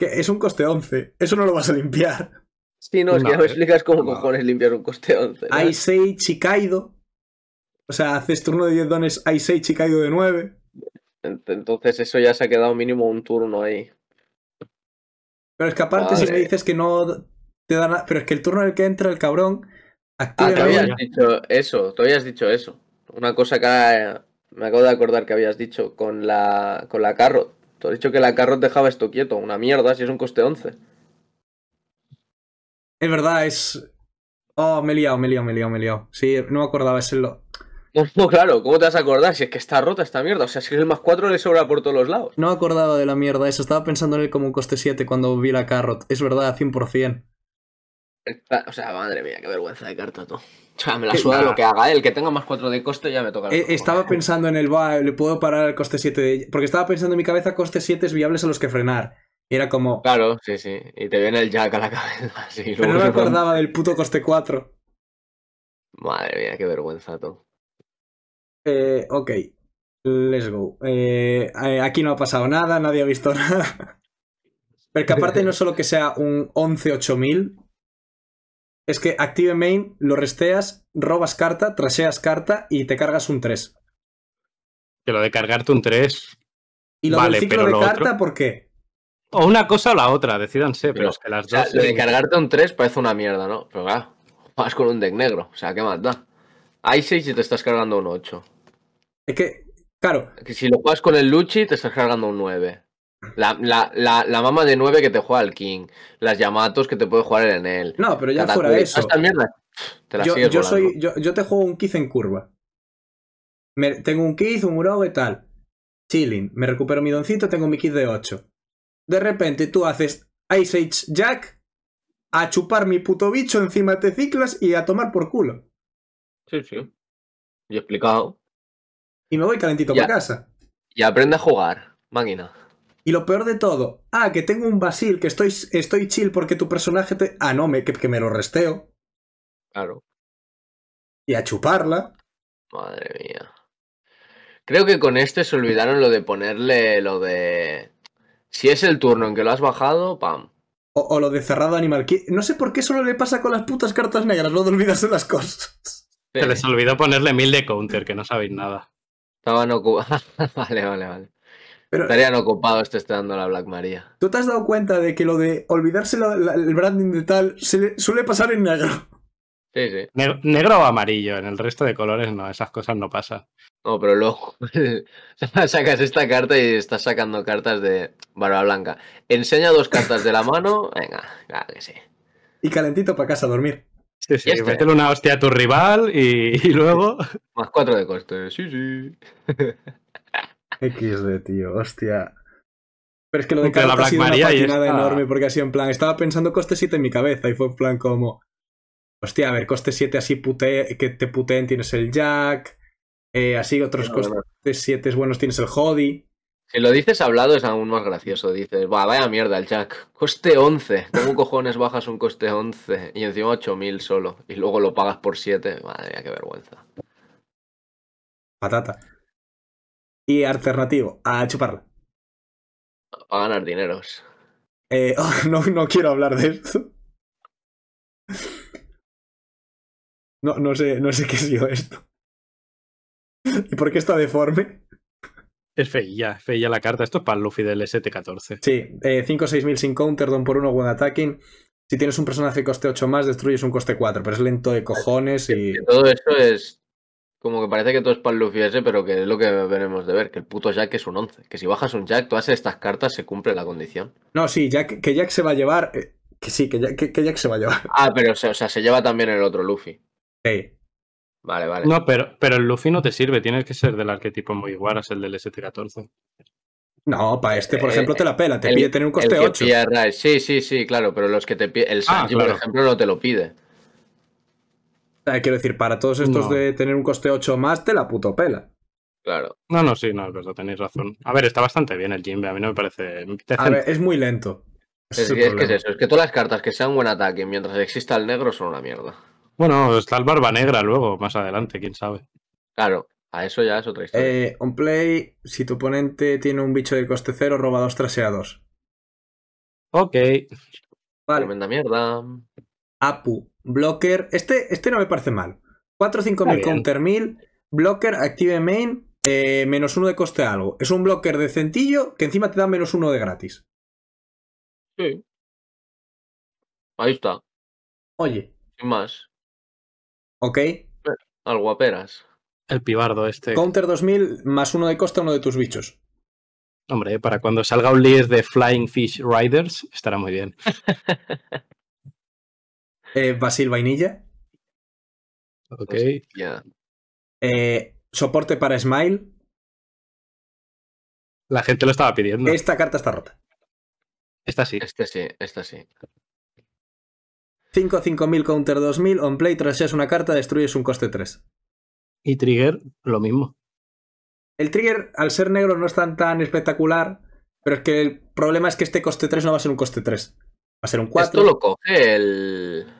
es un coste 11. Eso no lo vas a limpiar. Sí, no, es que ya me explicas cómo cojones limpiar un coste 11. Hay 6 y Kaido. O sea, haces turno de 10 dones hay 6 y Kaido de 9. Entonces eso ya se ha quedado mínimo un turno ahí. Pero es que aparte si me dices que no te da nada... Pero es que el turno en el que entra el cabrón... ah, dicho eso, todavía has dicho eso. Una cosa que ha me acabo de acordar que habías dicho con la, con la Carrot. Te has dicho que la Carrot dejaba esto quieto. Una mierda, si es un coste 11. Es verdad, es. Oh, me he liado, me he liado, me he me he liado. Sí, no me acordaba, es el. No, claro, ¿cómo te vas a acordar? Si es que está rota esta mierda. O sea, si es el más 4 le sobra por todos los lados. No me acordaba de la mierda eso. Estaba pensando en él como un coste 7 cuando vi la Carrot. Es verdad, 100%. O sea, madre mía, qué vergüenza de carta, tú. O sea, me la eh, suda lo que haga. El que tenga más 4 de coste ya me toca. Eh, estaba pensando en el, le puedo parar el coste 7. Porque estaba pensando en mi cabeza, coste 7 es viables a los que frenar. Y era como... Claro, sí, sí. Y te viene el jack a la cabeza. Sí, Pero no me acordaba del puto coste 4. Madre mía, qué vergüenza, todo. Eh, ok. Let's go. Eh, aquí no ha pasado nada, nadie ha visto nada. pero que aparte no solo que sea un 11 8000, es que active main, lo resteas, robas carta, traseas carta y te cargas un 3. Que lo de cargarte un 3. Y lo vale, del ciclo de carta, otro... ¿por qué? O una cosa o la otra, decidanse, pero, es que las dos. lo de cargarte un 3 parece una mierda, ¿no? Pero va, vas con un deck negro, o sea, ¿qué más da? Hay 6 y te estás cargando un 8. Es que, claro. Que si lo juegas con el Luchi, te estás cargando un 9. La, la, la, la, de 9 que te juega el King, las Yamatos que te puede jugar el él. No, pero ya fuera eso. yo, te juego un kid en curva. tengo un kid, un muro y tal. Chilling. Me recupero mi doncito, tengo mi kid de 8. De repente tú haces Ice Age Jack a chupar mi puto bicho, encima te ciclas y a tomar por culo. Sí, sí. Y explicado. Y me voy calentito para casa. Y aprende a jugar, máquina. Y lo peor de todo, ah, que tengo un Basil, que estoy, estoy chill porque tu personaje te. Ah, no, que, me lo resteo. Claro. Y a chuparla. Madre mía. Creo que con este se olvidaron lo de ponerle lo de. Si es el turno en que lo has bajado, pam. O, lo de cerrado animal. no sé por qué solo le pasa con las putas cartas negras, no de olvidas de las cosas. Se les olvidó ponerle mil de counter, que no sabéis nada. Estaban ocupados. vale, vale, vale. Estarían ocupados este está dando la Black Maria. ¿Tú te has dado cuenta de que lo de olvidarse el branding de tal suele pasar en negro? Sí, sí. negro o amarillo, en el resto de colores no, esas cosas no pasan. No, pero luego sacas esta carta y estás sacando cartas de barba blanca. Enseña dos cartas de la mano, venga, claro que sí. Y calentito para casa a dormir. Sí, sí, Métele una hostia a tu rival y, y luego. Más cuatro de coste, sí, sí. XD, tío, hostia. Pero es que lo de la ha sido María una patinada enorme porque ha sido en plan, estaba pensando coste 7 en mi cabeza y fue en plan como, hostia, a ver, coste 7 así que te puteen tienes el Jack, eh, así otros coste costes 7 buenos tienes el Jody. Si lo dices hablado es aún más gracioso, dices, vaya mierda el Jack, coste 11, ¿cómo cojones bajas un coste 11 y encima 8000 solo y luego lo pagas por 7? Madre mía, qué vergüenza. Patata. Y alternativo, a chuparla. A ganar dineros. Eh, oh, no, no quiero hablar de esto. No, no sé, no sé qué ha esto. ¿Y por qué está deforme? Es feilla, es feilla la carta. Esto es para Luffy del ST14. Sí, 5 o 6.000 sin counter, don por uno one attacking. Si tienes un personaje coste 8 más, destruyes un coste 4, pero es lento de cojones y... Todo eso es como que parece que todo es para Luffy ese, pero que es lo que veremos de ver, que el puto Jack es un 11. Que si bajas un Jack, todas estas cartas se cumple la condición. No, sí, Jack, que Jack se va a llevar. Eh, que sí, que Jack, se va a llevar. Ah, pero o sea, se lleva también el otro Luffy. Sí. Vale, vale. No, pero, pero el Luffy no te sirve, tienes que ser del arquetipo muy es el del ST14. No, para este, por eh, ejemplo, te la pela, te pide tener un coste 8. sí, sí, sí, claro, pero los que te piden. El ah, Sanji, por ejemplo, no te lo pide. Eh, quiero decir, para todos estos de tener un coste 8 más, te la puto pela. Claro. No, no, sí, no, pues tenéis razón. A ver, está bastante bien el Jimbe, a mí no me parece. A ver, es muy lento. Es, que es eso, es que todas las cartas que sean buen ataque mientras exista el negro son una mierda. Bueno, está el Barba Negra luego, más adelante, quién sabe. Claro, a eso ya es otra historia. Eh, on play, si tu oponente tiene un bicho de coste 0, roba dos, traseados. Ok. Vale. Tremenda mierda. Apu. Blocker. Este, este no me parece mal. 4 5 mil counter 1000. Blocker, active main. Eh, menos uno de coste algo. Es un blocker de centillo que encima te da menos uno de gratis. Sí. Ahí está. Oye. Sin más. Ok. Algo aperas El pibardo este. Counter 2000 más uno de coste a uno de tus bichos. Hombre, para cuando salga un list de Flying Fish Riders, estará muy bien. Eh, Basil Vainilla. Ok. Eh, soporte para Smile. La gente lo estaba pidiendo. Esta carta está rota. Esta sí. esta sí, esta sí. 5, 5000, counter 2000, on play, traseas una carta, destruyes un coste 3. Y trigger, lo mismo. El trigger, al ser negro, no es tan, tan espectacular, pero es que el problema es que este coste 3 no va a ser un coste 3. Va a ser un 4. Esto lo coge el.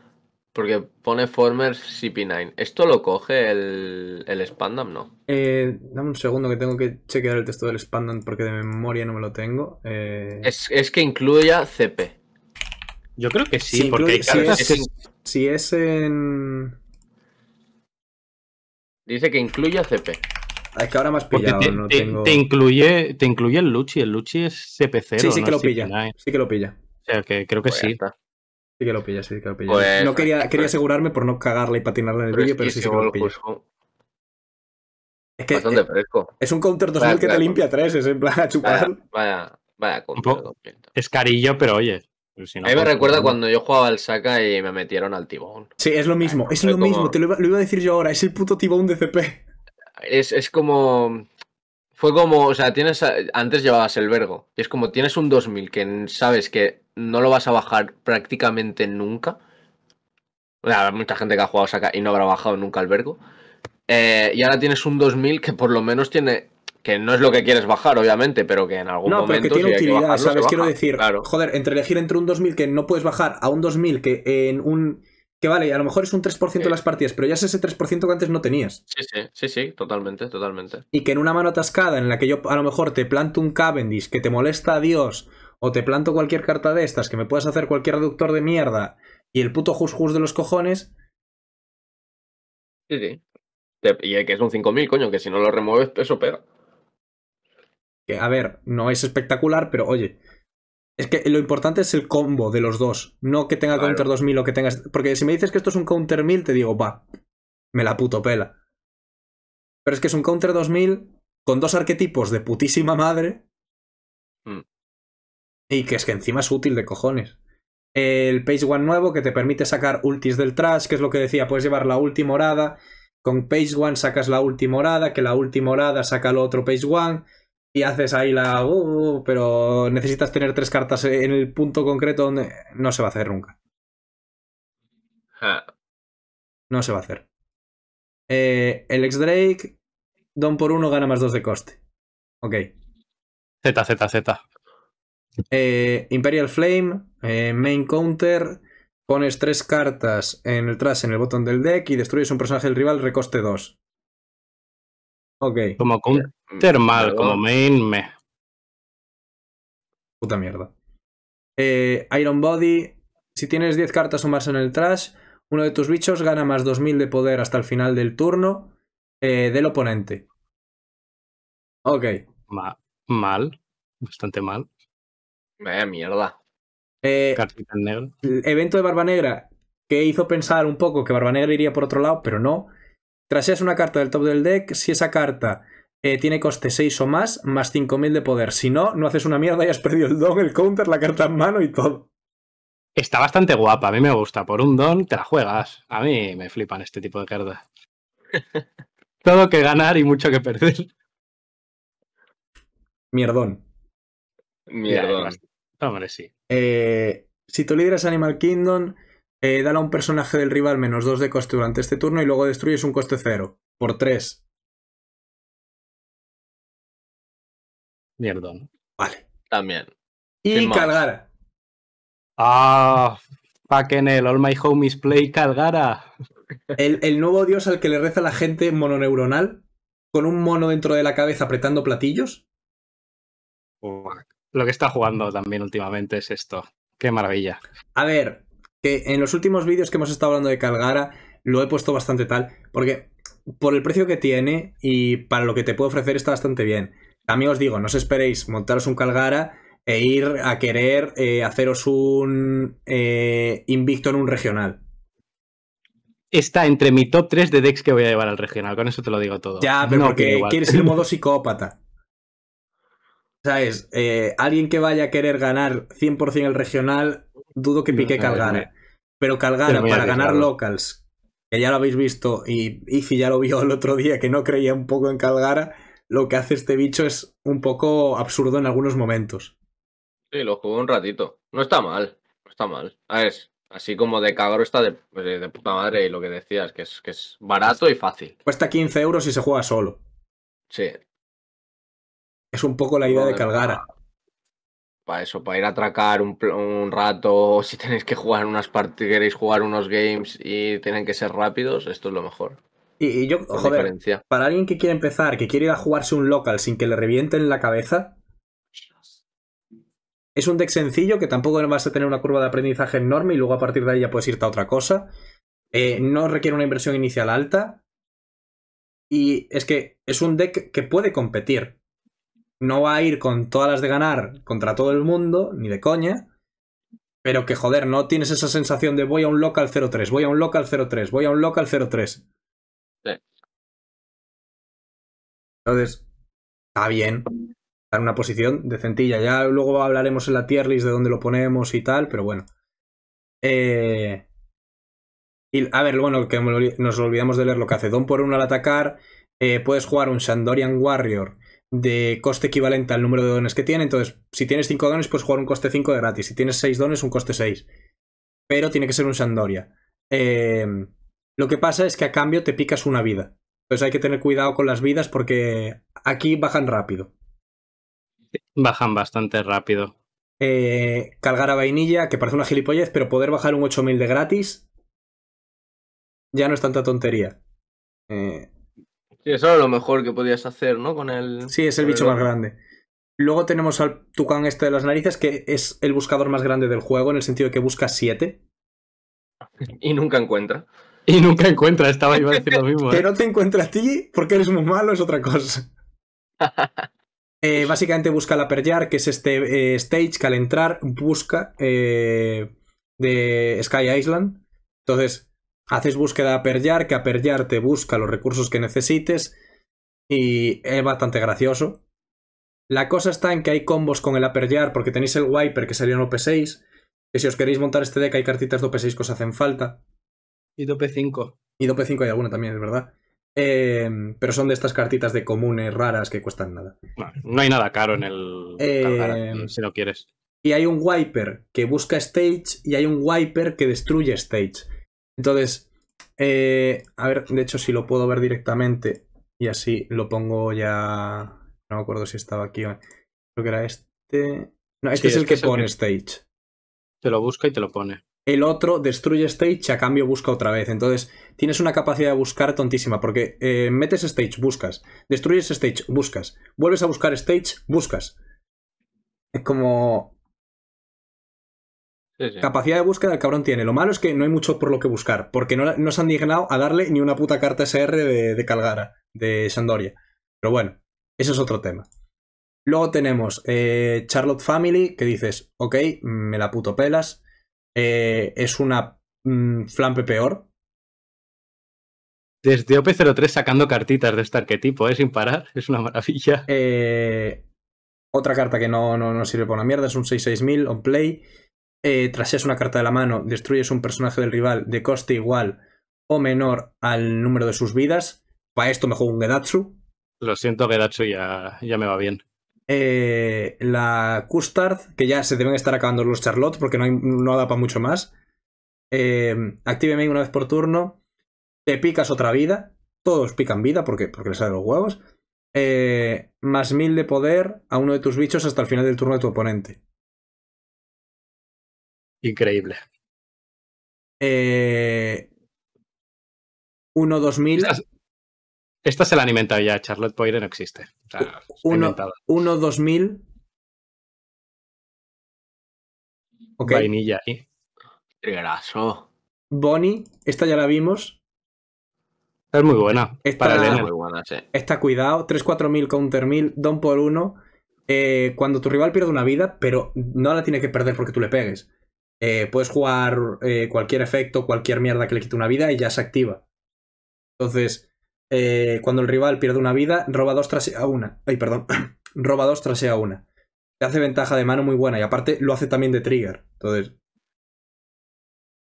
Porque pone Former CP9. ¿Esto lo coge el, el Spandam, no? Eh, dame un segundo que tengo que chequear el texto del Spandam porque de memoria no me lo tengo. Eh, es, es, que incluya CP. Yo creo que sí, porque si es, en... Dice que incluya CP. Es que ahora más pillado, te, incluye, te incluye el Luchi, el Luchi es CP0. Sí, sí que lo pilla. Sí que lo pilla. O sea, que creo que pues sí. Sí que lo pilla, sí que lo pilla. Pues, no quería, quería pues, asegurarme por no cagarla y patinarla en el vídeo, pero sí, sí que lo pilla. Es que es, un counter 2000 que te limpia 3, pues. es en plan a chupar. Vaya, vaya, counter 2000. Es carillo, pero oye. a mí me recuerda cuando yo jugaba al Saka y me metieron al Tibón. Sí, es lo mismo, es lo mismo, te lo iba, a decir yo ahora, es el puto Tibón de CP. Es, es como fue como, o sea, tienes. Antes llevabas el vergo. Y es como, tienes un 2000 que sabes que no lo vas a bajar prácticamente nunca. O sea, mucha gente que ha jugado saca y no habrá bajado nunca el vergo. Eh, y ahora tienes un 2000 que por lo menos tiene que no es lo que quieres bajar, obviamente, pero que en algún momento. No, pero que tiene utilidad, ¿sabes? Quiero decir, joder, entre elegir entre un 2000 que no puedes bajar a un 2000 que en un que vale, a lo mejor es un 3% de las partidas, pero ya es ese 3% que antes no tenías. Sí, sí, sí, sí, totalmente, totalmente. Y que en una mano atascada en la que yo a lo mejor te planto un Cavendish que te molesta a Dios, o te planto cualquier carta de estas, que me puedas hacer cualquier reductor de mierda, y el puto jus de los cojones. Sí, sí. Y que es un 5000, coño, que si no lo remueves, eso pega. Que, a ver, no es espectacular, pero oye, es que lo importante es el combo de los dos, no que tenga counter 2000 o que tengas. Porque si me dices que esto es un counter 1000, te digo, va, me la puto pela. Pero es que es un counter 2000 con dos arquetipos de putísima madre. Hmm. Y que es que encima es útil de cojones. El Page One nuevo que te permite sacar ultis del trash, que es lo que decía, puedes llevar la última orada Con Page One sacas la última orada que la última orada saca el otro Page One y haces ahí la... Uh, uh, uh", pero necesitas tener tres cartas en el punto concreto donde no se va a hacer nunca. No se va a hacer. Eh, el ex Drake, don por uno gana más dos de coste. Ok. Z, Z, Z. Eh, Imperial Flame, eh, Main Counter. Pones tres cartas en el tras en el botón del deck y destruyes un personaje del rival, recoste dos. Ok. Como, Termal mm, como main, me. Puta mierda. Eh, Iron Body. Si tienes 10 cartas o más en el trash, uno de tus bichos gana más 2000 de poder hasta el final del turno eh, del oponente. Ok. mal. Bastante mal. Eh, mierda. Eh, negro. El evento de Barba Negra que hizo pensar un poco que Barba Negra iría por otro lado, pero no. Traseas una carta del top del deck. Si esa carta eh, tiene coste 6 o más, más 5000 de poder. Si no, no haces una mierda y has perdido el don, el counter, la carta en mano y todo. Está bastante guapa, a mí me gusta. Por un don te la juegas. A mí me flipan este tipo de cartas. todo que ganar y mucho que perder. Mierdón. Mierdón. hombre, sí. Eh, si tú lideras Animal Kingdom, eh, dale a un personaje del rival menos 2 de coste durante este turno y luego destruyes un coste 0 por 3. Mierdón. Vale. También. Y Calgara. Ah, fucking el All My Homies Play Calgara. El, nuevo dios al que le reza la gente mononeuronal, con un mono dentro de la cabeza apretando platillos. Lo que está jugando también últimamente es esto. Qué maravilla. A ver, que en los últimos vídeos que hemos estado hablando de Calgara, lo he puesto bastante tal, porque por el precio que tiene y para lo que te puede ofrecer está bastante bien. Amigos os digo, no os esperéis montaros un Calgara e ir a querer eh, haceros un eh, invicto en un regional. Está entre mi top 3 de decks que voy a llevar al regional, con eso te lo digo todo. Ya, pero que porque quieres ir modo psicópata. ¿Sabes? Eh, alguien que vaya a querer ganar 100% el regional, dudo que pique Calgara. Pero Calgara, para ganar locals, que ya lo habéis visto y Ifi ya lo vio el otro día, que no creía un poco en Calgara, lo que hace este bicho es un poco absurdo en algunos momentos. Sí, lo juego un ratito. No está mal, no está mal. A ver, así como de cagaro está de, puta madre y lo que decías, que es, barato y fácil. Cuesta 15 euros y se juega solo. Sí. Es un poco la idea de Calgara. Para, eso, para ir a atracar un, un rato, si tenéis que jugar unas partidas, queréis jugar unos games y tienen que ser rápidos, esto es lo mejor. Y, yo, joder, para alguien que quiere empezar, que quiere ir a jugarse un local sin que le revienten la cabeza, es un deck sencillo que tampoco vas a tener una curva de aprendizaje enorme y luego a partir de ahí ya puedes irte a otra cosa. Eh, no requiere una inversión inicial alta. Y es que es un deck que puede competir. No va a ir con todas las de ganar contra todo el mundo, ni de coña. Pero que joder, no tienes esa sensación de voy a un local 0-3, voy a un local 0-3, voy a un local 0-3. Entonces, está bien dar una posición de centilla Ya luego hablaremos en la tier list de dónde lo ponemos y tal, pero bueno. Eh, a ver, bueno, que nos olvidamos de leer lo que hace. Don por uno al atacar. Eh, puedes jugar un Shandorian Warrior de coste equivalente al número de dones que tiene. Entonces, si tienes 5 dones, puedes jugar un coste 5 de gratis. Si tienes 6 dones, un coste 6. Pero tiene que ser un Shandoria. Eh, lo que pasa es que a cambio te picas una vida. Entonces hay que tener cuidado con las vidas porque aquí bajan rápido. Bajan bastante rápido. Eh, cargar a vainilla, que parece una gilipollez, pero poder bajar un 8000 de gratis ya no es tanta tontería. Eh... Sí, eso era lo mejor que podías hacer, ¿no? Con el. Sí, es el bicho más grande. Luego tenemos al Tucán este de las narices, que es el buscador más grande del juego, en el sentido de que busca 7. Y nunca encuentra. Y nunca encuentra, estaba iba a decir lo mismo. Que ¿eh? no te encuentra a ti porque eres muy malo es otra cosa. Eh, básicamente busca la Perjar, que es este eh, stage que al entrar busca de Sky Island. Entonces, haces búsqueda a Perjar, que a te busca los recursos que necesites. Y es bastante gracioso. La cosa está en que hay combos con el Aperjar porque tenéis el Wiper que salió en OP6. Que si os queréis montar este deck hay cartitas de OP6 que os hacen falta. Y dope 5. Y p 5 hay alguna también, es verdad. Eh, pero son de estas cartitas de comunes raras que cuestan nada. No, hay nada caro en el. Eh, si lo quieres. Y hay un wiper que busca stage y hay un wiper que destruye stage. Entonces, eh, a ver, de hecho, si lo puedo ver directamente y así lo pongo ya. No me acuerdo si estaba aquí. Creo que era este. No, este es, el este que, pone stage. Te lo busca y te lo pone el otro destruye stage, a cambio busca otra vez. Entonces, tienes una capacidad de buscar tontísima, porque eh, metes stage, buscas, destruyes stage, buscas, vuelves a buscar stage, buscas. Es como... Capacidad de búsqueda el cabrón tiene. Lo malo es que no hay mucho por lo que buscar, porque no, se han dignado a darle ni una puta carta SR de, Calgara, de Sandoria. Pero bueno, eso es otro tema. Luego tenemos eh, Charlotte Family, que dices, ok, me la puto pelas. Eh, es una mm, flampe peor. Desde OP03 sacando cartitas de este arquetipo, ¿eh? sin parar, es una maravilla. Eh, otra carta que no, no, sirve para una mierda, es un 6-6000 on play. Eh, una carta de la mano, destruyes un personaje del rival de coste igual o menor al número de sus vidas. Para esto me juego un Gedatsu. Lo siento, Gedatsu ya, ya me va bien. Eh, la Custard, que ya se deben estar acabando los Charlotte porque no, hay, para mucho más. Eh, una vez por turno. Te picas otra vida. Todos pican vida porque, porque les salen los huevos. Eh, más mil de poder a uno de tus bichos hasta el final del turno de tu oponente. Increíble. Eh, uno dos mil esta se la ha inventado ya, Charlotte Poire no existe. uno, dos mil. Okay. Vainilla ahí. Graso. Bonnie, esta ya la vimos. Es muy buena. Esta, para está Muy Esta, cuidado. 3 cuatro mil, counter mil, don por uno. Eh, cuando tu rival pierde una vida, pero no la tiene que perder porque tú le pegues. Eh, puedes jugar eh, cualquier efecto, cualquier mierda que le quite una vida y ya se activa. Entonces, eh, cuando el rival pierde una vida, roba dos trasea una. Ay, perdón. roba dos a una. Te hace ventaja de mano muy buena y aparte lo hace también de trigger. Entonces.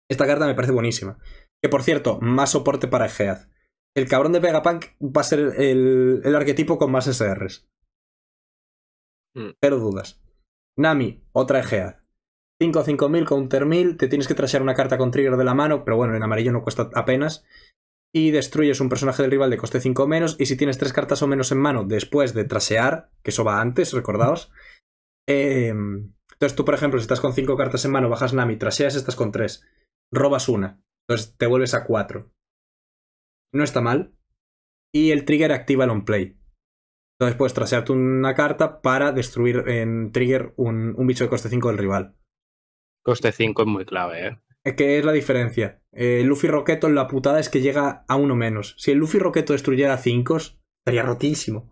Esta carta me parece buenísima. Que por cierto, más soporte para Egead. El cabrón de Vegapunk va a ser el, arquetipo con más SRs. Pero hmm. dudas. Nami, otra Egeaz. 5 5000 counter 1000, te tienes que trasear una carta con trigger de la mano, pero bueno, en amarillo no cuesta apenas y destruyes un personaje del rival de coste 5 o menos. Y si tienes tres cartas o menos en mano después de trasear, que eso va antes, recordaos. Em, entonces tú, por ejemplo, si estás con 5 cartas en mano, bajas Nami, traseas, estás con 3. robas una. Entonces te vuelves a 4. No está mal. Y el trigger activa el on play. Entonces puedes trasearte una carta para destruir en trigger un, un bicho de coste 5 del rival. Coste 5 es muy clave, ¿eh? Eh, que es la diferencia. Eh, Luffy Roqueto, la putada es que llega a uno menos. Si el Luffy Roqueto destruyera 5, estaría rotísimo.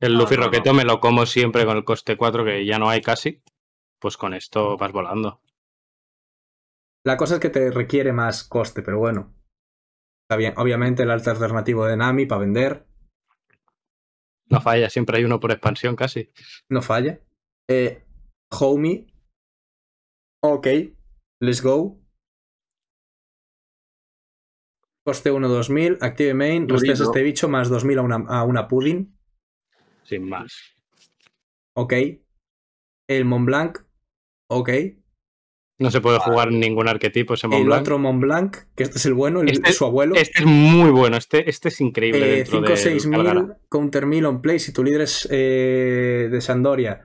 El ah, Luffy Roqueto me lo como siempre con el coste 4, que ya no hay casi. Pues con esto vas volando. La cosa es que te requiere más coste, pero bueno. Está bien. Obviamente el alta alternativo de Nami para vender. No falla, siempre hay uno por expansión casi. No falla. Eh, homie. Ok, let's go. Coste 1, 2000. Active main. a este bicho más 2000 a una, a una pudding. Sin más. Ok. El Mont Blanc. Ok. No se puede ah. jugar ningún arquetipo ese Mont el Blanc. El otro Mont Blanc, que este es el bueno, el, de este su abuelo. Este es muy bueno, este, este es increíble. Eh, 5 6 mil, counter mil on play, si tu líder es eh, de Sandoria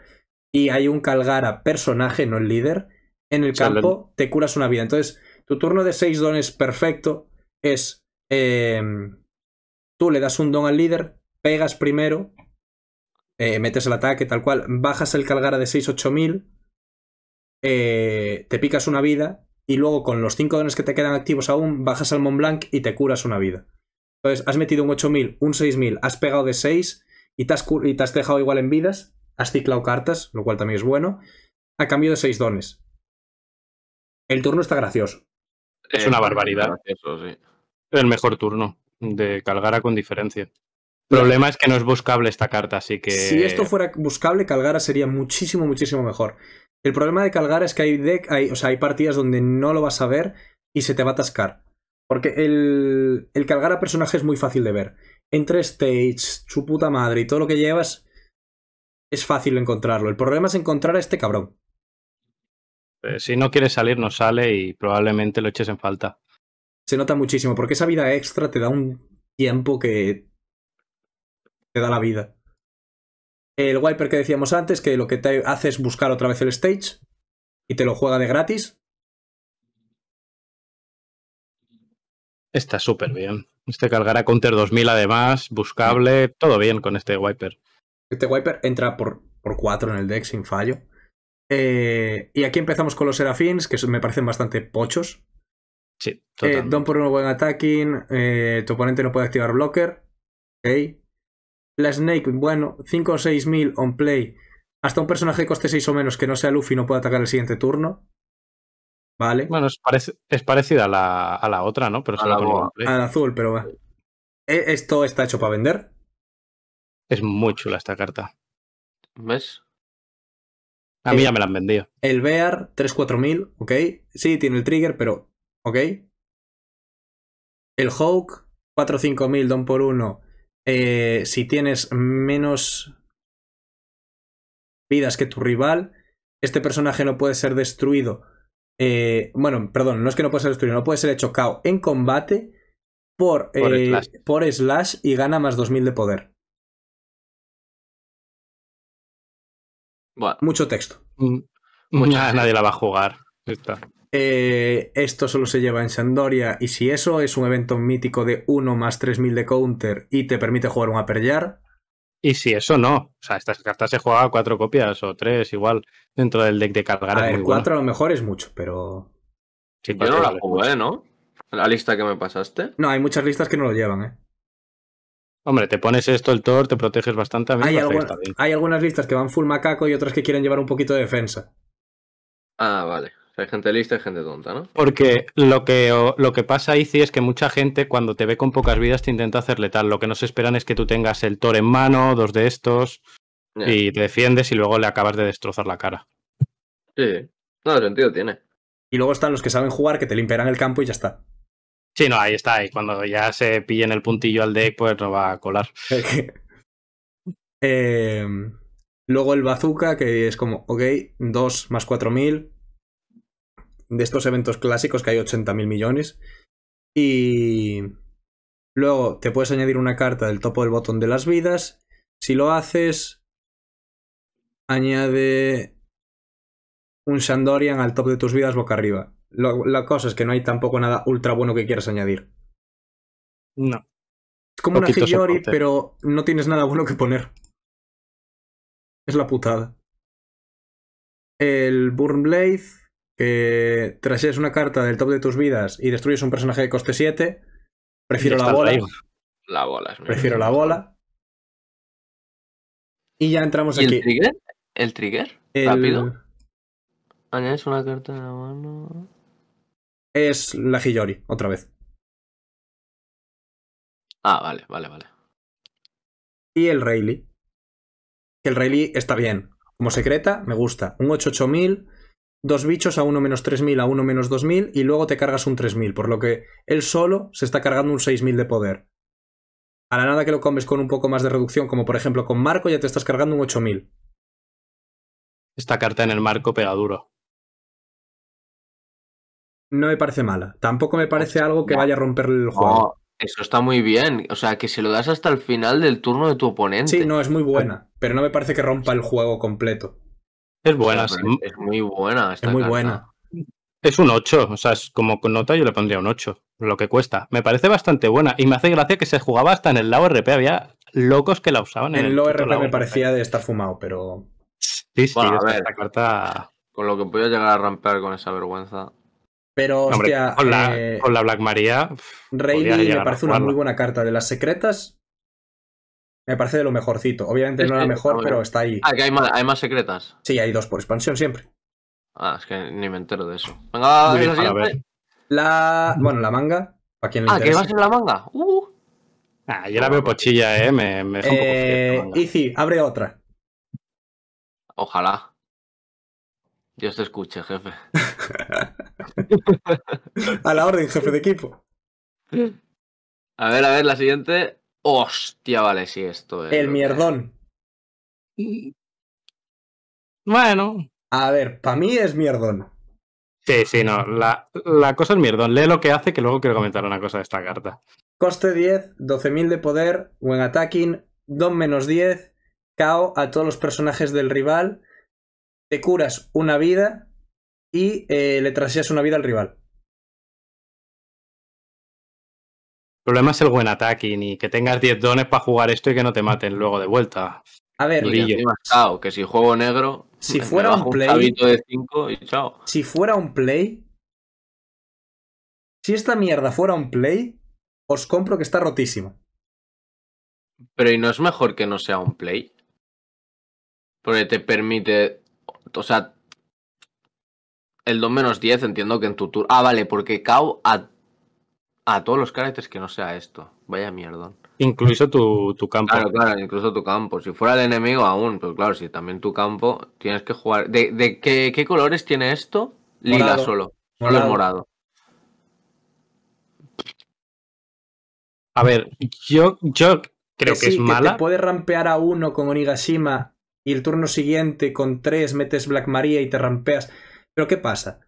y hay un Calgara personaje, no el líder, en el campo, te curas una vida. Entonces, tu turno de 6 dones perfecto, es, eh, tú le das un don al líder, pegas primero, eh, metes el ataque tal cual, bajas el Calgara de 6-8 mil, eh, te picas una vida y luego con los 5 dones que te quedan activos aún, bajas al Mont Blanc y te curas una vida. Entonces, has metido un 8000, un 6000, has pegado de 6 y te, has dejado igual en vidas, has ciclado cartas, lo cual también es bueno, a cambio de 6 dones. El turno está gracioso. Es una barbaridad. Eso sí. El mejor turno de Calgara con diferencia. El problema es que no es buscable esta carta, así que. Si esto fuera buscable, Calgara sería muchísimo, muchísimo mejor. El problema de Calgara es que hay deck, hay, o sea, hay partidas donde no lo vas a ver y se te va a atascar. Porque el, el Calgara personaje es muy fácil de ver. Entre stage, su puta madre y todo lo que llevas, es fácil encontrarlo. El problema es encontrar a este cabrón. Eh, si no quieres salir, no sale y probablemente lo eches en falta se nota muchísimo, porque esa vida extra te da un tiempo que te da la vida. El wiper que decíamos antes, que lo que te hace es buscar otra vez el stage y te lo juega de gratis. Está súper bien. Este cargará Counter 2000 además, buscable, todo bien con este wiper. Este wiper entra por, por 4 en el deck sin fallo. Eh, y aquí empezamos con los serafins, que me parecen bastante pochos. Sí, don por uno buen attacking. Eh, tu oponente no puede activar blocker. Ok. La Snake, bueno, 5 o 6 mil on play. Hasta un personaje que coste 6 o menos que no sea Luffy no puede atacar el siguiente turno. Vale. Bueno, es, parecida a la, a la, otra, ¿no? Pero a la azul, pero va. E, esto está hecho para vender. Es muy chula esta carta. ¿Ves? A mí eh, ya me la han vendido. El Bear, 3-4 mil, ok. Sí, tiene el trigger, pero ¿ok? El Hawk, 4 mil don por uno eh, si tienes menos vidas que tu rival, este personaje no puede ser destruido. Eh, bueno, perdón, no es que no puede ser destruido, no puede ser hecho KO en combate eh, por, slash. y gana más 2.000 de poder. Mucho texto. Mm, nadie la va a jugar. Está. Eh, esto solo se lleva en Sandoria y si eso es un evento mítico de 1 más 3000 de counter y te permite jugar un Aperlar, Y si eso no, o sea, estas cartas se juega cuatro copias o tres igual dentro del deck de cargar. A cuatro a lo mejor es mucho, pero... Yo no la jugué, ¿no? La lista que me pasaste. No, hay muchas listas que no lo llevan, ¿eh? Hombre, te pones esto, el Thor, te proteges bastante. A hay algunas listas que van full macaco y otras que quieren llevar un poquito de defensa. Ah, vale. Hay gente lista y gente tonta, ¿no? Porque lo que, lo que pasa, es que mucha gente cuando te ve con pocas vidas te intenta hacer letal. Lo que no se esperan es que tú tengas el Thor en mano, dos de estos, y te defiendes y luego le acabas de destrozar la cara. Sí, no, sentido tiene. Y luego están los que saben jugar, que te limpiarán el campo y ya está. Sí, no, ahí está. Y cuando ya se pillen el puntillo al deck, pues no va a colar. Eh, luego el bazooka, que es como, ok, 2 más 4000, de estos eventos clásicos que hay 80.000 millones. Y luego te puedes añadir una carta del topo del botón de las vidas. Si lo haces, añade un Shandorian al top de tus vidas boca arriba. la cosa es que no hay tampoco nada ultra bueno que quieras añadir. No. Es como una Hiyori, pero no tienes nada bueno que poner. Es la putada. El Burn Blade que una carta del top de tus vidas y destruyes un personaje de coste 7. Prefiero la bola. La bola. Prefiero la bola. Y ya entramos ¿Y ¿El trigger? ¿El trigger? El... trigger rápido Añades una carta de la mano. Es la Hiyori, otra vez. Ah, vale, vale, vale. Y el Rayleigh. El Rayleigh está bien. Como secreta, me gusta. Un 88000 dos bichos a uno menos 3000, a uno menos 2000 y luego te cargas un 3000, por lo que él solo se está cargando un 6000 de poder. A la nada que lo comes con un poco más de reducción, como por ejemplo con Marco, ya te estás cargando un 8000. Esta carta en el Marco pega duro. No me parece mala. Tampoco me parece algo que vaya a romper el juego. eso está muy bien. O sea, que se lo das hasta el final del turno de tu oponente. Sí, no, es muy buena. Pero no me parece que rompa el juego completo. Es buena, es, muy buena. es muy buena. Es un 8, o sea, es como con nota yo le pondría un 8, lo que cuesta. Me parece bastante buena y me hace gracia que se jugaba hasta en el lado RP, había locos que la usaban. En, en el ORP me parecía de estar fumado, pero... Sí, sí, esta, carta... Con lo que podía llegar a rampear con esa vergüenza. Pero, hostia... Eh, con, la, Black María... Reilly me parece una muy buena carta. De las secretas, me parece de lo mejorcito. Obviamente no era eh, eh, mejor, pero está ahí. Ah, hay más, secretas. Sí, hay dos por expansión siempre. Ah, es que ni me entero de eso. Venga, a ver. Bueno, la manga. ¿A quién ah, qué va a ser la manga. Uh. Ah, yo la veo pochilla, eh. Me, eh, Izzy, abre otra. Ojalá. Dios te escuche, jefe. a la orden, jefe de equipo. A ver, a ver, la siguiente. Hostia, vale, si esto es. El mierdón. Bueno. A ver, para mí es mierdón. Sí, sí, no. La, cosa es mierdón. Lee lo que hace, que luego quiero comentar una cosa de esta carta. Coste 10, 12.000 de poder, buen attacking, don menos 10, KO a todos los personajes del rival, te curas una vida y eh, le traseas una vida al rival. problema es el buen ataque y que tengas 10 dones para jugar esto y que no te maten luego de vuelta. A ver, chao, que si juego negro, si fuera un play, Si fuera un play, si esta mierda fuera un play, os compro que está rotísimo. Pero ¿y no es mejor que no sea un play? Porque te permite, o sea, el 2 menos 10 entiendo que en tu turno... Ah, vale, porque Kao a a todos los caracteres que no sea esto. Vaya mierda. Incluso tu, campo. Claro, claro, incluso tu campo. Si fuera el enemigo aún, pero pues claro, si también tu campo, tienes que jugar. ¿De, qué, qué, colores tiene esto? Lila solo. Solo morado. morado. A ver, yo, yo creo que, es mala. te puedes rampear a uno con Onigashima y el turno siguiente con tres metes Black Maria y te rampeas. Pero ¿qué pasa?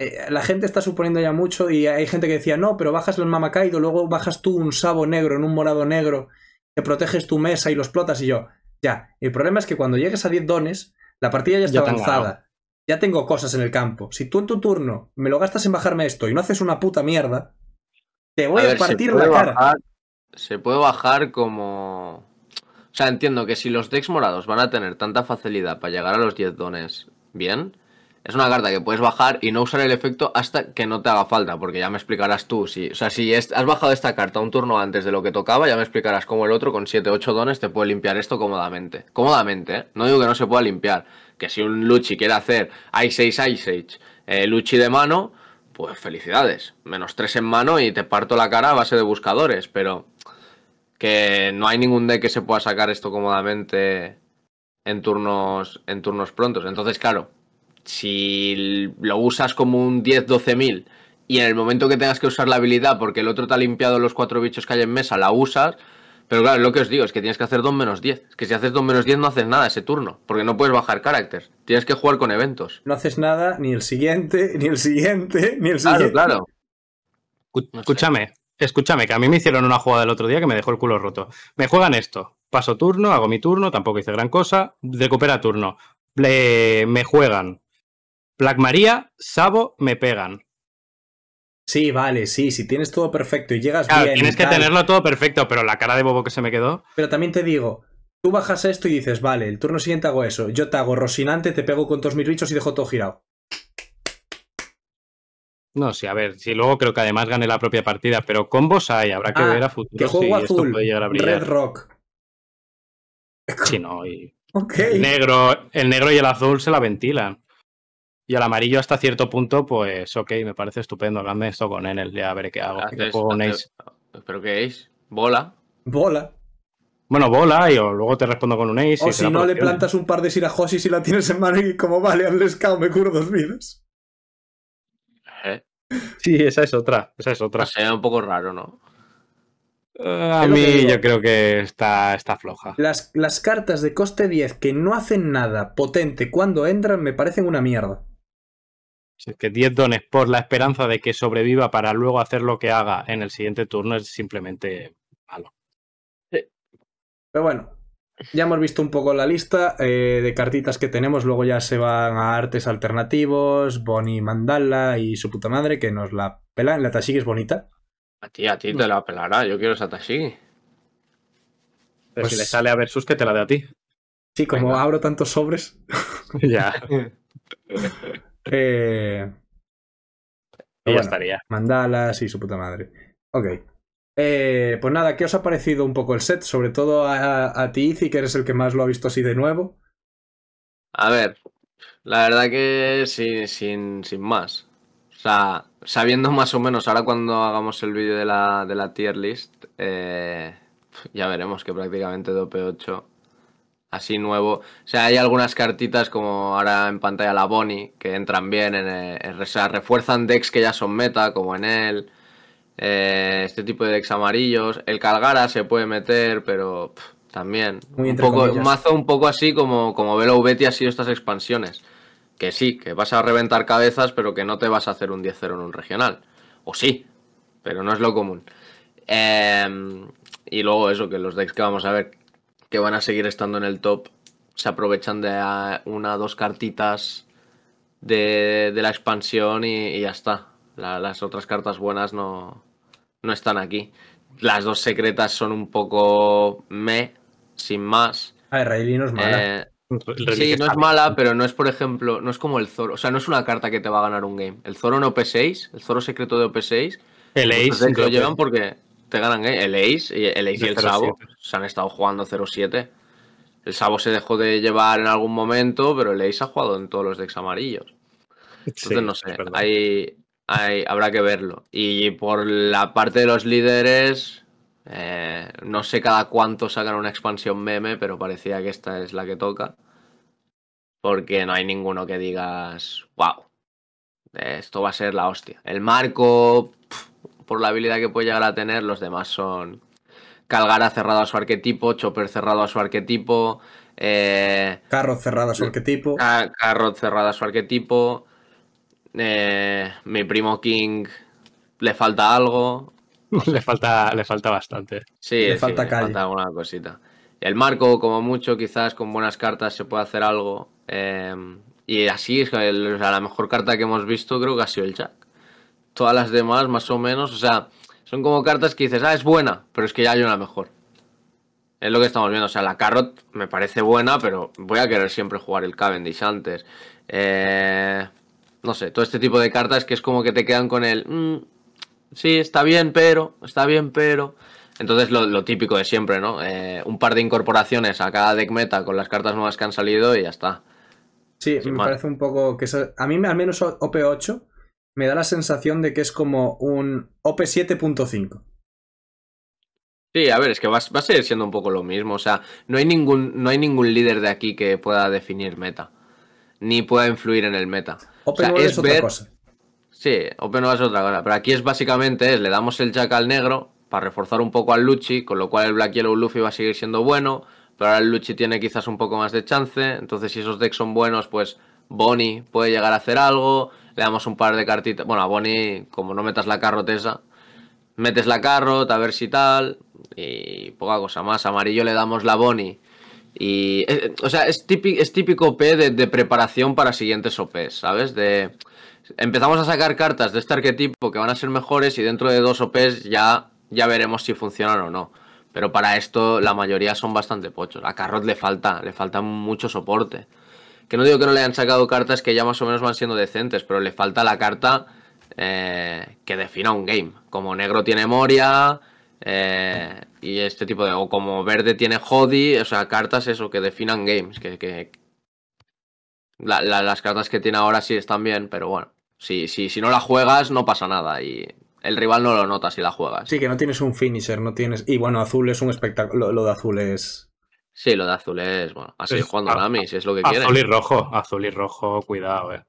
Eh, la gente está suponiendo ya mucho y hay gente que decía, no, pero bajas el Mamakaido, luego bajas tú un sabo negro en un morado negro, te proteges tu mesa y los plotas y yo. Ya, el problema es que cuando llegues a 10 dones, la partida ya está avanzada. ya tengo cosas en el campo. Si tú en tu turno me lo gastas en bajarme esto y no haces una puta mierda, te voy a, partir la cara. se puede bajar como... O sea, entiendo que si los decks morados van a tener tanta facilidad para llegar a los 10 dones, bien, es una carta que puedes bajar y no usar el efecto hasta que no te haga falta, porque ya me explicarás tú. Si, o sea, si has bajado esta carta un turno antes de lo que tocaba, ya me explicarás cómo el otro con 7-8 dones te puede limpiar esto cómodamente. Cómodamente, ¿eh? No digo que no se pueda limpiar. Que si un Luchi quiere hacer Ice Age, Ice Age, eh, Luchi de mano, pues felicidades. Menos 3 en mano y te parto la cara a base de buscadores, pero que no hay ningún deck que se pueda sacar esto cómodamente en turnos, en turnos prontos. Entonces, claro, si lo usas como un 10-12 mil y en el momento que tengas que usar la habilidad porque el otro te ha limpiado los cuatro bichos que hay en mesa, la usas. Pero claro, lo que os digo es que tienes que hacer 2 menos 10. Es que si haces 2 menos 10 no haces nada ese turno, porque no puedes bajar carácter. Tienes que jugar con eventos. No haces nada, ni el siguiente, ni el siguiente, ni el siguiente. Claro, claro. Escúchame, escúchame, que a mí me hicieron una jugada el otro día que me dejó el culo roto. Me juegan esto. Paso turno, hago mi turno, tampoco hice gran cosa. Recupera turno. Me juegan Black María, Sabo, me pegan. Sí, vale, sí, si tienes todo perfecto y llegas bien. Tienes que tenerlo todo perfecto, pero la cara de bobo que se me quedó. Pero también te digo, tú bajas esto y dices, vale, el turno siguiente hago eso. Yo te hago Rosinante, te pego con 2.000 bichos y dejo todo girado. No, sí, a ver, si sí, luego creo que además gane la propia partida, pero combos hay, habrá que ah, ver a futuro. Que juego azul, Red Rock. Sí, no, y. negro, el negro y el azul se la ventilan. Y el amarillo hasta cierto punto, pues ok, me parece estupendo. Hazme esto con él, ya veré qué hago. Haces, ¿Pero qué es? ¿Bola? ¿Bola? Bueno, bola y luego te respondo con un ace. O si no, le plantas un par de sirajosis y la tienes en mano y como vale, al scout, me curo dos vidas. ¿Eh? Sí, esa es otra, esa es otra. O pues sea, un poco raro, ¿no? Eh, a mí yo creo que está, está floja. Las, las cartas de coste 10 que no hacen nada potente cuando entran me parecen una mierda es que 10 dones por la esperanza de que sobreviva para luego hacer lo que haga en el siguiente turno es simplemente malo. Pero bueno, ya hemos visto un poco la lista eh, de cartitas que tenemos, luego ya se van a artes alternativos, Bonnie Mandala y su puta madre, que nos la pelan. La Tashigi es bonita. A ti, a ti te la pelará, yo quiero esa Tashigi. si le pues sale a Versus, que te la dé a ti. Sí, como abro tantos sobres. ya. Eh, y ya estaría. Mandalas y su puta madre. Ok. Eh, pues nada, ¿qué os ha parecido un poco el set? Sobre todo a, ti, Izzy, que eres el que más lo ha visto así de nuevo. A ver, la verdad que sin, sin, sin más. O sea, sabiendo más o menos, ahora cuando hagamos el vídeo de la, de la tier list, eh, ya veremos que prácticamente dope 8 así nuevo. O sea, hay algunas cartitas como ahora en pantalla la Bonnie, que entran bien, en, eh, o sea, refuerzan decks que ya son meta, como en él. Eh, este tipo de decks amarillos. El Calgara se puede meter, pero también. un poco, mazo un poco así como, como Velo Betty ha sido estas expansiones. Que sí, que vas a reventar cabezas, pero que no te vas a hacer un 10-0 en un regional. O sí, pero no es lo común. Em, y luego eso, que los decks que vamos a ver que van a seguir estando en el top, se aprovechan de ah, una o dos cartitas de, la expansión y, ya está. las otras cartas buenas no, no están aquí. Las dos secretas son un poco me, sin más. Ah, Rayleigh no es mala. Eh, sí, no es mala, pero no es, por ejemplo, no es como el Zoro. O sea, no es una carta que te va a ganar un game. El Zoro en OP6, el Zoro secreto de OP6, el Ace. Lo llevan porque te ganan, ¿eh? El Ace, eh, el Ace y el Sabo se han estado jugando 0-7. El Sabo se dejó de llevar en algún momento, pero el Ace ha jugado en todos los decks amarillos. Entonces, no sé, habrá que verlo. Y por la parte de los líderes, eh, no sé cada cuánto sacan una expansión meme, pero parecía que esta es la que toca. Porque no hay ninguno que digas, wow, esto va a ser la hostia. El Marco por la habilidad que puede llegar a tener, los demás son Calgara cerrado a su arquetipo, Chopper cerrado a su arquetipo, eh, Carrot cerrado a su arquetipo. Carrot cerrado a su arquetipo. Eh, mi primo King le falta algo. le, falta, le falta bastante. Sí, le falta le falta alguna cosita. El marco, como mucho, quizás con buenas cartas se puede hacer algo. Eh, y así, es la mejor carta que hemos visto creo que ha sido el Jack todas las demás más o menos, o sea, son como cartas que dices, ah, es buena, pero es que ya hay una mejor. Es lo que estamos viendo, o sea, la Carrot me parece buena, pero voy a querer siempre jugar el Cavendish antes. Eh, no sé, todo este tipo de cartas que es como que te quedan con el... Mm, sí, está bien, pero, está bien, pero... Entonces lo, típico de siempre, ¿no? Eh, un par de incorporaciones a cada deck meta con las cartas nuevas que han salido y ya está. Sí, me parece un poco que a mí al menos OP8 me da la sensación de que es como un OP7.5. Sí, a ver, es que va, a seguir siendo un poco lo mismo. O sea, no hay, ningún, no hay ningún líder de aquí que pueda definir meta. Ni pueda influir en el meta. op es, otra cosa. Sí, op no es otra cosa. Pero aquí es básicamente, es, le damos el jack al negro para reforzar un poco al Luchi, con lo cual el Black Yellow Luffy va a seguir siendo bueno. Pero ahora el Luchi tiene quizás un poco más de chance. Entonces, si esos decks son buenos, pues Bonnie puede llegar a hacer algo le damos un par de cartitas. Bueno, a Bonnie, como no metas la carrotesa, esa, metes la carrot, a ver si tal, y poca cosa más. Amarillo le damos la Bonnie. Y, eh, eh, o sea, es típico, es típico P de, preparación para siguientes OPs, ¿sabes? De, empezamos a sacar cartas de este arquetipo que van a ser mejores y dentro de dos OPs ya, ya veremos si funcionan o no. Pero para esto la mayoría son bastante pochos. A Carrot le falta, le falta mucho soporte. Que no digo que no le hayan sacado cartas que ya más o menos van siendo decentes, pero le falta la carta eh, que defina un game. Como negro tiene Moria eh, y este tipo de... O como verde tiene Hody, o sea, cartas eso, que definan games. Que, que las cartas que tiene ahora sí están bien, pero bueno. Si, si, si no la juegas no pasa nada y el rival no lo nota si la juegas. Sí, que no tienes un finisher, no tienes... Y bueno, azul es un espectáculo, lo de azul es Sí, lo de azul es, bueno, así es, jugando a, si es lo que quiere. Azul y rojo, azul y rojo, cuidado, eh.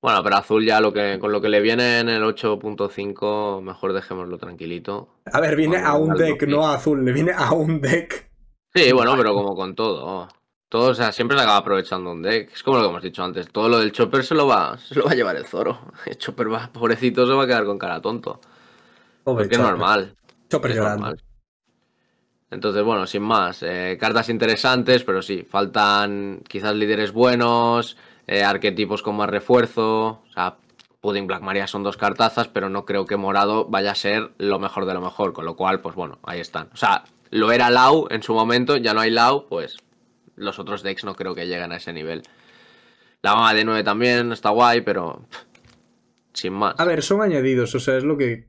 Bueno, pero azul ya lo que con lo que le viene en el 8.5, mejor dejémoslo tranquilito. A ver, viene a un deck, no a azul, le viene a un deck. Sí, bueno, pero como con todo. Todo, o sea, siempre se acaba aprovechando un deck. Es como lo que hemos dicho antes. Todo lo del Chopper se lo va, se lo va a llevar el Zoro. El Chopper va, pobrecito, se va a quedar con cara tonto. Porque es normal. Chopper es normal. Entonces, bueno, sin más, eh, cartas interesantes, pero sí, faltan quizás líderes buenos, eh, arquetipos con más refuerzo, o sea, Pudding Black Maria son dos cartazas, pero no creo que Morado vaya a ser lo mejor de lo mejor, con lo cual, pues bueno, ahí están. O sea, lo era Lau en su momento, ya no hay Lau, pues los otros decks no creo que lleguen a ese nivel. La mamá de 9 también está guay, pero sin más. A ver, son añadidos, o sea, es lo que...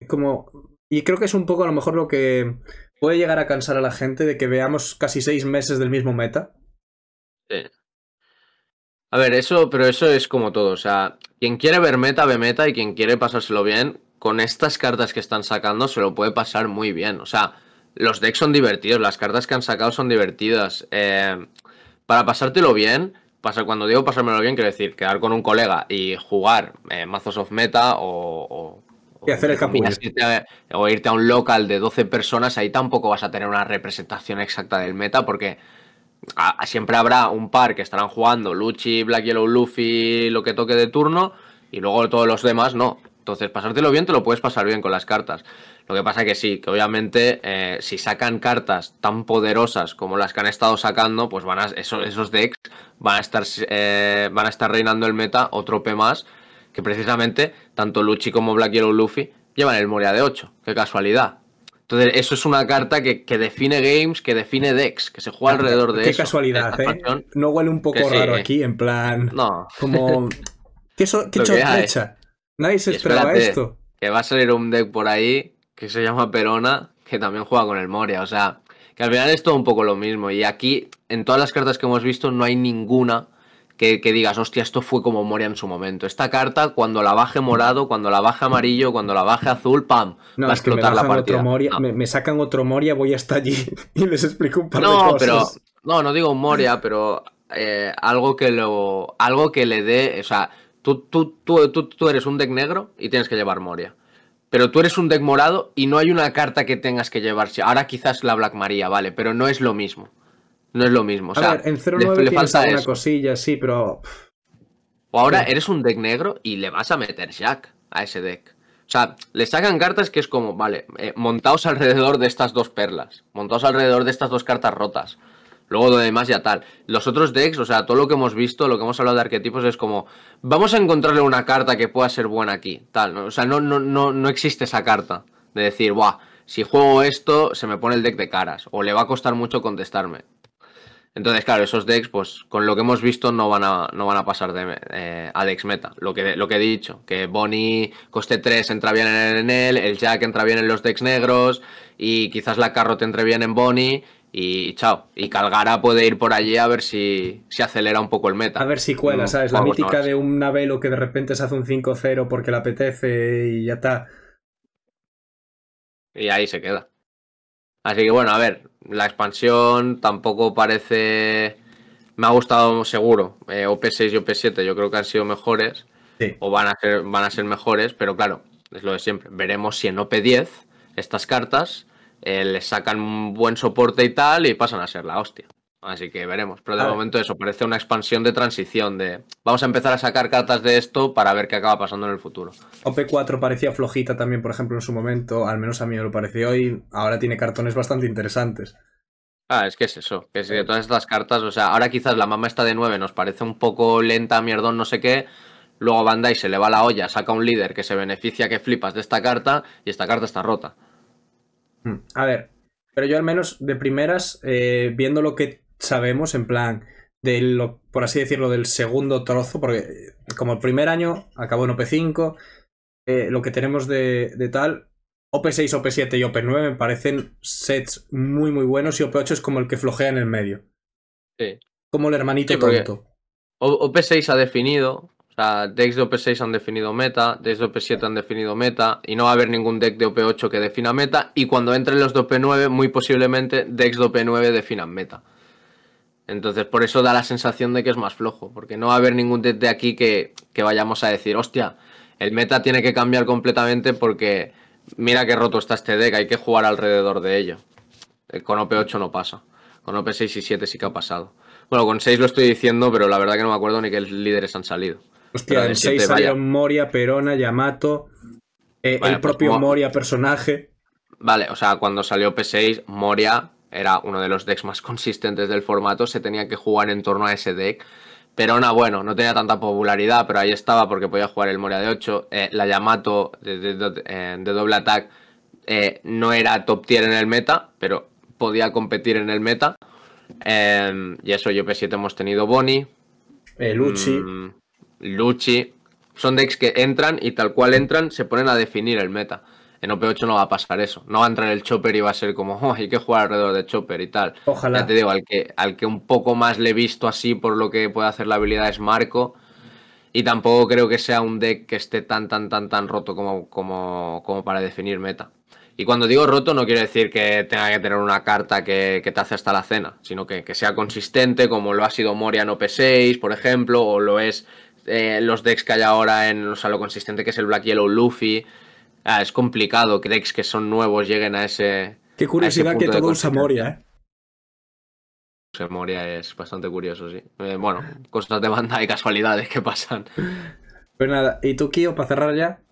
es Como y creo que es un poco a lo mejor lo que puede llegar a cansar a la gente de que veamos casi seis meses del mismo meta. Sí. A ver, eso, pero eso es como todo. O sea, quien quiere ver meta, ve meta y quien quiere pasárselo bien, con estas cartas que están sacando se lo puede pasar muy bien. O sea, los decks son divertidos, las cartas que han sacado son divertidas. Eh, para pasártelo bien, pasa, cuando digo pasármelo bien, quiero decir quedar con un colega y jugar eh, mazos of meta o o irte a un local de 12 personas, ahí tampoco vas a tener una representación exacta del meta porque siempre habrá un par que estarán jugando Luchi, Black Yellow, Luffy, lo que toque de turno, y luego todos los demás no. Entonces, pasártelo bien, te lo puedes pasar bien con las cartas. Lo que pasa que sí, que obviamente eh, si sacan cartas tan poderosas como las que han estado sacando, pues van a, esos, esos decks van a estar, eh, van a estar reinando el meta otro P más que precisamente tanto Luchi como Black Yellow Luffy llevan el Moria de 8. Qué casualidad. Entonces, eso es una carta que, define games, que define decks, que se juega ah, alrededor de qué eso. Qué casualidad, ¿eh? No huele un poco raro aquí, en plan. No. Como. ¿Qué, so Nadie se esperaba esto. Que va a salir un deck por ahí que se llama Perona, que también juega con el Moria. O sea, que al final es todo un poco lo mismo. Y aquí, en todas las cartas que hemos visto, no hay ninguna que, digas, hostia, esto fue como Moria en su momento. Esta carta, cuando la baje morado, cuando la baje amarillo, cuando la baje azul, ¡pam! va a explotar la partida. me, sacan otro Moria, voy hasta allí y les explico un par no, de cosas. Pero, no, no digo Moria, pero eh, algo que lo. Algo que le dé. O sea, tú, tú, tú, tú, eres un deck negro y tienes que llevar Moria. Pero tú eres un deck morado y no hay una carta que tengas que llevar. Ahora quizás la Black María, vale, pero no es lo mismo. No es lo mismo. O sea, a ver, en 0 le, falta una cosilla, sí, pero. O ahora eres un deck negro y le vas a meter Jack a ese deck. O sea, le sacan cartas que es como, vale, eh, montaos alrededor de estas dos perlas, montaos alrededor de estas dos cartas rotas. Luego lo demás ya tal. Los otros decks, o sea, todo lo que hemos visto, lo que hemos hablado de arquetipos es como, vamos a encontrarle una carta que pueda ser buena aquí, tal. O sea, no, no, no, no existe esa carta de decir, buah, si juego esto, se me pone el deck de caras, o le va a costar mucho contestarme. Entonces, claro, esos decks, pues con lo que hemos visto, no van a, no van a pasar de, eh, a decks meta. Lo que, lo que he dicho, que Bonnie coste 3 entra bien en él, el Jack entra bien en los decks negros, y quizás la Carrot entre bien en Bonnie, y chao. Y Calgara puede ir por allí a ver si, se acelera un poco el meta. A ver si cuela, mm, ¿sabes? La mítica de un Navelo que de repente se hace un 5-0 porque le apetece y ya está. Y ahí se queda. Así que bueno, a ver, la expansión tampoco parece... Me ha gustado seguro, eh, OP6 y OP7 yo creo que han sido mejores o van a, ser, van a ser mejores, pero claro, es lo de siempre. Veremos si en OP10 estas cartas le eh, les sacan un buen soporte y tal y pasan a ser la hostia. Así que veremos. Pero de momento eso, parece una expansión de transición de vamos a empezar a sacar cartas de esto para ver qué acaba pasando en el futuro. OP4 parecía flojita también, por ejemplo, en su momento, al menos a mí me lo pareció, y ahora tiene cartones bastante interesantes. Ah, es que es eso, que, es de todas estas cartas, o sea, ahora quizás la mamá está de 9 nos parece un poco lenta, mierdón, no sé qué, luego y se le va la olla, saca un líder que se beneficia que flipas de esta carta y esta carta está rota. Hmm. A ver, pero yo al menos de primeras, eh, viendo lo que sabemos, en plan, lo, por así decirlo, del segundo trozo, porque como el primer año acabó en OP5, lo que tenemos de, tal, OP6, OP7 y OP9 me parecen sets muy, muy buenos y OP8 es como el que flojea en el medio. Sí. Como el hermanito sí, OP6 ha definido, o sea, decks de OP6 han definido meta, decks de OP7 han definido meta, y no va a haber ningún deck de OP8 que defina meta, y cuando entren los de OP9, muy posiblemente decks de OP9 definan meta. Entonces, por eso da la sensación de que es más flojo, porque no va a haber ningún test de aquí que, vayamos a decir, hostia, el meta tiene que cambiar completamente porque mira qué roto está este deck, hay que jugar alrededor de ello. Eh, con OP8 no pasa, con OP6 y 7 sí que ha pasado. Bueno, con 6 lo estoy diciendo, pero la verdad que no me acuerdo ni qué líderes han salido. Hostia, en 6 salieron Moria, Perona, Yamato, eh, el pues propio Moria personaje. Vale, o sea, cuando salió P6, Moria, era uno de los decks más consistentes del formato, se tenía que jugar en torno a ese deck. Perona, bueno, no tenía tanta popularidad, pero ahí estaba porque podía jugar el Moria de 8. Eh, la Yamato de, eh, doble attack eh, no era top tier en el meta, pero podía competir en el meta. Em, y eso, yo P7 hemos tenido Bonnie. Luchi. Mm, Luchi. Son decks que entran y tal cual entran se ponen a definir el meta. En OP8 no va a pasar eso. No va a entrar el Chopper y va a ser como, oh, hay que jugar alrededor de Chopper y tal. Ojalá. Ya te digo, al que, al que un poco más le he visto así por lo que puede hacer la habilidad es Marco. Y tampoco creo que sea un deck que esté tan, tan, tan, tan roto como, como, como para definir meta. Y cuando digo roto no quiero decir que tenga que tener una carta que, te hace hasta la cena, sino que, sea consistente como lo ha sido Moria en OP6, por ejemplo, o lo es eh, los decks que hay ahora en, o sea, lo consistente que es el Black Yellow Luffy, ah, es complicado crees que son nuevos lleguen a ese. Qué curiosidad que todo usa Moria, ¿eh? Moria es bastante curioso, sí. Eh, bueno, cosas de banda y casualidades que pasan. Pues nada, ¿y tú, Kio, para cerrar ya?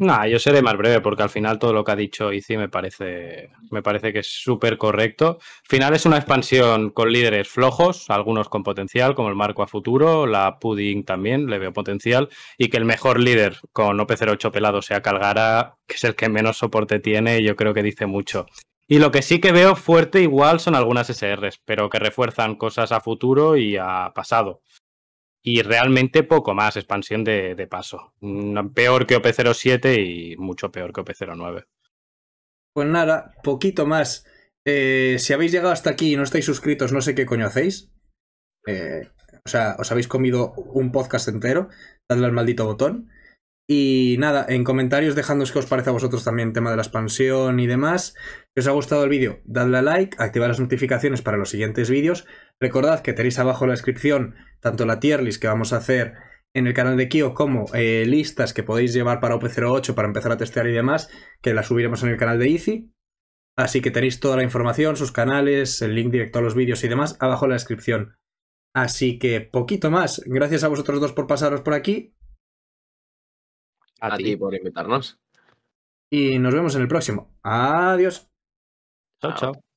Nah, yo seré más breve porque al final todo lo que ha dicho Izzy me parece, me parece que es súper correcto. Al final es una expansión con líderes flojos, algunos con potencial, como el Marco a futuro, la Pudding también, le veo potencial, y que el mejor líder con OP08 pelado sea Calgara, que es el que menos soporte tiene, y yo creo que dice mucho. Y lo que sí que veo fuerte igual son algunas SRs, pero que refuerzan cosas a futuro y a pasado y realmente poco más expansión de, paso. Peor que OP07 y mucho peor que OP09. Pues nada, poquito más. Eh, si habéis llegado hasta aquí y no estáis suscritos, no sé qué coño hacéis. Eh, o sea, os habéis comido un podcast entero. Dadle al maldito botón. Y nada, en comentarios dejadnos qué os parece a vosotros también el tema de la expansión y demás. Si os ha gustado el vídeo, dadle a like, activad las notificaciones para los siguientes vídeos. Recordad que tenéis abajo en la descripción tanto la tier list que vamos a hacer en el canal de Kio como eh, listas que podéis llevar para OP08 para empezar a testear y demás, que las subiremos en el canal de Easy. Así que tenéis toda la información, sus canales, el link directo a los vídeos y demás abajo en la descripción. Así que poquito más. Gracias a vosotros dos por pasaros por aquí. a ti por invitarnos. Y nos vemos en el próximo. Adiós. Chao, chao.